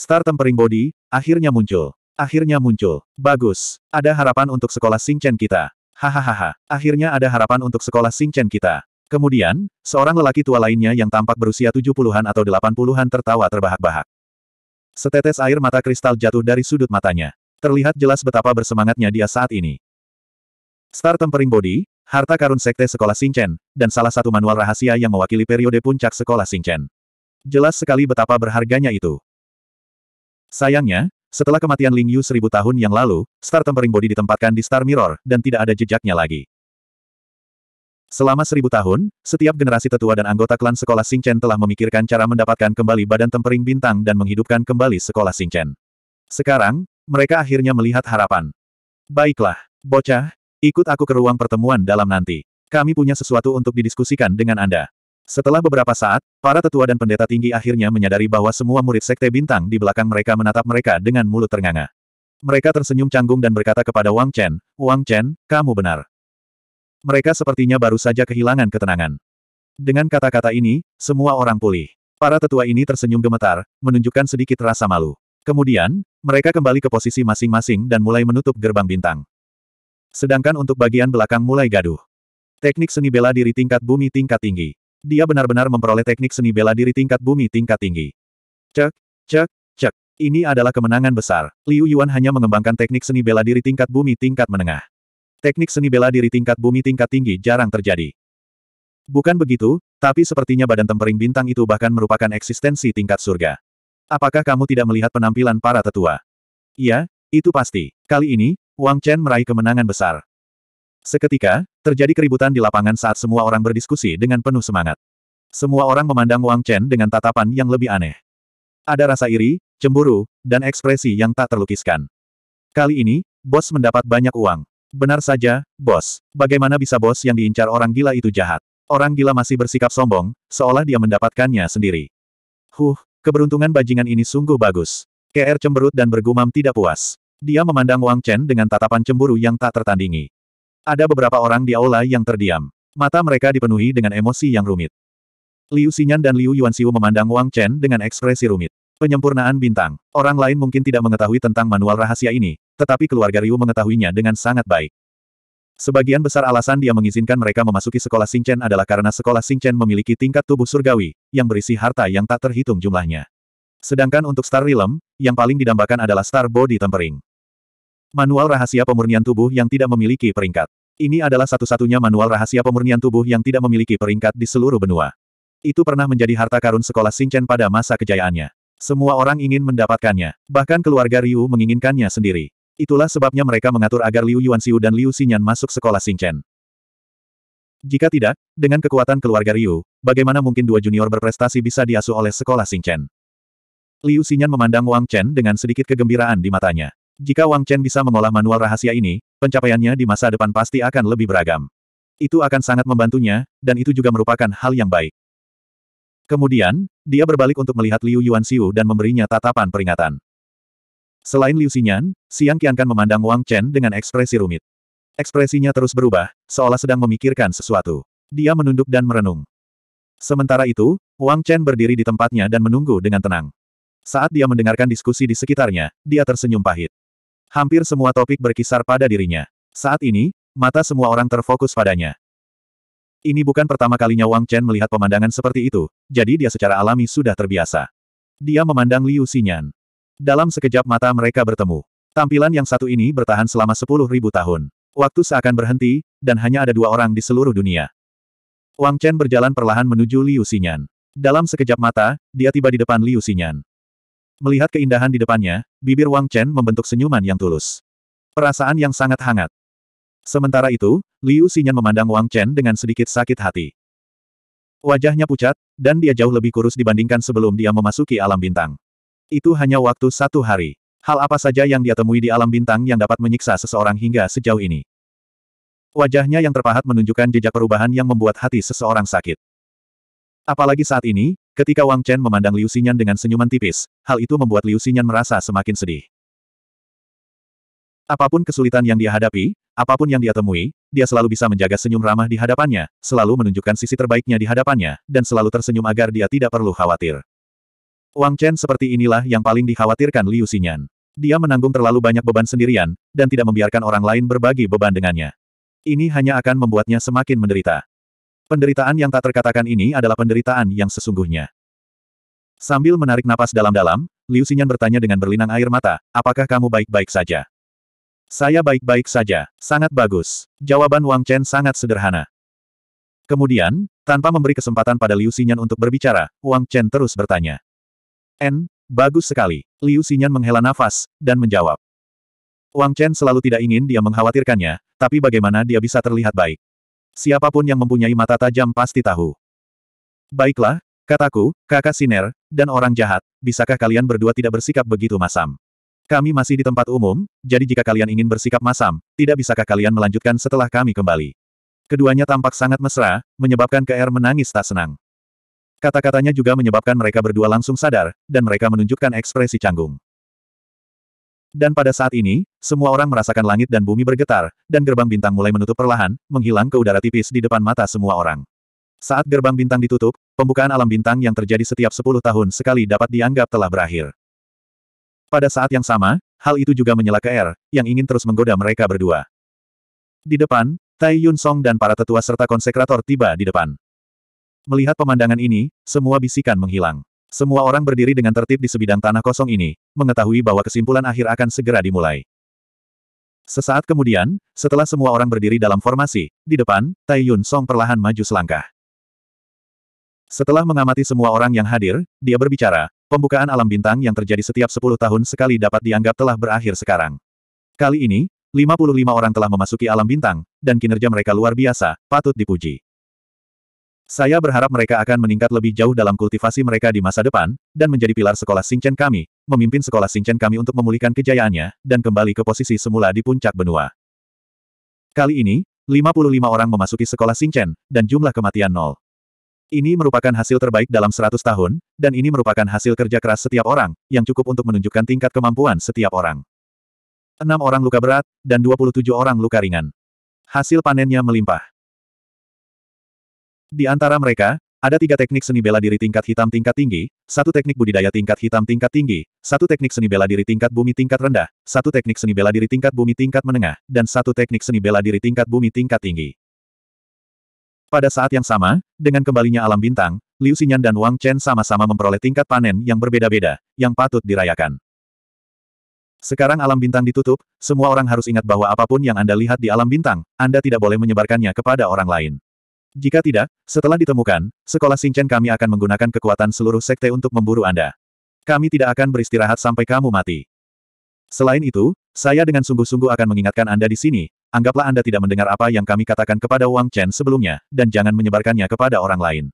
Star Tempering Body, akhirnya muncul. Akhirnya muncul. Bagus. Ada harapan untuk sekolah Xingchen kita. Hahaha, akhirnya ada harapan untuk sekolah Xingchen kita. Kemudian, seorang lelaki tua lainnya yang tampak berusia 70-an atau 80-an tertawa terbahak-bahak. Setetes air mata kristal jatuh dari sudut matanya. Terlihat jelas betapa bersemangatnya dia saat ini. Star Tempering Body, harta karun sekte sekolah Singchen, dan salah satu manual rahasia yang mewakili periode puncak sekolah Singchen. Jelas sekali betapa berharganya itu. Sayangnya, setelah kematian Ling Yu seribu tahun yang lalu, Star Tempering Body ditempatkan di Star Mirror, dan tidak ada jejaknya lagi. Selama seribu tahun, setiap generasi tetua dan anggota klan sekolah Singchen telah memikirkan cara mendapatkan kembali badan tempering bintang dan menghidupkan kembali sekolah Singchen. Sekarang, mereka akhirnya melihat harapan. Baiklah, bocah, ikut aku ke ruang pertemuan dalam nanti. Kami punya sesuatu untuk didiskusikan dengan Anda. Setelah beberapa saat, para tetua dan pendeta tinggi akhirnya menyadari bahwa semua murid sekte bintang di belakang mereka menatap mereka dengan mulut ternganga. Mereka tersenyum canggung dan berkata kepada Wang Chen, Wang Chen, kamu benar. Mereka sepertinya baru saja kehilangan ketenangan. Dengan kata-kata ini, semua orang pulih. Para tetua ini tersenyum gemetar, menunjukkan sedikit rasa malu. Kemudian, mereka kembali ke posisi masing-masing dan mulai menutup gerbang bintang. Sedangkan untuk bagian belakang mulai gaduh. Teknik seni bela diri tingkat bumi tingkat tinggi. Dia benar-benar memperoleh teknik seni bela diri tingkat bumi tingkat tinggi. Cek, cek, cek. Ini adalah kemenangan besar. Liu Yuan hanya mengembangkan teknik seni bela diri tingkat bumi tingkat menengah. Teknik seni bela diri tingkat bumi tingkat tinggi jarang terjadi. Bukan begitu, tapi sepertinya badan tempering bintang itu bahkan merupakan eksistensi tingkat surga. Apakah kamu tidak melihat penampilan para tetua? Iya, itu pasti. Kali ini, Wang Chen meraih kemenangan besar. Seketika, terjadi keributan di lapangan saat semua orang berdiskusi dengan penuh semangat. Semua orang memandang Wang Chen dengan tatapan yang lebih aneh. Ada rasa iri, cemburu, dan ekspresi yang tak terlukiskan. Kali ini, bos mendapat banyak uang. Benar saja, bos. Bagaimana bisa bos yang diincar orang gila itu jahat? Orang gila masih bersikap sombong, seolah dia mendapatkannya sendiri. Huh, Keberuntungan bajingan ini sungguh bagus. KR cemberut dan bergumam tidak puas. Dia memandang Wang Chen dengan tatapan cemburu yang tak tertandingi. Ada beberapa orang di aula yang terdiam. Mata mereka dipenuhi dengan emosi yang rumit. Liu Xinyan dan Liu Yuanxiu memandang Wang Chen dengan ekspresi rumit. Penyempurnaan bintang. Orang lain mungkin tidak mengetahui tentang manual rahasia ini, tetapi keluarga Liu mengetahuinya dengan sangat baik. Sebagian besar alasan dia mengizinkan mereka memasuki sekolah Singchen adalah karena sekolah Singchen memiliki tingkat tubuh surgawi, yang berisi harta yang tak terhitung jumlahnya. Sedangkan untuk Star Realm, yang paling didambakan adalah Star Body Tempering. Manual rahasia pemurnian tubuh yang tidak memiliki peringkat. Ini adalah satu-satunya manual rahasia pemurnian tubuh yang tidak memiliki peringkat di seluruh benua. Itu pernah menjadi harta karun sekolah Singchen pada masa kejayaannya. Semua orang ingin mendapatkannya, bahkan keluarga Ryu menginginkannya sendiri. Itulah sebabnya mereka mengatur agar Liu Yuanxiu dan Liu Xinyan masuk sekolah Xingchen. Jika tidak, dengan kekuatan keluarga Liu, bagaimana mungkin dua junior berprestasi bisa diasuh oleh sekolah Xingchen? Liu Xinyan memandang Wang Chen dengan sedikit kegembiraan di matanya. Jika Wang Chen bisa mengolah manual rahasia ini, pencapaiannya di masa depan pasti akan lebih beragam. Itu akan sangat membantunya, dan itu juga merupakan hal yang baik. Kemudian, dia berbalik untuk melihat Liu Yuanxiu dan memberinya tatapan peringatan. Selain Liu Xinyan, Siang Qiankan memandang Wang Chen dengan ekspresi rumit. Ekspresinya terus berubah, seolah sedang memikirkan sesuatu. Dia menunduk dan merenung. Sementara itu, Wang Chen berdiri di tempatnya dan menunggu dengan tenang. Saat dia mendengarkan diskusi di sekitarnya, dia tersenyum pahit. Hampir semua topik berkisar pada dirinya. Saat ini, mata semua orang terfokus padanya. Ini bukan pertama kalinya Wang Chen melihat pemandangan seperti itu, jadi dia secara alami sudah terbiasa. Dia memandang Liu Xinyan. Dalam sekejap mata mereka bertemu. Tampilan yang satu ini bertahan selama sepuluh ribu tahun. Waktu seakan berhenti, dan hanya ada dua orang di seluruh dunia. Wang Chen berjalan perlahan menuju Liu Xinyan. Dalam sekejap mata, dia tiba di depan Liu Xinyan. Melihat keindahan di depannya, bibir Wang Chen membentuk senyuman yang tulus. Perasaan yang sangat hangat. Sementara itu, Liu Xinyan memandang Wang Chen dengan sedikit sakit hati. Wajahnya pucat, dan dia jauh lebih kurus dibandingkan sebelum dia memasuki alam bintang. Itu hanya waktu satu hari. Hal apa saja yang dia temui di alam bintang yang dapat menyiksa seseorang hingga sejauh ini. Wajahnya yang terpahat menunjukkan jejak perubahan yang membuat hati seseorang sakit. Apalagi saat ini, ketika Wang Chen memandang Liu Xinyan dengan senyuman tipis, hal itu membuat Liu Xinyan merasa semakin sedih. Apapun kesulitan yang dia hadapi, apapun yang dia temui, dia selalu bisa menjaga senyum ramah di hadapannya, selalu menunjukkan sisi terbaiknya di hadapannya, dan selalu tersenyum agar dia tidak perlu khawatir. Wang Chen seperti inilah yang paling dikhawatirkan Liu Xinyan. Dia menanggung terlalu banyak beban sendirian, dan tidak membiarkan orang lain berbagi beban dengannya. Ini hanya akan membuatnya semakin menderita. Penderitaan yang tak terkatakan ini adalah penderitaan yang sesungguhnya. Sambil menarik napas dalam-dalam, Liu Xinyan bertanya dengan berlinang air mata, apakah kamu baik-baik saja? Saya baik-baik saja, sangat bagus. Jawaban Wang Chen sangat sederhana. Kemudian, tanpa memberi kesempatan pada Liu Xinyan untuk berbicara, Wang Chen terus bertanya. N, bagus sekali. Liu Xinyan menghela nafas, dan menjawab. Wang Chen selalu tidak ingin dia mengkhawatirkannya, tapi bagaimana dia bisa terlihat baik? Siapapun yang mempunyai mata tajam pasti tahu. Baiklah, kataku, kakak Siner, dan orang jahat, bisakah kalian berdua tidak bersikap begitu masam? Kami masih di tempat umum, jadi jika kalian ingin bersikap masam, tidak bisakah kalian melanjutkan setelah kami kembali? Keduanya tampak sangat mesra, menyebabkan KR menangis tak senang. Kata-katanya juga menyebabkan mereka berdua langsung sadar, dan mereka menunjukkan ekspresi canggung. Dan pada saat ini, semua orang merasakan langit dan bumi bergetar, dan gerbang bintang mulai menutup perlahan, menghilang ke udara tipis di depan mata semua orang. Saat gerbang bintang ditutup, pembukaan alam bintang yang terjadi setiap 10 tahun sekali dapat dianggap telah berakhir. Pada saat yang sama, hal itu juga menyela ke Er, yang ingin terus menggoda mereka berdua. Di depan, Tai Yun Song dan para tetua serta konsekrator tiba di depan. Melihat pemandangan ini, semua bisikan menghilang. Semua orang berdiri dengan tertib di sebidang tanah kosong ini, mengetahui bahwa kesimpulan akhir akan segera dimulai. Sesaat kemudian, setelah semua orang berdiri dalam formasi, di depan, Tai Yun Song perlahan maju selangkah. Setelah mengamati semua orang yang hadir, dia berbicara, pembukaan alam bintang yang terjadi setiap 10 tahun sekali dapat dianggap telah berakhir sekarang. Kali ini, 55 orang telah memasuki alam bintang, dan kinerja mereka luar biasa, patut dipuji. Saya berharap mereka akan meningkat lebih jauh dalam kultivasi mereka di masa depan, dan menjadi pilar sekolah Singchen kami, memimpin sekolah Singchen kami untuk memulihkan kejayaannya, dan kembali ke posisi semula di puncak benua. Kali ini, 55 orang memasuki sekolah Singchen, dan jumlah kematian nol. Ini merupakan hasil terbaik dalam 100 tahun, dan ini merupakan hasil kerja keras setiap orang, yang cukup untuk menunjukkan tingkat kemampuan setiap orang. Enam orang luka berat, dan 27 orang luka ringan. Hasil panennya melimpah. Di antara mereka, ada tiga teknik seni bela diri tingkat hitam tingkat tinggi, satu teknik budidaya tingkat hitam tingkat tinggi, satu teknik seni bela diri tingkat bumi tingkat rendah, satu teknik seni bela diri tingkat bumi tingkat menengah, dan satu teknik seni bela diri tingkat bumi tingkat tinggi. Pada saat yang sama, dengan kembalinya alam bintang, Liu Xinyan dan Wang Chen sama-sama memperoleh tingkat panen yang berbeda-beda, yang patut dirayakan. Sekarang alam bintang ditutup, semua orang harus ingat bahwa apapun yang Anda lihat di alam bintang, Anda tidak boleh menyebarkannya kepada orang lain. Jika tidak, setelah ditemukan, sekolah Singchen kami akan menggunakan kekuatan seluruh sekte untuk memburu Anda. Kami tidak akan beristirahat sampai kamu mati. Selain itu, saya dengan sungguh-sungguh akan mengingatkan Anda di sini, anggaplah Anda tidak mendengar apa yang kami katakan kepada Wang Chen sebelumnya, dan jangan menyebarkannya kepada orang lain.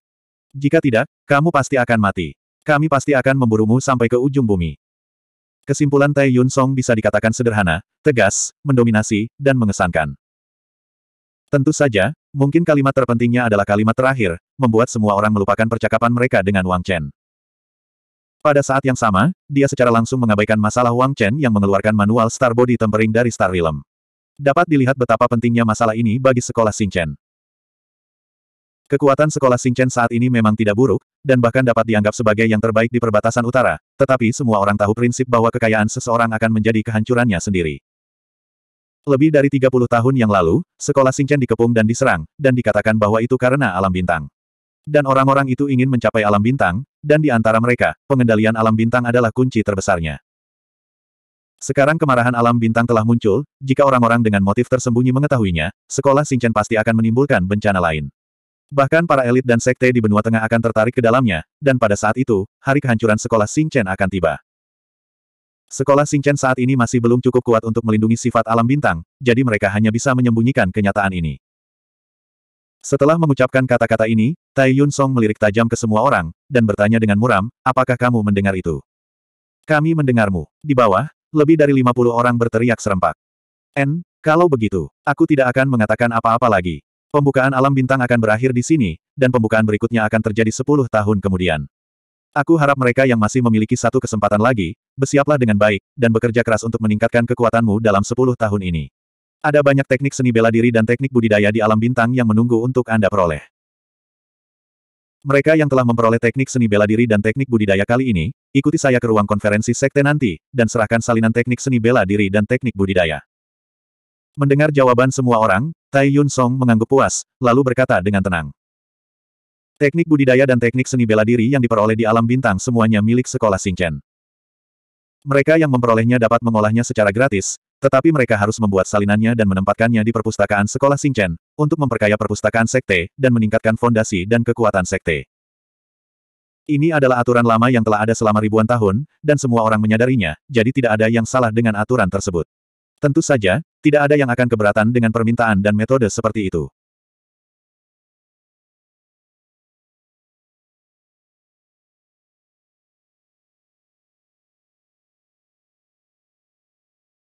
Jika tidak, kamu pasti akan mati. Kami pasti akan memburumu sampai ke ujung bumi. Kesimpulan Tai Yun Song bisa dikatakan sederhana, tegas, mendominasi, dan mengesankan. Tentu saja, Mungkin kalimat terpentingnya adalah kalimat terakhir, membuat semua orang melupakan percakapan mereka dengan Wang Chen. Pada saat yang sama, dia secara langsung mengabaikan masalah Wang Chen yang mengeluarkan manual Star Body Tempering dari Star Realm. Dapat dilihat betapa pentingnya masalah ini bagi sekolah Chen. Kekuatan sekolah Chen saat ini memang tidak buruk, dan bahkan dapat dianggap sebagai yang terbaik di perbatasan utara, tetapi semua orang tahu prinsip bahwa kekayaan seseorang akan menjadi kehancurannya sendiri. Lebih dari 30 tahun yang lalu, sekolah Singchen dikepung dan diserang, dan dikatakan bahwa itu karena alam bintang. Dan orang-orang itu ingin mencapai alam bintang, dan di antara mereka, pengendalian alam bintang adalah kunci terbesarnya. Sekarang kemarahan alam bintang telah muncul, jika orang-orang dengan motif tersembunyi mengetahuinya, sekolah Singchen pasti akan menimbulkan bencana lain. Bahkan para elit dan sekte di benua tengah akan tertarik ke dalamnya, dan pada saat itu, hari kehancuran sekolah Singchen akan tiba. Sekolah Singchen saat ini masih belum cukup kuat untuk melindungi sifat alam bintang, jadi mereka hanya bisa menyembunyikan kenyataan ini. Setelah mengucapkan kata-kata ini, Tai Yun Song melirik tajam ke semua orang, dan bertanya dengan muram, apakah kamu mendengar itu? Kami mendengarmu. Di bawah, lebih dari 50 orang berteriak serempak. N, kalau begitu, aku tidak akan mengatakan apa-apa lagi. Pembukaan alam bintang akan berakhir di sini, dan pembukaan berikutnya akan terjadi 10 tahun kemudian. Aku harap mereka yang masih memiliki satu kesempatan lagi, bersiaplah dengan baik, dan bekerja keras untuk meningkatkan kekuatanmu dalam sepuluh tahun ini. Ada banyak teknik seni bela diri dan teknik budidaya di alam bintang yang menunggu untuk Anda peroleh. Mereka yang telah memperoleh teknik seni bela diri dan teknik budidaya kali ini, ikuti saya ke ruang konferensi sekte nanti, dan serahkan salinan teknik seni bela diri dan teknik budidaya. Mendengar jawaban semua orang, Tai Yun Song mengangguk puas, lalu berkata dengan tenang. Teknik budidaya dan teknik seni bela diri yang diperoleh di alam bintang semuanya milik sekolah Singchen. Mereka yang memperolehnya dapat mengolahnya secara gratis, tetapi mereka harus membuat salinannya dan menempatkannya di perpustakaan sekolah Singchen, untuk memperkaya perpustakaan sekte, dan meningkatkan fondasi dan kekuatan sekte. Ini adalah aturan lama yang telah ada selama ribuan tahun, dan semua orang menyadarinya, jadi tidak ada yang salah dengan aturan tersebut. Tentu saja, tidak ada yang akan keberatan dengan permintaan dan metode seperti itu.